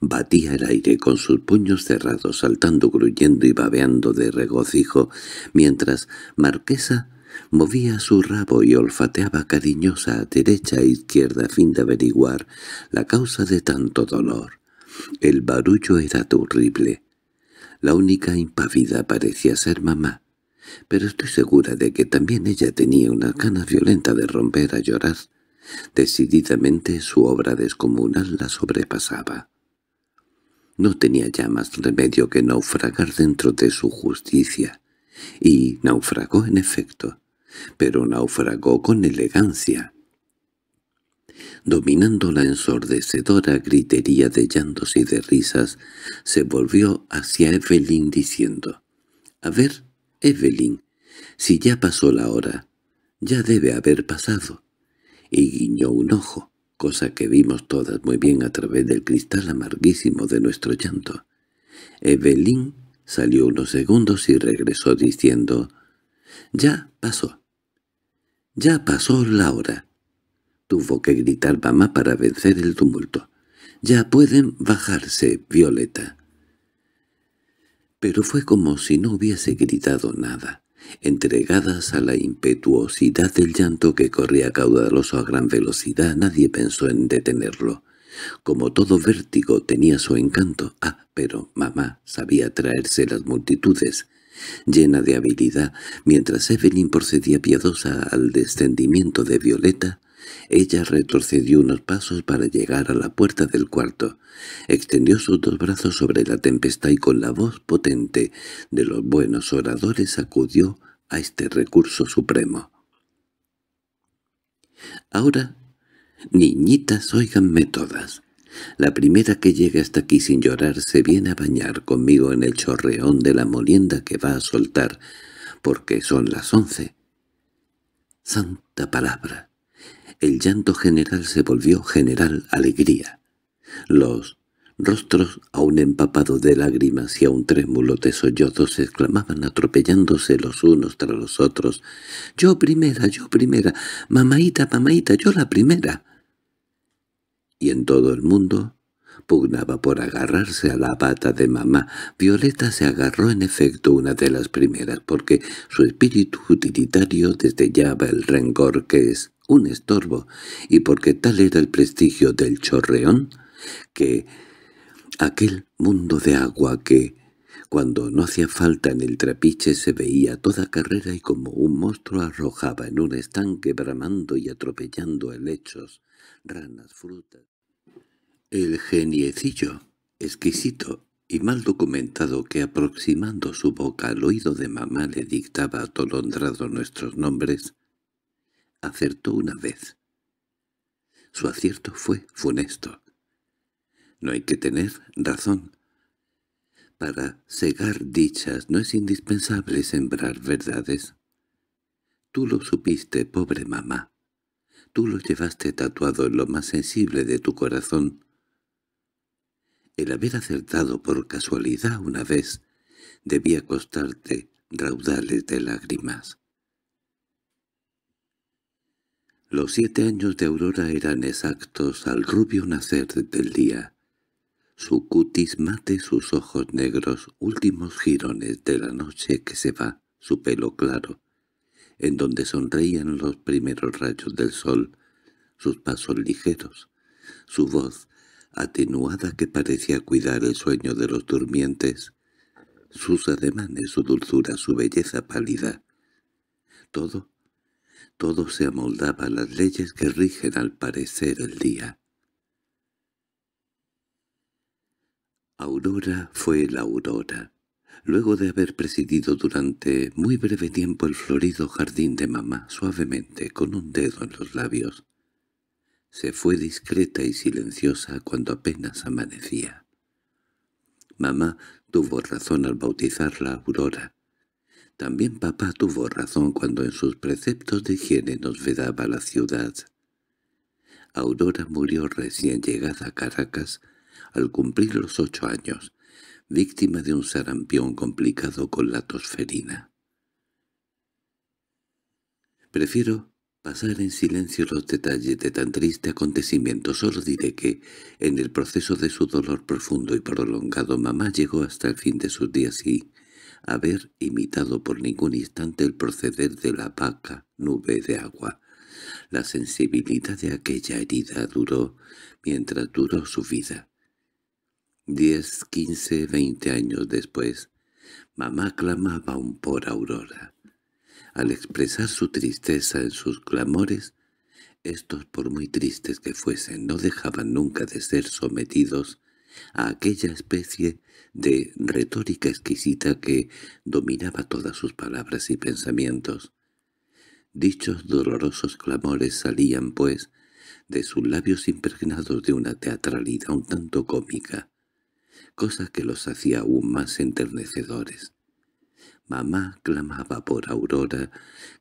batía el aire con sus puños cerrados, saltando, gruyendo y babeando de regocijo, mientras Marquesa Movía su rabo y olfateaba cariñosa a derecha e izquierda a fin de averiguar la causa de tanto dolor. El barullo era terrible. La única impávida parecía ser mamá, pero estoy segura de que también ella tenía una cana violenta de romper a llorar. Decididamente su obra descomunal la sobrepasaba. No tenía ya más remedio que naufragar dentro de su justicia, y naufragó en efecto pero naufragó con elegancia. Dominando la ensordecedora gritería de llantos y de risas, se volvió hacia Evelyn diciendo, «A ver, Evelyn, si ya pasó la hora, ya debe haber pasado». Y guiñó un ojo, cosa que vimos todas muy bien a través del cristal amarguísimo de nuestro llanto. Evelyn salió unos segundos y regresó diciendo, «Ya pasó, ya pasó la hora. Tuvo que gritar mamá para vencer el tumulto. Ya pueden bajarse, Violeta. Pero fue como si no hubiese gritado nada, entregadas a la impetuosidad del llanto que corría caudaloso a gran velocidad, nadie pensó en detenerlo. Como todo vértigo tenía su encanto. Ah, pero mamá sabía traerse las multitudes llena de habilidad, mientras Evelyn procedía piadosa al descendimiento de Violeta, ella retrocedió unos pasos para llegar a la puerta del cuarto. Extendió sus dos brazos sobre la tempestad y con la voz potente de los buenos oradores acudió a este recurso supremo. «Ahora, niñitas, óiganme todas. La primera que llegue hasta aquí sin llorar se viene a bañar conmigo en el chorreón de la molienda que va a soltar, porque son las once. Santa palabra. El llanto general se volvió general alegría. Los rostros aún empapados de lágrimas y aún trémulo de sollozos exclamaban atropellándose los unos tras los otros. «¡Yo primera, yo primera! ¡Mamaita, mamaita, yo la primera!» y en todo el mundo, pugnaba por agarrarse a la pata de mamá. Violeta se agarró en efecto una de las primeras, porque su espíritu utilitario desdeñaba el rencor que es un estorbo, y porque tal era el prestigio del chorreón, que aquel mundo de agua que, cuando no hacía falta en el trapiche, se veía toda carrera y como un monstruo arrojaba en un estanque bramando y atropellando helechos, ranas, frutas. El geniecillo, exquisito y mal documentado que aproximando su boca al oído de mamá le dictaba atolondrado nuestros nombres, acertó una vez. Su acierto fue funesto. No hay que tener razón. Para segar dichas no es indispensable sembrar verdades. Tú lo supiste, pobre mamá. Tú lo llevaste tatuado en lo más sensible de tu corazón. El haber acertado por casualidad una vez debía costarte raudales de lágrimas. Los siete años de Aurora eran exactos al rubio nacer del día. Su cutis mate sus ojos negros, últimos jirones de la noche que se va, su pelo claro, en donde sonreían los primeros rayos del sol, sus pasos ligeros, su voz atenuada que parecía cuidar el sueño de los durmientes, sus ademanes, su dulzura, su belleza pálida. Todo, todo se amoldaba a las leyes que rigen al parecer el día. Aurora fue la aurora, luego de haber presidido durante muy breve tiempo el florido jardín de mamá suavemente con un dedo en los labios. Se fue discreta y silenciosa cuando apenas amanecía. Mamá tuvo razón al bautizarla aurora. También papá tuvo razón cuando en sus preceptos de higiene nos vedaba la ciudad. Aurora murió recién llegada a Caracas al cumplir los ocho años, víctima de un sarampión complicado con la tosferina. Prefiero pasar en silencio los detalles de tan triste acontecimiento. Solo diré que, en el proceso de su dolor profundo y prolongado, mamá llegó hasta el fin de sus días y, haber imitado por ningún instante el proceder de la vaca nube de agua, la sensibilidad de aquella herida duró mientras duró su vida. Diez, quince, veinte años después, mamá clamaba aún por Aurora. Al expresar su tristeza en sus clamores, estos por muy tristes que fuesen no dejaban nunca de ser sometidos a aquella especie de retórica exquisita que dominaba todas sus palabras y pensamientos. Dichos dolorosos clamores salían, pues, de sus labios impregnados de una teatralidad un tanto cómica, cosa que los hacía aún más enternecedores. Mamá clamaba por Aurora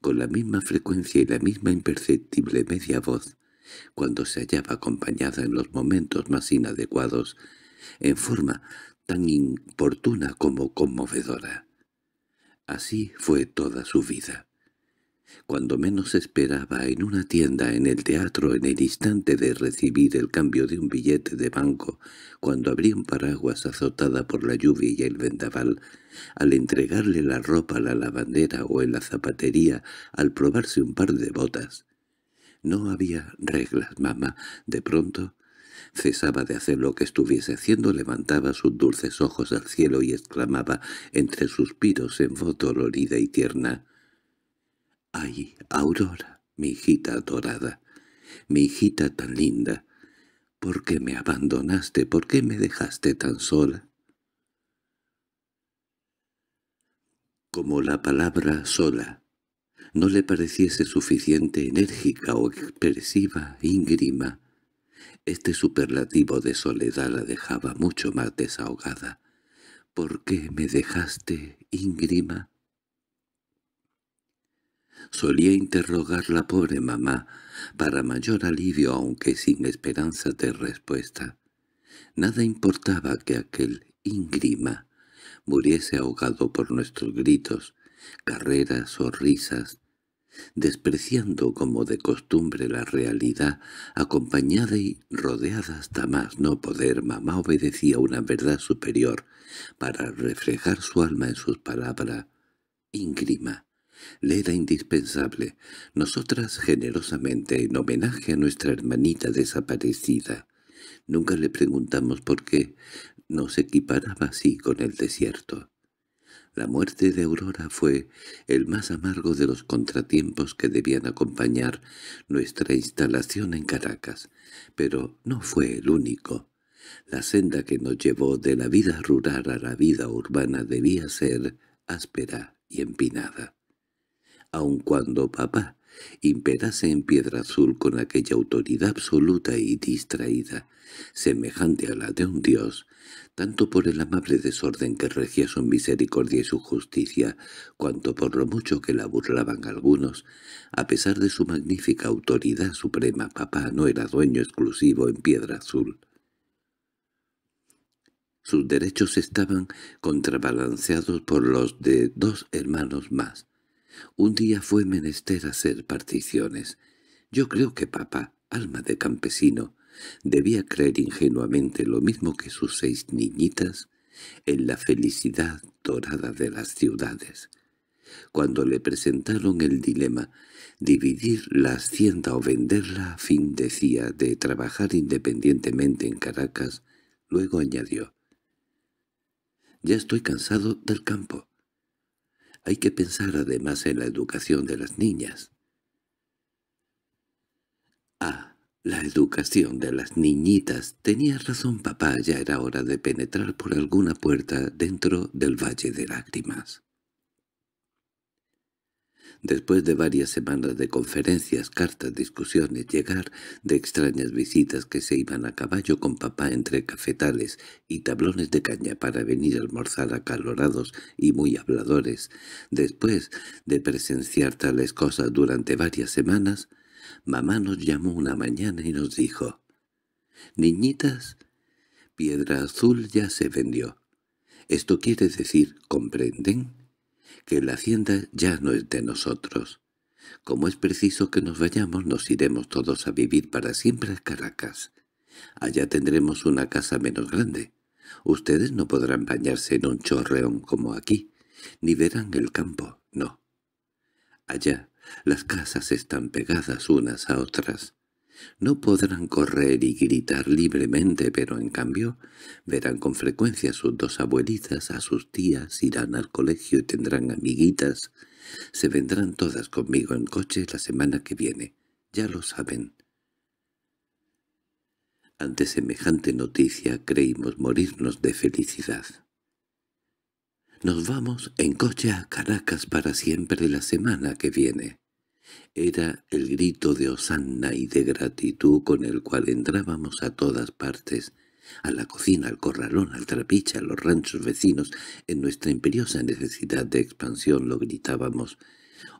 con la misma frecuencia y la misma imperceptible media voz, cuando se hallaba acompañada en los momentos más inadecuados, en forma tan importuna como conmovedora. Así fue toda su vida. Cuando menos esperaba en una tienda, en el teatro, en el instante de recibir el cambio de un billete de banco, cuando abría un paraguas azotada por la lluvia y el vendaval, al entregarle la ropa a la lavandera o en la zapatería, al probarse un par de botas. No había reglas, mamá. De pronto cesaba de hacer lo que estuviese haciendo, levantaba sus dulces ojos al cielo y exclamaba entre suspiros en voz dolorida y tierna — —¡Ay, Aurora, mi hijita adorada, mi hijita tan linda! ¿Por qué me abandonaste? ¿Por qué me dejaste tan sola? Como la palabra «sola» no le pareciese suficiente enérgica o expresiva, íngrima, este superlativo de soledad la dejaba mucho más desahogada. «¿Por qué me dejaste, íngrima?» solía interrogar la pobre mamá, para mayor alivio aunque sin esperanza de respuesta. Nada importaba que aquel íngrima muriese ahogado por nuestros gritos, carreras o risas, despreciando como de costumbre la realidad, acompañada y rodeada hasta más no poder, mamá obedecía una verdad superior para reflejar su alma en sus palabras íngrima le era indispensable. Nosotras generosamente, en homenaje a nuestra hermanita desaparecida, nunca le preguntamos por qué nos equiparaba así con el desierto. La muerte de Aurora fue el más amargo de los contratiempos que debían acompañar nuestra instalación en Caracas, pero no fue el único. La senda que nos llevó de la vida rural a la vida urbana debía ser áspera y empinada aun cuando papá imperase en Piedra Azul con aquella autoridad absoluta y distraída, semejante a la de un dios, tanto por el amable desorden que regía su misericordia y su justicia, cuanto por lo mucho que la burlaban algunos, a pesar de su magnífica autoridad suprema, papá no era dueño exclusivo en Piedra Azul. Sus derechos estaban contrabalanceados por los de dos hermanos más, un día fue menester hacer particiones. Yo creo que papá, alma de campesino, debía creer ingenuamente lo mismo que sus seis niñitas en la felicidad dorada de las ciudades. Cuando le presentaron el dilema, dividir la hacienda o venderla a fin, decía, de trabajar independientemente en Caracas, luego añadió, «Ya estoy cansado del campo. Hay que pensar además en la educación de las niñas. Ah, la educación de las niñitas. Tenía razón papá, ya era hora de penetrar por alguna puerta dentro del Valle de Lágrimas. Después de varias semanas de conferencias, cartas, discusiones, llegar, de extrañas visitas que se iban a caballo con papá entre cafetales y tablones de caña para venir a almorzar acalorados y muy habladores, después de presenciar tales cosas durante varias semanas, mamá nos llamó una mañana y nos dijo, «Niñitas, Piedra Azul ya se vendió. Esto quiere decir, ¿comprenden?» que la hacienda ya no es de nosotros. Como es preciso que nos vayamos, nos iremos todos a vivir para siempre a Caracas. Allá tendremos una casa menos grande. Ustedes no podrán bañarse en un chorreón como aquí, ni verán el campo, no. Allá las casas están pegadas unas a otras. No podrán correr y gritar libremente, pero en cambio verán con frecuencia a sus dos abuelitas, a sus tías, irán al colegio y tendrán amiguitas. Se vendrán todas conmigo en coche la semana que viene, ya lo saben. Ante semejante noticia creímos morirnos de felicidad. Nos vamos en coche a Caracas para siempre la semana que viene. Era el grito de hosanna y de gratitud con el cual entrábamos a todas partes, a la cocina, al corralón, al trapiche, a los ranchos vecinos. En nuestra imperiosa necesidad de expansión lo gritábamos.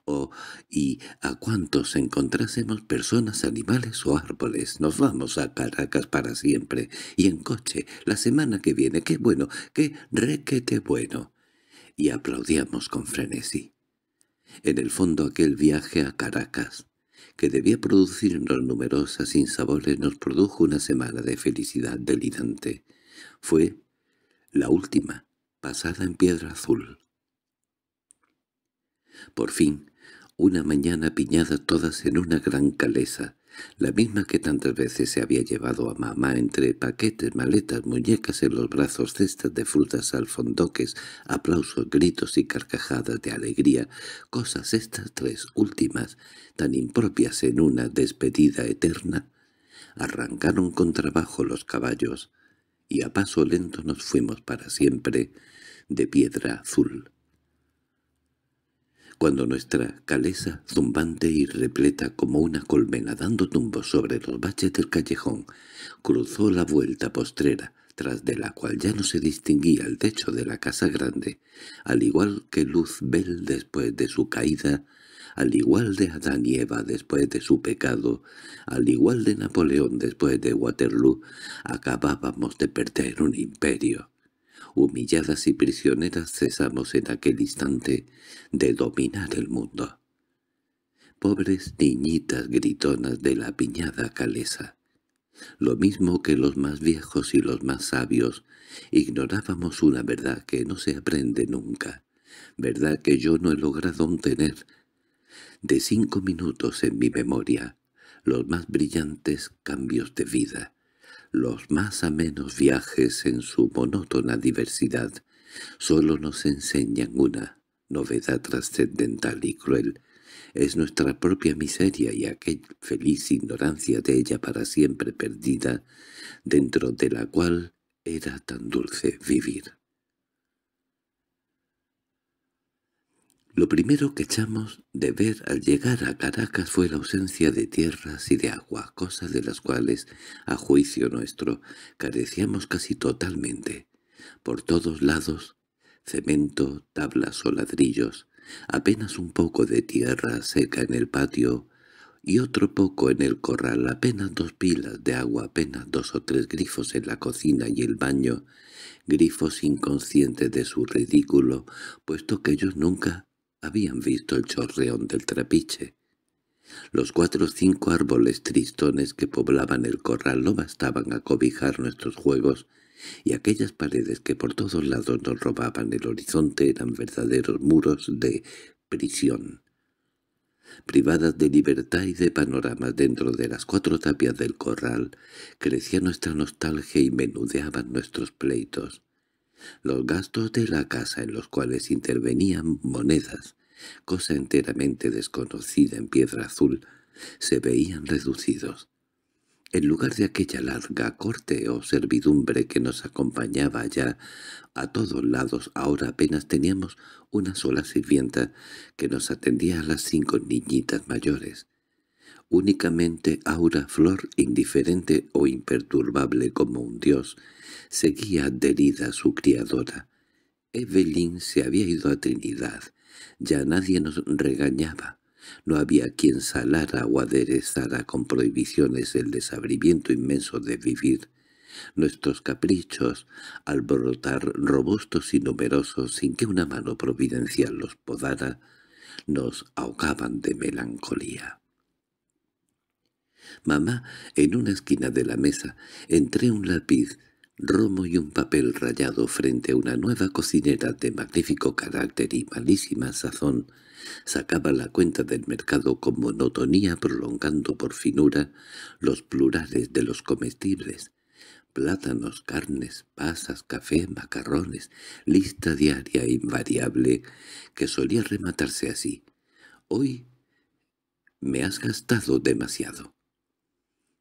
Oh, y a cuantos encontrásemos personas, animales o árboles, nos vamos a Caracas para siempre, y en coche, la semana que viene, qué bueno, qué requete bueno. Y aplaudíamos con frenesí en el fondo aquel viaje a Caracas, que debía producirnos numerosas insabores, nos produjo una semana de felicidad delirante. Fue la última, pasada en piedra azul. Por fin, una mañana piñadas todas en una gran calesa, la misma que tantas veces se había llevado a mamá entre paquetes, maletas, muñecas en los brazos, cestas de frutas, alfondoques, aplausos, gritos y carcajadas de alegría, cosas estas tres últimas, tan impropias en una despedida eterna, arrancaron con trabajo los caballos, y a paso lento nos fuimos para siempre de piedra azul cuando nuestra caleza, zumbante y repleta como una colmena dando tumbos sobre los baches del callejón, cruzó la vuelta postrera, tras de la cual ya no se distinguía el techo de la casa grande, al igual que Luzbel después de su caída, al igual de Adán y Eva después de su pecado, al igual de Napoleón después de Waterloo, acabábamos de perder un imperio humilladas y prisioneras cesamos en aquel instante de dominar el mundo. Pobres niñitas gritonas de la piñada calesa. Lo mismo que los más viejos y los más sabios, ignorábamos una verdad que no se aprende nunca, verdad que yo no he logrado tener. De cinco minutos en mi memoria, los más brillantes cambios de vida, los más amenos viajes en su monótona diversidad solo nos enseñan una novedad trascendental y cruel. Es nuestra propia miseria y aquella feliz ignorancia de ella para siempre perdida, dentro de la cual era tan dulce vivir. Lo primero que echamos de ver al llegar a Caracas fue la ausencia de tierras y de agua, cosas de las cuales, a juicio nuestro, carecíamos casi totalmente. Por todos lados, cemento, tablas o ladrillos, apenas un poco de tierra seca en el patio y otro poco en el corral, apenas dos pilas de agua, apenas dos o tres grifos en la cocina y el baño, grifos inconscientes de su ridículo, puesto que ellos nunca habían visto el chorreón del trapiche. Los cuatro o cinco árboles tristones que poblaban el corral no bastaban a cobijar nuestros juegos, y aquellas paredes que por todos lados nos robaban el horizonte eran verdaderos muros de prisión. Privadas de libertad y de panoramas dentro de las cuatro tapias del corral, crecía nuestra nostalgia y menudeaban nuestros pleitos los gastos de la casa en los cuales intervenían monedas, cosa enteramente desconocida en piedra azul, se veían reducidos. En lugar de aquella larga corte o servidumbre que nos acompañaba ya a todos lados, ahora apenas teníamos una sola sirvienta que nos atendía a las cinco niñitas mayores. Únicamente Aura Flor, indiferente o imperturbable como un dios, seguía adherida a su criadora. Evelyn se había ido a Trinidad. Ya nadie nos regañaba. No había quien salara o aderezara con prohibiciones el desabrimiento inmenso de vivir. Nuestros caprichos, al brotar robustos y numerosos sin que una mano providencial los podara, nos ahogaban de melancolía. Mamá, en una esquina de la mesa, entre un lápiz, romo y un papel rayado frente a una nueva cocinera de magnífico carácter y malísima sazón, sacaba la cuenta del mercado con monotonía prolongando por finura los plurales de los comestibles, plátanos, carnes, pasas, café, macarrones, lista diaria invariable que solía rematarse así. Hoy me has gastado demasiado.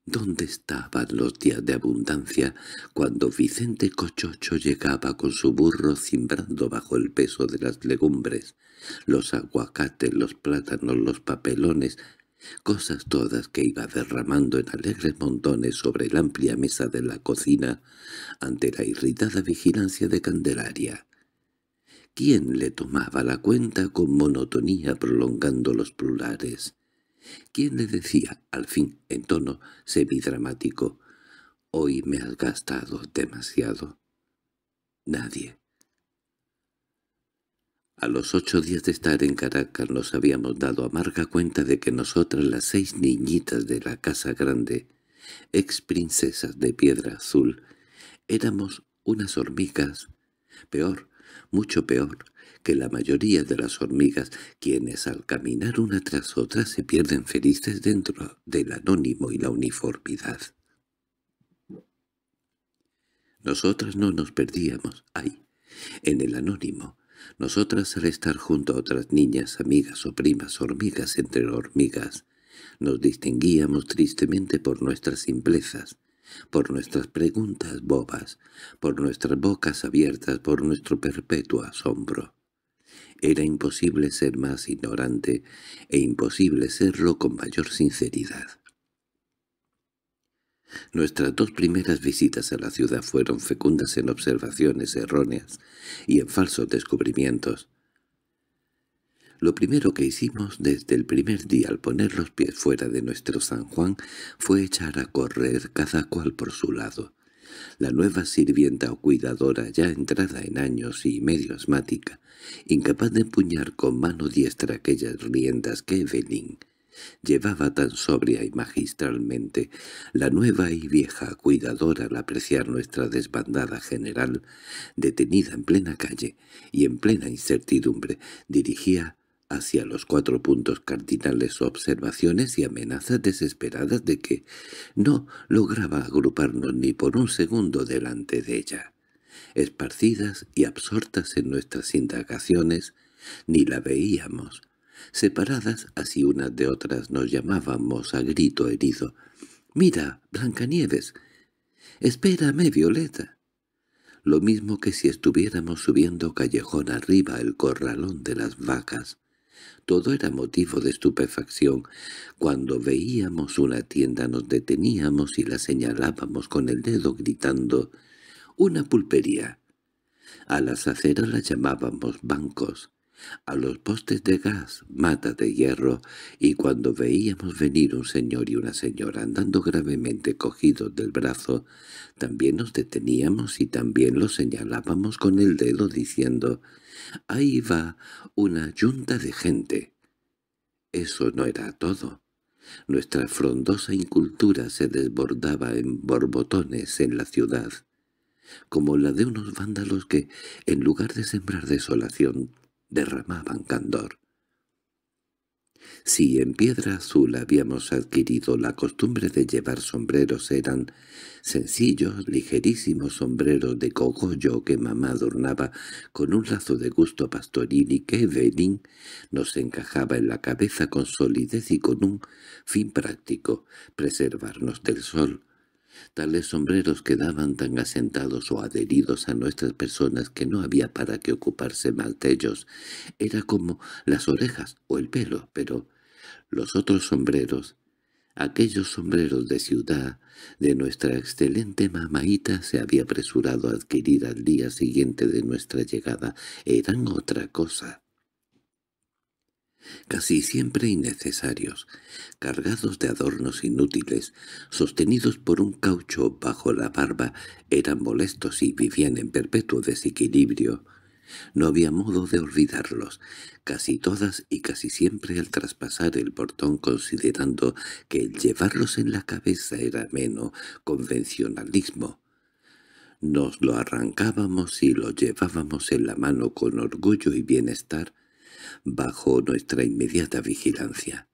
¿Dónde estaban los días de abundancia cuando Vicente Cochocho llegaba con su burro cimbrando bajo el peso de las legumbres, los aguacates, los plátanos, los papelones, cosas todas que iba derramando en alegres montones sobre la amplia mesa de la cocina ante la irritada vigilancia de Candelaria? ¿Quién le tomaba la cuenta con monotonía prolongando los plurales? ¿Quién le decía, al fin, en tono semidramático, «Hoy me has gastado demasiado»? Nadie. A los ocho días de estar en Caracas nos habíamos dado amarga cuenta de que nosotras las seis niñitas de la casa grande, ex princesas de piedra azul, éramos unas hormigas, peor, mucho peor, que la mayoría de las hormigas, quienes al caminar una tras otra se pierden felices dentro del anónimo y la uniformidad. Nosotras no nos perdíamos, ay, en el anónimo. Nosotras al estar junto a otras niñas, amigas o primas, hormigas entre hormigas, nos distinguíamos tristemente por nuestras simplezas, por nuestras preguntas bobas, por nuestras bocas abiertas, por nuestro perpetuo asombro. Era imposible ser más ignorante e imposible serlo con mayor sinceridad. Nuestras dos primeras visitas a la ciudad fueron fecundas en observaciones erróneas y en falsos descubrimientos. Lo primero que hicimos desde el primer día al poner los pies fuera de nuestro San Juan fue echar a correr cada cual por su lado la nueva sirvienta o cuidadora ya entrada en años y medio asmática, incapaz de empuñar con mano diestra aquellas riendas que Evelyn llevaba tan sobria y magistralmente, la nueva y vieja cuidadora al apreciar nuestra desbandada general, detenida en plena calle y en plena incertidumbre, dirigía hacia los cuatro puntos cardinales observaciones y amenazas desesperadas de que no lograba agruparnos ni por un segundo delante de ella. Esparcidas y absortas en nuestras indagaciones, ni la veíamos. Separadas así unas de otras nos llamábamos a grito herido. «¡Mira, Blancanieves! ¡Espérame, Violeta!» Lo mismo que si estuviéramos subiendo callejón arriba el corralón de las vacas. Todo era motivo de estupefacción. Cuando veíamos una tienda nos deteníamos y la señalábamos con el dedo gritando «¡Una pulpería!». A las aceras la llamábamos bancos a los postes de gas, mata de hierro, y cuando veíamos venir un señor y una señora andando gravemente cogidos del brazo, también nos deteníamos y también los señalábamos con el dedo diciendo «Ahí va una yunta de gente». Eso no era todo. Nuestra frondosa incultura se desbordaba en borbotones en la ciudad como la de unos vándalos que, en lugar de sembrar desolación, derramaban candor. Si en Piedra Azul habíamos adquirido la costumbre de llevar sombreros eran sencillos, ligerísimos sombreros de cogollo que mamá adornaba con un lazo de gusto pastoril y que Benín nos encajaba en la cabeza con solidez y con un fin práctico, preservarnos del sol, tales sombreros quedaban tan asentados o adheridos a nuestras personas que no había para qué ocuparse mal de ellos. Era como las orejas o el pelo, pero los otros sombreros, aquellos sombreros de ciudad, de nuestra excelente mamaita se había apresurado a adquirir al día siguiente de nuestra llegada, eran otra cosa casi siempre innecesarios, cargados de adornos inútiles, sostenidos por un caucho bajo la barba, eran molestos y vivían en perpetuo desequilibrio. No había modo de olvidarlos, casi todas y casi siempre al traspasar el portón considerando que el llevarlos en la cabeza era menos convencionalismo. Nos lo arrancábamos y lo llevábamos en la mano con orgullo y bienestar, bajo nuestra inmediata vigilancia.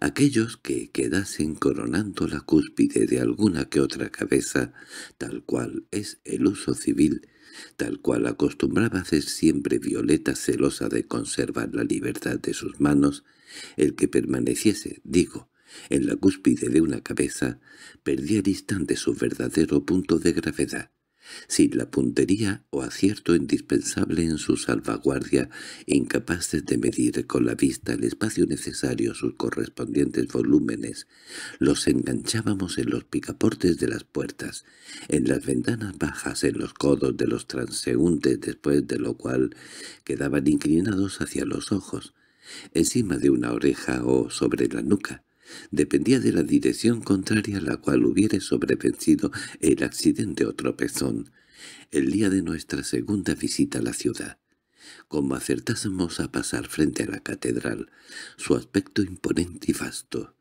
Aquellos que quedasen coronando la cúspide de alguna que otra cabeza, tal cual es el uso civil, tal cual acostumbraba hacer siempre Violeta celosa de conservar la libertad de sus manos, el que permaneciese, digo, en la cúspide de una cabeza, perdía distante instante su verdadero punto de gravedad sin la puntería o acierto indispensable en su salvaguardia, incapaces de medir con la vista el espacio necesario sus correspondientes volúmenes, los enganchábamos en los picaportes de las puertas, en las ventanas bajas, en los codos de los transeúntes, después de lo cual quedaban inclinados hacia los ojos, encima de una oreja o sobre la nuca, dependía de la dirección contraria a la cual hubiere sobrevencido el accidente o tropezón, el día de nuestra segunda visita a la ciudad. Como acertásemos a pasar frente a la catedral, su aspecto imponente y vasto,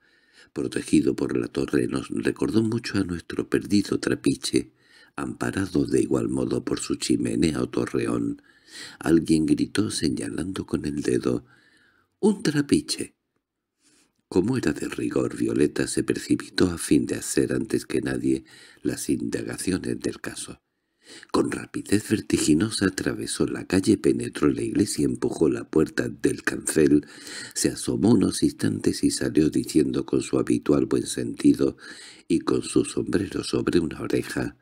protegido por la torre, nos recordó mucho a nuestro perdido trapiche, amparado de igual modo por su chimenea o torreón. Alguien gritó señalando con el dedo, «¡Un trapiche!» Como era de rigor, Violeta se precipitó a fin de hacer antes que nadie las indagaciones del caso. Con rapidez vertiginosa atravesó la calle, penetró la iglesia, empujó la puerta del cancel, se asomó unos instantes y salió diciendo con su habitual buen sentido y con su sombrero sobre una oreja,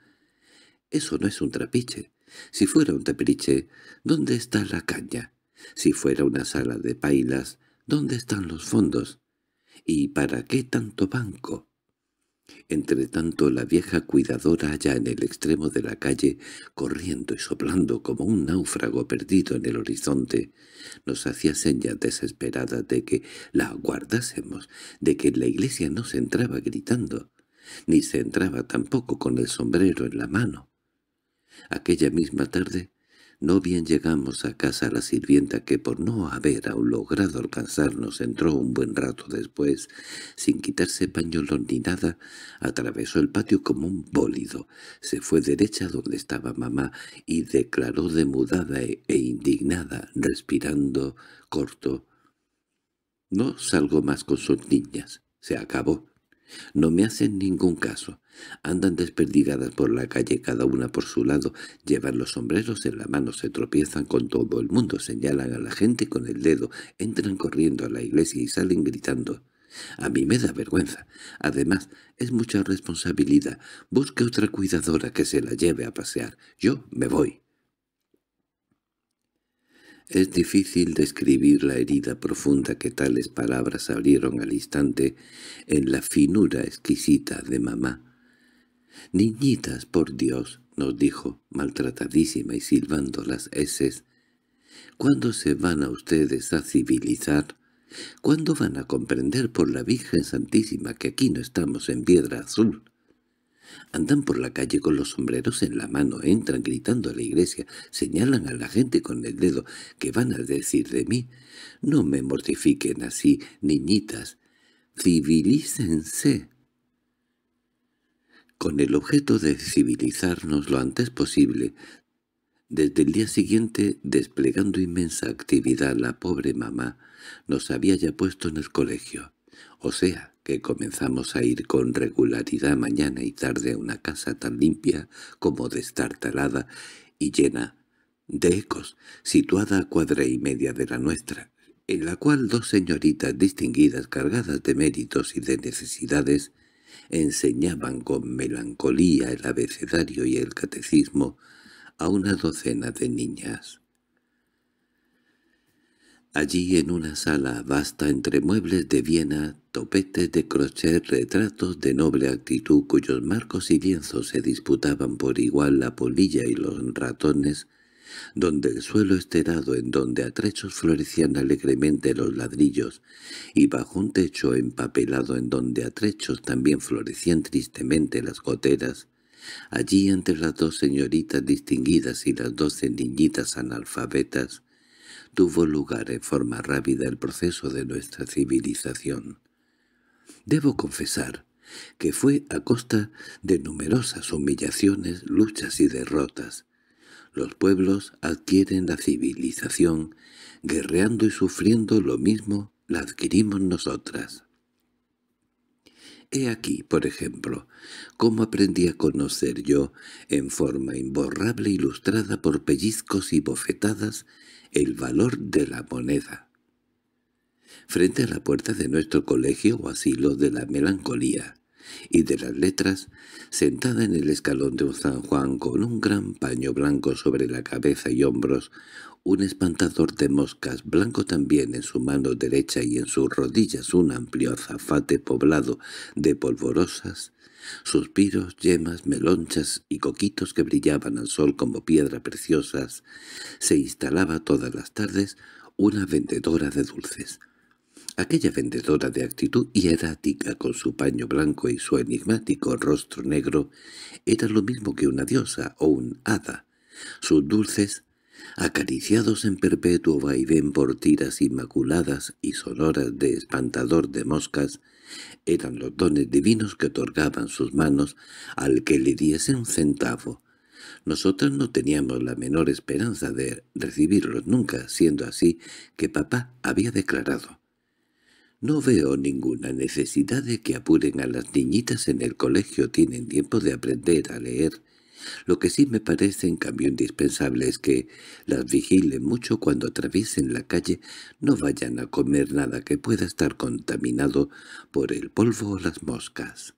«Eso no es un trapiche. Si fuera un trapiche, ¿dónde está la caña? Si fuera una sala de pailas, ¿dónde están los fondos? ¿Y para qué tanto banco? Entretanto la vieja cuidadora allá en el extremo de la calle, corriendo y soplando como un náufrago perdido en el horizonte, nos hacía señas desesperadas de que la aguardásemos, de que en la iglesia no se entraba gritando, ni se entraba tampoco con el sombrero en la mano. Aquella misma tarde no bien llegamos a casa la sirvienta que por no haber aún logrado alcanzarnos entró un buen rato después, sin quitarse pañolón ni nada, atravesó el patio como un bólido, se fue derecha donde estaba mamá y declaró demudada e, e indignada, respirando corto. «No salgo más con sus niñas. Se acabó. No me hacen ningún caso. Andan desperdigadas por la calle cada una por su lado, llevan los sombreros en la mano, se tropiezan con todo el mundo, señalan a la gente con el dedo, entran corriendo a la iglesia y salen gritando. A mí me da vergüenza. Además, es mucha responsabilidad. Busque otra cuidadora que se la lleve a pasear. Yo me voy. Es difícil describir la herida profunda que tales palabras abrieron al instante en la finura exquisita de mamá. «Niñitas, por Dios», nos dijo, maltratadísima y silbando las heces, «¿cuándo se van a ustedes a civilizar? ¿Cuándo van a comprender por la Virgen Santísima que aquí no estamos en piedra azul?» Andan por la calle con los sombreros en la mano, entran gritando a la iglesia, señalan a la gente con el dedo. que van a decir de mí? No me mortifiquen así, niñitas. Civilícense con el objeto de civilizarnos lo antes posible. Desde el día siguiente, desplegando inmensa actividad, la pobre mamá nos había ya puesto en el colegio. O sea, que comenzamos a ir con regularidad mañana y tarde a una casa tan limpia como destartalada y llena de ecos, situada a cuadra y media de la nuestra, en la cual dos señoritas distinguidas cargadas de méritos y de necesidades enseñaban con melancolía el abecedario y el catecismo a una docena de niñas. Allí en una sala vasta entre muebles de Viena, topetes de crochet, retratos de noble actitud cuyos marcos y lienzos se disputaban por igual la polilla y los ratones, donde el suelo esterado en donde a trechos florecían alegremente los ladrillos, y bajo un techo empapelado en donde a trechos también florecían tristemente las goteras, allí entre las dos señoritas distinguidas y las doce niñitas analfabetas, tuvo lugar en forma rápida el proceso de nuestra civilización. Debo confesar que fue a costa de numerosas humillaciones, luchas y derrotas, los pueblos adquieren la civilización, guerreando y sufriendo lo mismo la adquirimos nosotras. He aquí, por ejemplo, cómo aprendí a conocer yo, en forma imborrable ilustrada por pellizcos y bofetadas, el valor de la moneda. Frente a la puerta de nuestro colegio o asilo de la melancolía, y de las letras, sentada en el escalón de un San Juan con un gran paño blanco sobre la cabeza y hombros, un espantador de moscas blanco también en su mano derecha y en sus rodillas un amplio azafate poblado de polvorosas, suspiros, yemas, melonchas y coquitos que brillaban al sol como piedras preciosas, se instalaba todas las tardes una vendedora de dulces. Aquella vendedora de actitud hierática con su paño blanco y su enigmático rostro negro era lo mismo que una diosa o un hada. Sus dulces, acariciados en perpetuo vaivén por tiras inmaculadas y sonoras de espantador de moscas, eran los dones divinos que otorgaban sus manos al que le diese un centavo. Nosotros no teníamos la menor esperanza de recibirlos nunca, siendo así que papá había declarado no veo ninguna necesidad de que apuren a las niñitas en el colegio, tienen tiempo de aprender a leer. Lo que sí me parece en cambio indispensable es que las vigilen mucho cuando atraviesen la calle, no vayan a comer nada que pueda estar contaminado por el polvo o las moscas.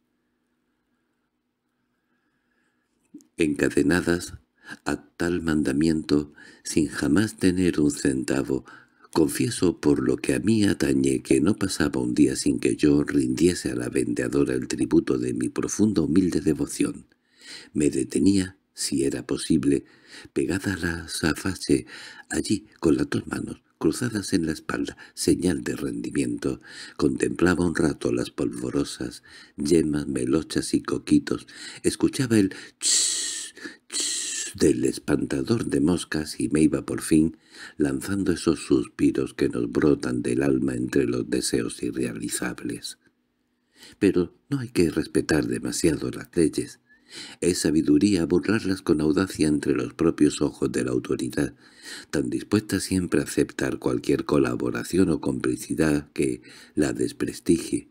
Encadenadas a tal mandamiento, sin jamás tener un centavo, Confieso por lo que a mí atañe que no pasaba un día sin que yo rindiese a la vendedora el tributo de mi profunda humilde devoción. Me detenía, si era posible, pegada a la zafache, allí con las dos manos, cruzadas en la espalda, señal de rendimiento, contemplaba un rato las polvorosas, yemas, melochas y coquitos, escuchaba el «ch, ch del espantador de moscas y me iba por fin lanzando esos suspiros que nos brotan del alma entre los deseos irrealizables. Pero no hay que respetar demasiado las leyes. Es sabiduría burlarlas con audacia entre los propios ojos de la autoridad, tan dispuesta siempre a aceptar cualquier colaboración o complicidad que la desprestigie.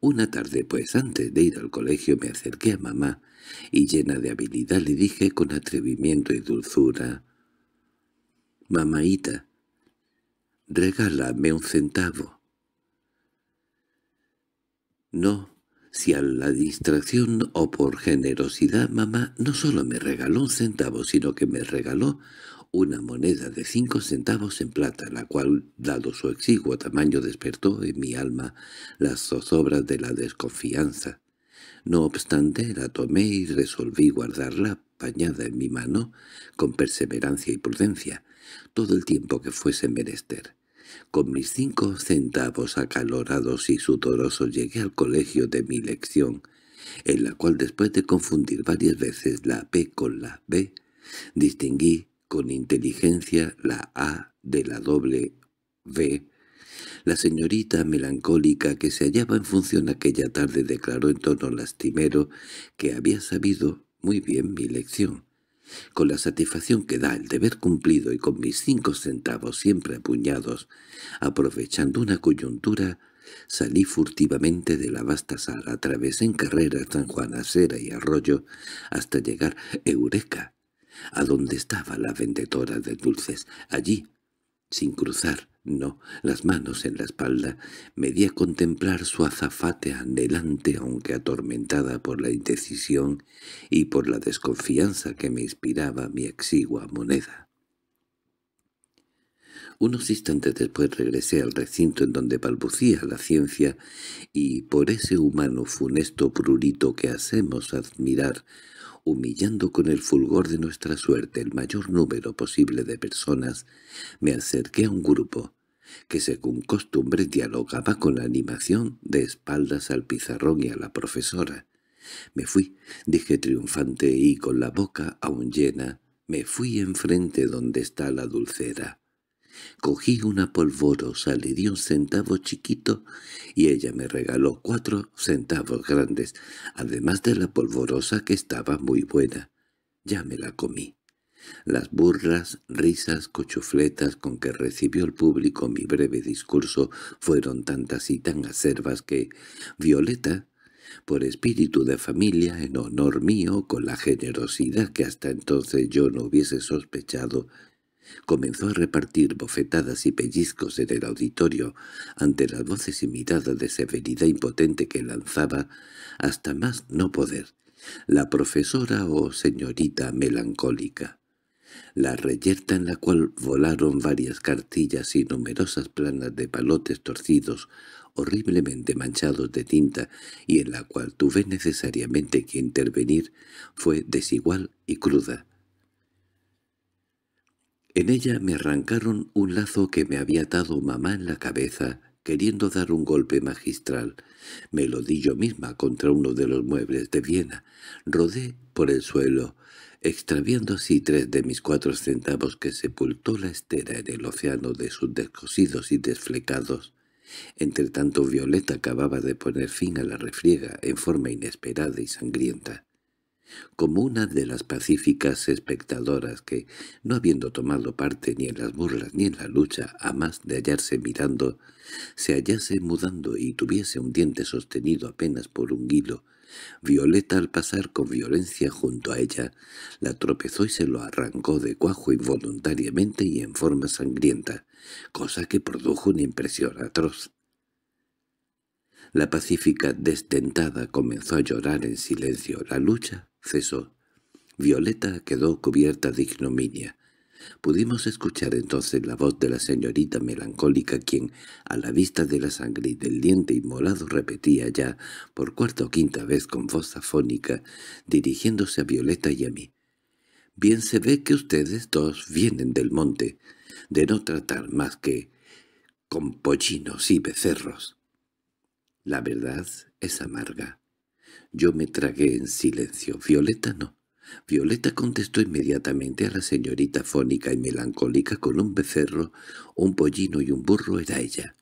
Una tarde, pues, antes de ir al colegio me acerqué a mamá y llena de habilidad le dije con atrevimiento y dulzura, «Mamaíta, regálame un centavo». «No, si a la distracción o por generosidad mamá no solo me regaló un centavo, sino que me regaló una moneda de cinco centavos en plata, la cual, dado su exiguo tamaño, despertó en mi alma las zozobras de la desconfianza, no obstante, la tomé y resolví guardarla pañada en mi mano con perseverancia y prudencia, todo el tiempo que fuese menester. Con mis cinco centavos acalorados y sudorosos llegué al colegio de mi lección, en la cual después de confundir varias veces la P con la B, distinguí con inteligencia la A de la doble B la señorita melancólica que se hallaba en función aquella tarde declaró en tono lastimero que había sabido muy bien mi lección. Con la satisfacción que da el deber cumplido y con mis cinco centavos siempre apuñados, aprovechando una coyuntura, salí furtivamente de la vasta sala, atravesé en carrera San Juan y Arroyo hasta llegar Eureka, a donde estaba la vendedora de dulces. Allí sin cruzar, no, las manos en la espalda, me di a contemplar su azafate anhelante aunque atormentada por la indecisión y por la desconfianza que me inspiraba mi exigua moneda. Unos instantes después regresé al recinto en donde balbucía la ciencia y por ese humano funesto prurito que hacemos admirar humillando con el fulgor de nuestra suerte el mayor número posible de personas, me acerqué a un grupo, que según costumbre dialogaba con la animación de espaldas al pizarrón y a la profesora. Me fui, dije triunfante y con la boca aún llena, me fui enfrente donde está la dulcera. Cogí una polvorosa, le di un centavo chiquito y ella me regaló cuatro centavos grandes, además de la polvorosa que estaba muy buena. Ya me la comí. Las burras, risas, cochufletas con que recibió el público mi breve discurso fueron tantas y tan acervas que Violeta, por espíritu de familia, en honor mío, con la generosidad que hasta entonces yo no hubiese sospechado, comenzó a repartir bofetadas y pellizcos en el auditorio ante las voces y miradas de severidad impotente que lanzaba hasta más no poder la profesora o señorita melancólica la reyerta en la cual volaron varias cartillas y numerosas planas de palotes torcidos, horriblemente manchados de tinta, y en la cual tuve necesariamente que intervenir, fue desigual y cruda. En ella me arrancaron un lazo que me había atado mamá en la cabeza, queriendo dar un golpe magistral. Me lo di yo misma contra uno de los muebles de Viena. Rodé por el suelo, extraviando así tres de mis cuatro centavos que sepultó la estera en el océano de sus descosidos y desflecados. tanto Violeta acababa de poner fin a la refriega en forma inesperada y sangrienta como una de las pacíficas espectadoras que, no habiendo tomado parte ni en las burlas ni en la lucha, a más de hallarse mirando, se hallase mudando y tuviese un diente sostenido apenas por un hilo, Violeta al pasar con violencia junto a ella, la tropezó y se lo arrancó de cuajo involuntariamente y en forma sangrienta, cosa que produjo una impresión atroz. La pacífica destentada comenzó a llorar en silencio. La lucha cesó. Violeta quedó cubierta de ignominia. Pudimos escuchar entonces la voz de la señorita melancólica quien, a la vista de la sangre y del diente inmolado, repetía ya, por cuarta o quinta vez con voz afónica, dirigiéndose a Violeta y a mí. «Bien se ve que ustedes dos vienen del monte, de no tratar más que con pollinos y becerros. La verdad es amarga. Yo me tragué en silencio. Violeta no. Violeta contestó inmediatamente a la señorita fónica y melancólica con un becerro, un pollino y un burro era ella.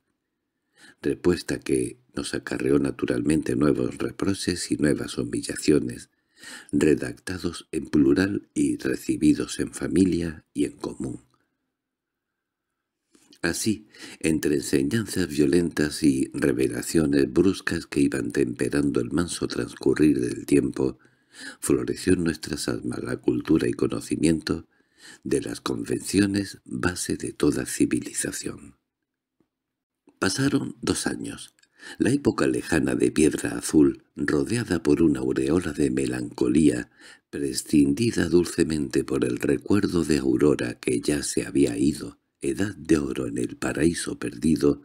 Respuesta que nos acarreó naturalmente nuevos reproches y nuevas humillaciones, redactados en plural y recibidos en familia y en común. Así, entre enseñanzas violentas y revelaciones bruscas que iban temperando el manso transcurrir del tiempo, floreció en nuestras almas la cultura y conocimiento de las convenciones base de toda civilización. Pasaron dos años. La época lejana de piedra azul, rodeada por una aureola de melancolía, prescindida dulcemente por el recuerdo de Aurora que ya se había ido, edad de oro en el paraíso perdido,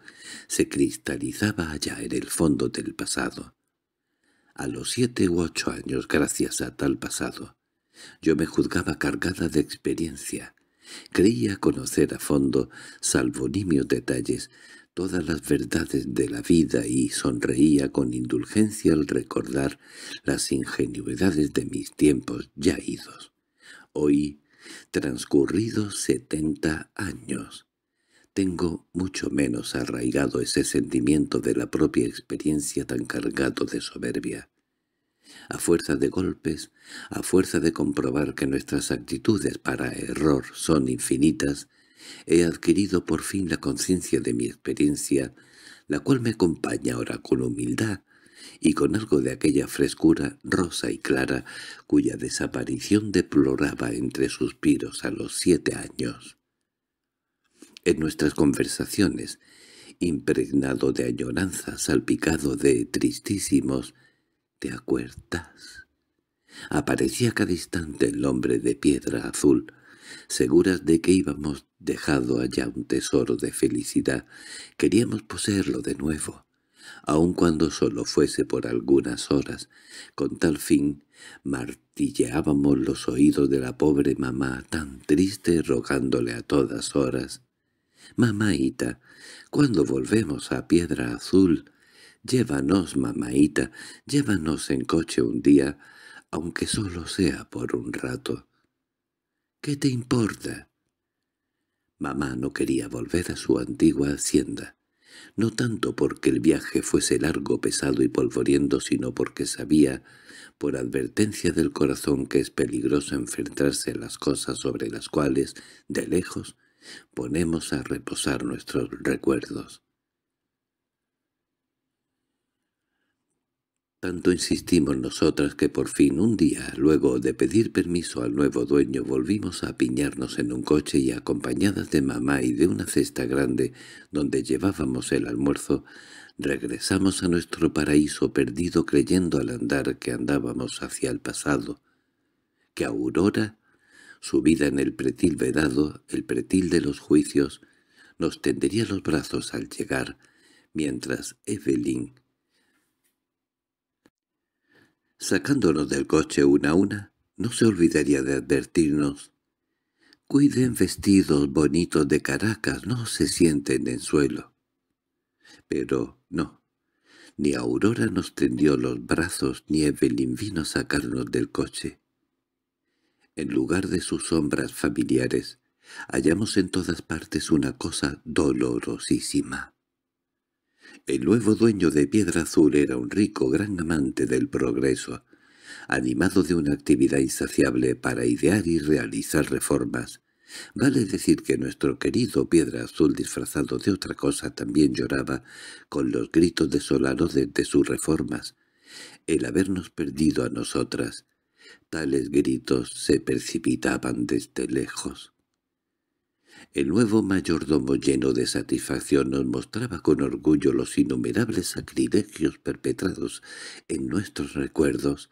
se cristalizaba allá en el fondo del pasado. A los siete u ocho años, gracias a tal pasado, yo me juzgaba cargada de experiencia. Creía conocer a fondo, salvo nimios detalles, todas las verdades de la vida y sonreía con indulgencia al recordar las ingenuidades de mis tiempos ya idos. Hoy transcurrido setenta años. Tengo mucho menos arraigado ese sentimiento de la propia experiencia tan cargado de soberbia. A fuerza de golpes, a fuerza de comprobar que nuestras actitudes para error son infinitas, he adquirido por fin la conciencia de mi experiencia, la cual me acompaña ahora con humildad y con algo de aquella frescura rosa y clara cuya desaparición deploraba entre suspiros a los siete años. En nuestras conversaciones, impregnado de añoranzas, salpicado de tristísimos, ¿te acuerdas? Aparecía cada instante el hombre de piedra azul, seguras de que íbamos dejado allá un tesoro de felicidad, queríamos poseerlo de nuevo aun cuando solo fuese por algunas horas. Con tal fin, martilleábamos los oídos de la pobre mamá, tan triste, rogándole a todas horas. Mamáita, cuando volvemos a Piedra Azul, llévanos, mamáita, llévanos en coche un día, aunque solo sea por un rato». «¿Qué te importa?» Mamá no quería volver a su antigua hacienda no tanto porque el viaje fuese largo, pesado y polvoriento, sino porque sabía, por advertencia del corazón, que es peligroso enfrentarse a las cosas sobre las cuales, de lejos, ponemos a reposar nuestros recuerdos. Tanto insistimos nosotras que por fin un día, luego de pedir permiso al nuevo dueño, volvimos a apiñarnos en un coche y acompañadas de mamá y de una cesta grande donde llevábamos el almuerzo, regresamos a nuestro paraíso perdido creyendo al andar que andábamos hacia el pasado, que Aurora, subida en el pretil vedado, el pretil de los juicios, nos tendería los brazos al llegar, mientras Evelyn, sacándonos del coche una a una, no se olvidaría de advertirnos. Cuiden vestidos bonitos de Caracas, no se sienten en suelo. Pero no, ni Aurora nos tendió los brazos ni Evelyn vino a sacarnos del coche. En lugar de sus sombras familiares, hallamos en todas partes una cosa dolorosísima. El nuevo dueño de Piedra Azul era un rico gran amante del progreso, animado de una actividad insaciable para idear y realizar reformas. Vale decir que nuestro querido Piedra Azul disfrazado de otra cosa también lloraba con los gritos desolados de sus reformas, el habernos perdido a nosotras. Tales gritos se precipitaban desde lejos. El nuevo mayordomo lleno de satisfacción nos mostraba con orgullo los innumerables sacrilegios perpetrados en nuestros recuerdos,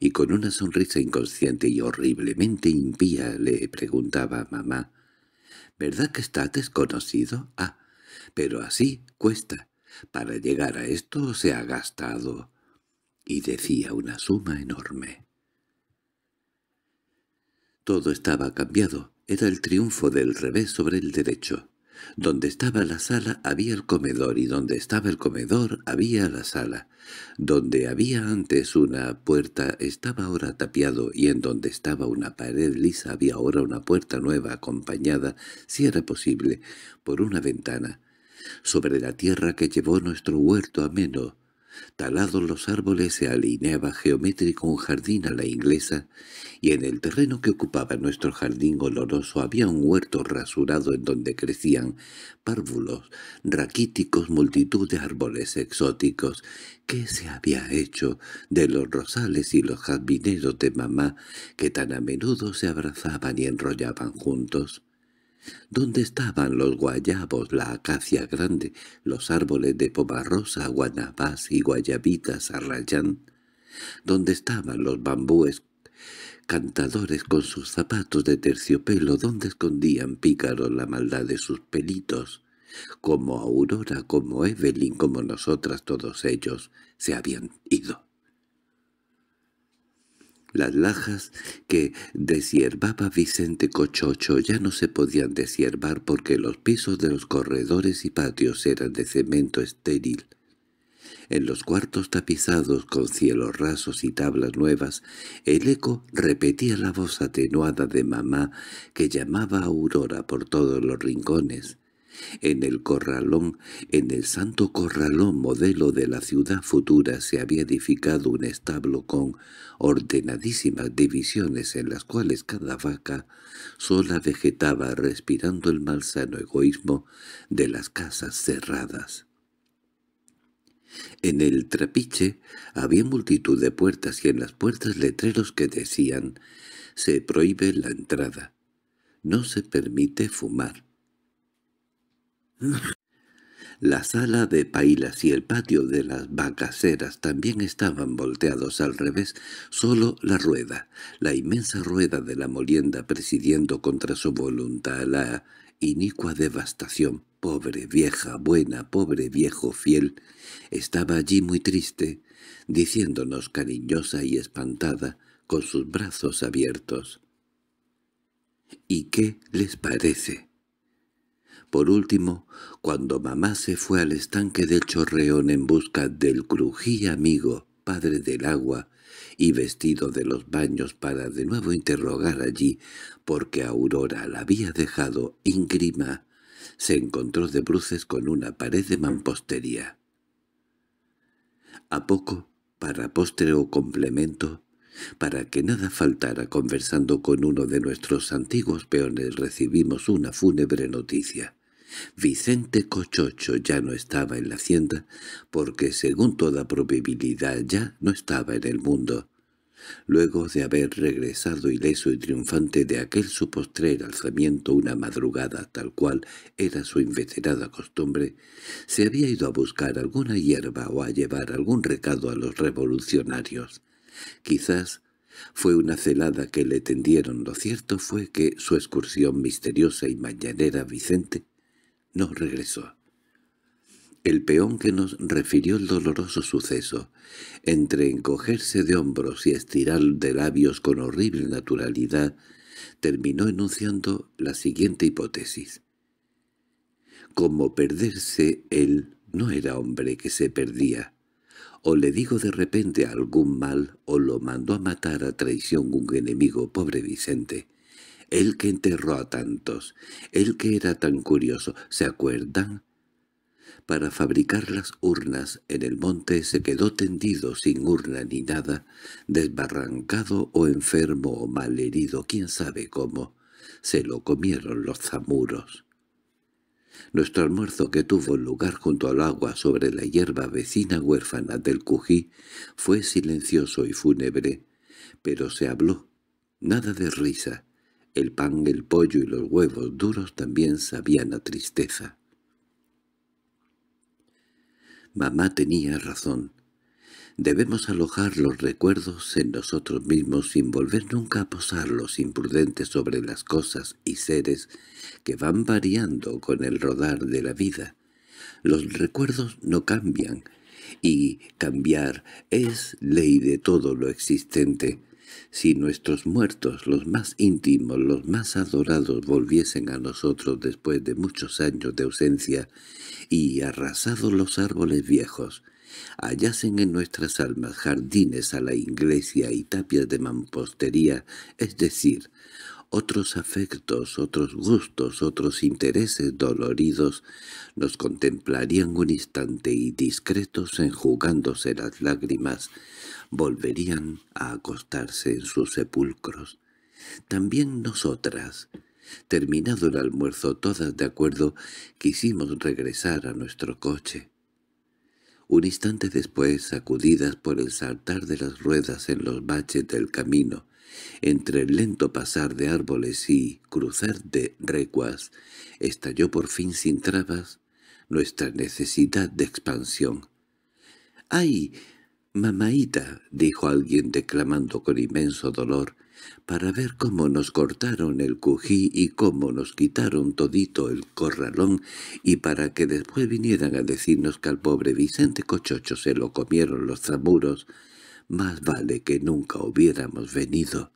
y con una sonrisa inconsciente y horriblemente impía le preguntaba a mamá, «¿Verdad que está desconocido? Ah, pero así cuesta. Para llegar a esto se ha gastado». Y decía una suma enorme. Todo estaba cambiado era el triunfo del revés sobre el derecho. Donde estaba la sala había el comedor y donde estaba el comedor había la sala. Donde había antes una puerta estaba ahora tapiado y en donde estaba una pared lisa había ahora una puerta nueva acompañada, si era posible, por una ventana. Sobre la tierra que llevó nuestro huerto ameno Talados los árboles se alineaba geométrico un jardín a la inglesa, y en el terreno que ocupaba nuestro jardín oloroso había un huerto rasurado en donde crecían párvulos, raquíticos, multitud de árboles exóticos. ¿Qué se había hecho de los rosales y los jardineros de mamá que tan a menudo se abrazaban y enrollaban juntos? ¿Dónde estaban los guayabos, la acacia grande, los árboles de pomarrosa, guanabás y guayabitas arrayán? ¿Dónde estaban los bambúes cantadores con sus zapatos de terciopelo? ¿Dónde escondían pícaros la maldad de sus pelitos? Como Aurora, como Evelyn, como nosotras, todos ellos se habían ido. Las lajas que deshierbaba Vicente Cochocho ya no se podían deshierbar porque los pisos de los corredores y patios eran de cemento estéril. En los cuartos tapizados con cielos rasos y tablas nuevas, el eco repetía la voz atenuada de mamá que llamaba a Aurora por todos los rincones. En el corralón, en el santo corralón modelo de la ciudad futura se había edificado un establo con ordenadísimas divisiones en las cuales cada vaca sola vegetaba respirando el malsano egoísmo de las casas cerradas. En el trapiche había multitud de puertas y en las puertas letreros que decían «Se prohíbe la entrada. No se permite fumar. La sala de pailas y el patio de las vacaseras también estaban volteados al revés, solo la rueda, la inmensa rueda de la molienda presidiendo contra su voluntad la inicua devastación. Pobre vieja, buena, pobre viejo fiel, estaba allí muy triste, diciéndonos cariñosa y espantada, con sus brazos abiertos. —¿Y qué les parece? Por último, cuando mamá se fue al estanque del chorreón en busca del crují amigo, padre del agua, y vestido de los baños para de nuevo interrogar allí, porque Aurora la había dejado íngrima, se encontró de bruces con una pared de mampostería. A poco, para postre o complemento, para que nada faltara conversando con uno de nuestros antiguos peones recibimos una fúnebre noticia. Vicente Cochocho ya no estaba en la hacienda, porque según toda probabilidad ya no estaba en el mundo. Luego de haber regresado ileso y triunfante de aquel su postrer alzamiento una madrugada tal cual era su inveterada costumbre, se había ido a buscar alguna hierba o a llevar algún recado a los revolucionarios. Quizás fue una celada que le tendieron. Lo cierto fue que su excursión misteriosa y mañanera Vicente no regresó. El peón que nos refirió el doloroso suceso, entre encogerse de hombros y estirar de labios con horrible naturalidad, terminó enunciando la siguiente hipótesis. Como perderse él no era hombre que se perdía. O le digo de repente algún mal o lo mandó a matar a traición un enemigo, pobre Vicente el que enterró a tantos, el que era tan curioso, ¿se acuerdan? Para fabricar las urnas en el monte se quedó tendido sin urna ni nada, desbarrancado o enfermo o malherido, quién sabe cómo. Se lo comieron los zamuros. Nuestro almuerzo que tuvo lugar junto al agua sobre la hierba vecina huérfana del Cují fue silencioso y fúnebre, pero se habló, nada de risa, el pan, el pollo y los huevos duros también sabían a tristeza. Mamá tenía razón. Debemos alojar los recuerdos en nosotros mismos sin volver nunca a posarlos imprudentes sobre las cosas y seres que van variando con el rodar de la vida. Los recuerdos no cambian, y cambiar es ley de todo lo existente. Si nuestros muertos, los más íntimos, los más adorados, volviesen a nosotros después de muchos años de ausencia y, arrasados los árboles viejos, hallasen en nuestras almas jardines a la iglesia y tapias de mampostería, es decir, otros afectos, otros gustos, otros intereses doloridos nos contemplarían un instante y discretos enjugándose las lágrimas volverían a acostarse en sus sepulcros. También nosotras, terminado el almuerzo todas de acuerdo, quisimos regresar a nuestro coche. Un instante después, sacudidas por el saltar de las ruedas en los baches del camino, entre el lento pasar de árboles y cruzar de recuas, estalló por fin sin trabas nuestra necesidad de expansión. —¡Ay! «Mamaita», dijo alguien declamando con inmenso dolor, «para ver cómo nos cortaron el cují y cómo nos quitaron todito el corralón y para que después vinieran a decirnos que al pobre Vicente Cochocho se lo comieron los zamuros más vale que nunca hubiéramos venido.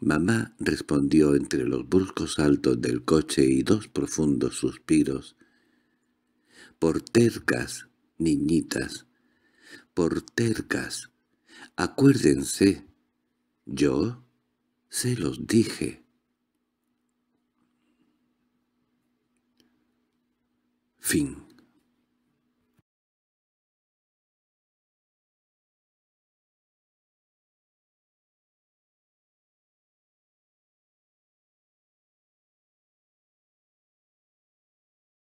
Mamá respondió entre los bruscos saltos del coche y dos profundos suspiros. —Por tercas, niñitas, por tercas, acuérdense. Yo se los dije. Fin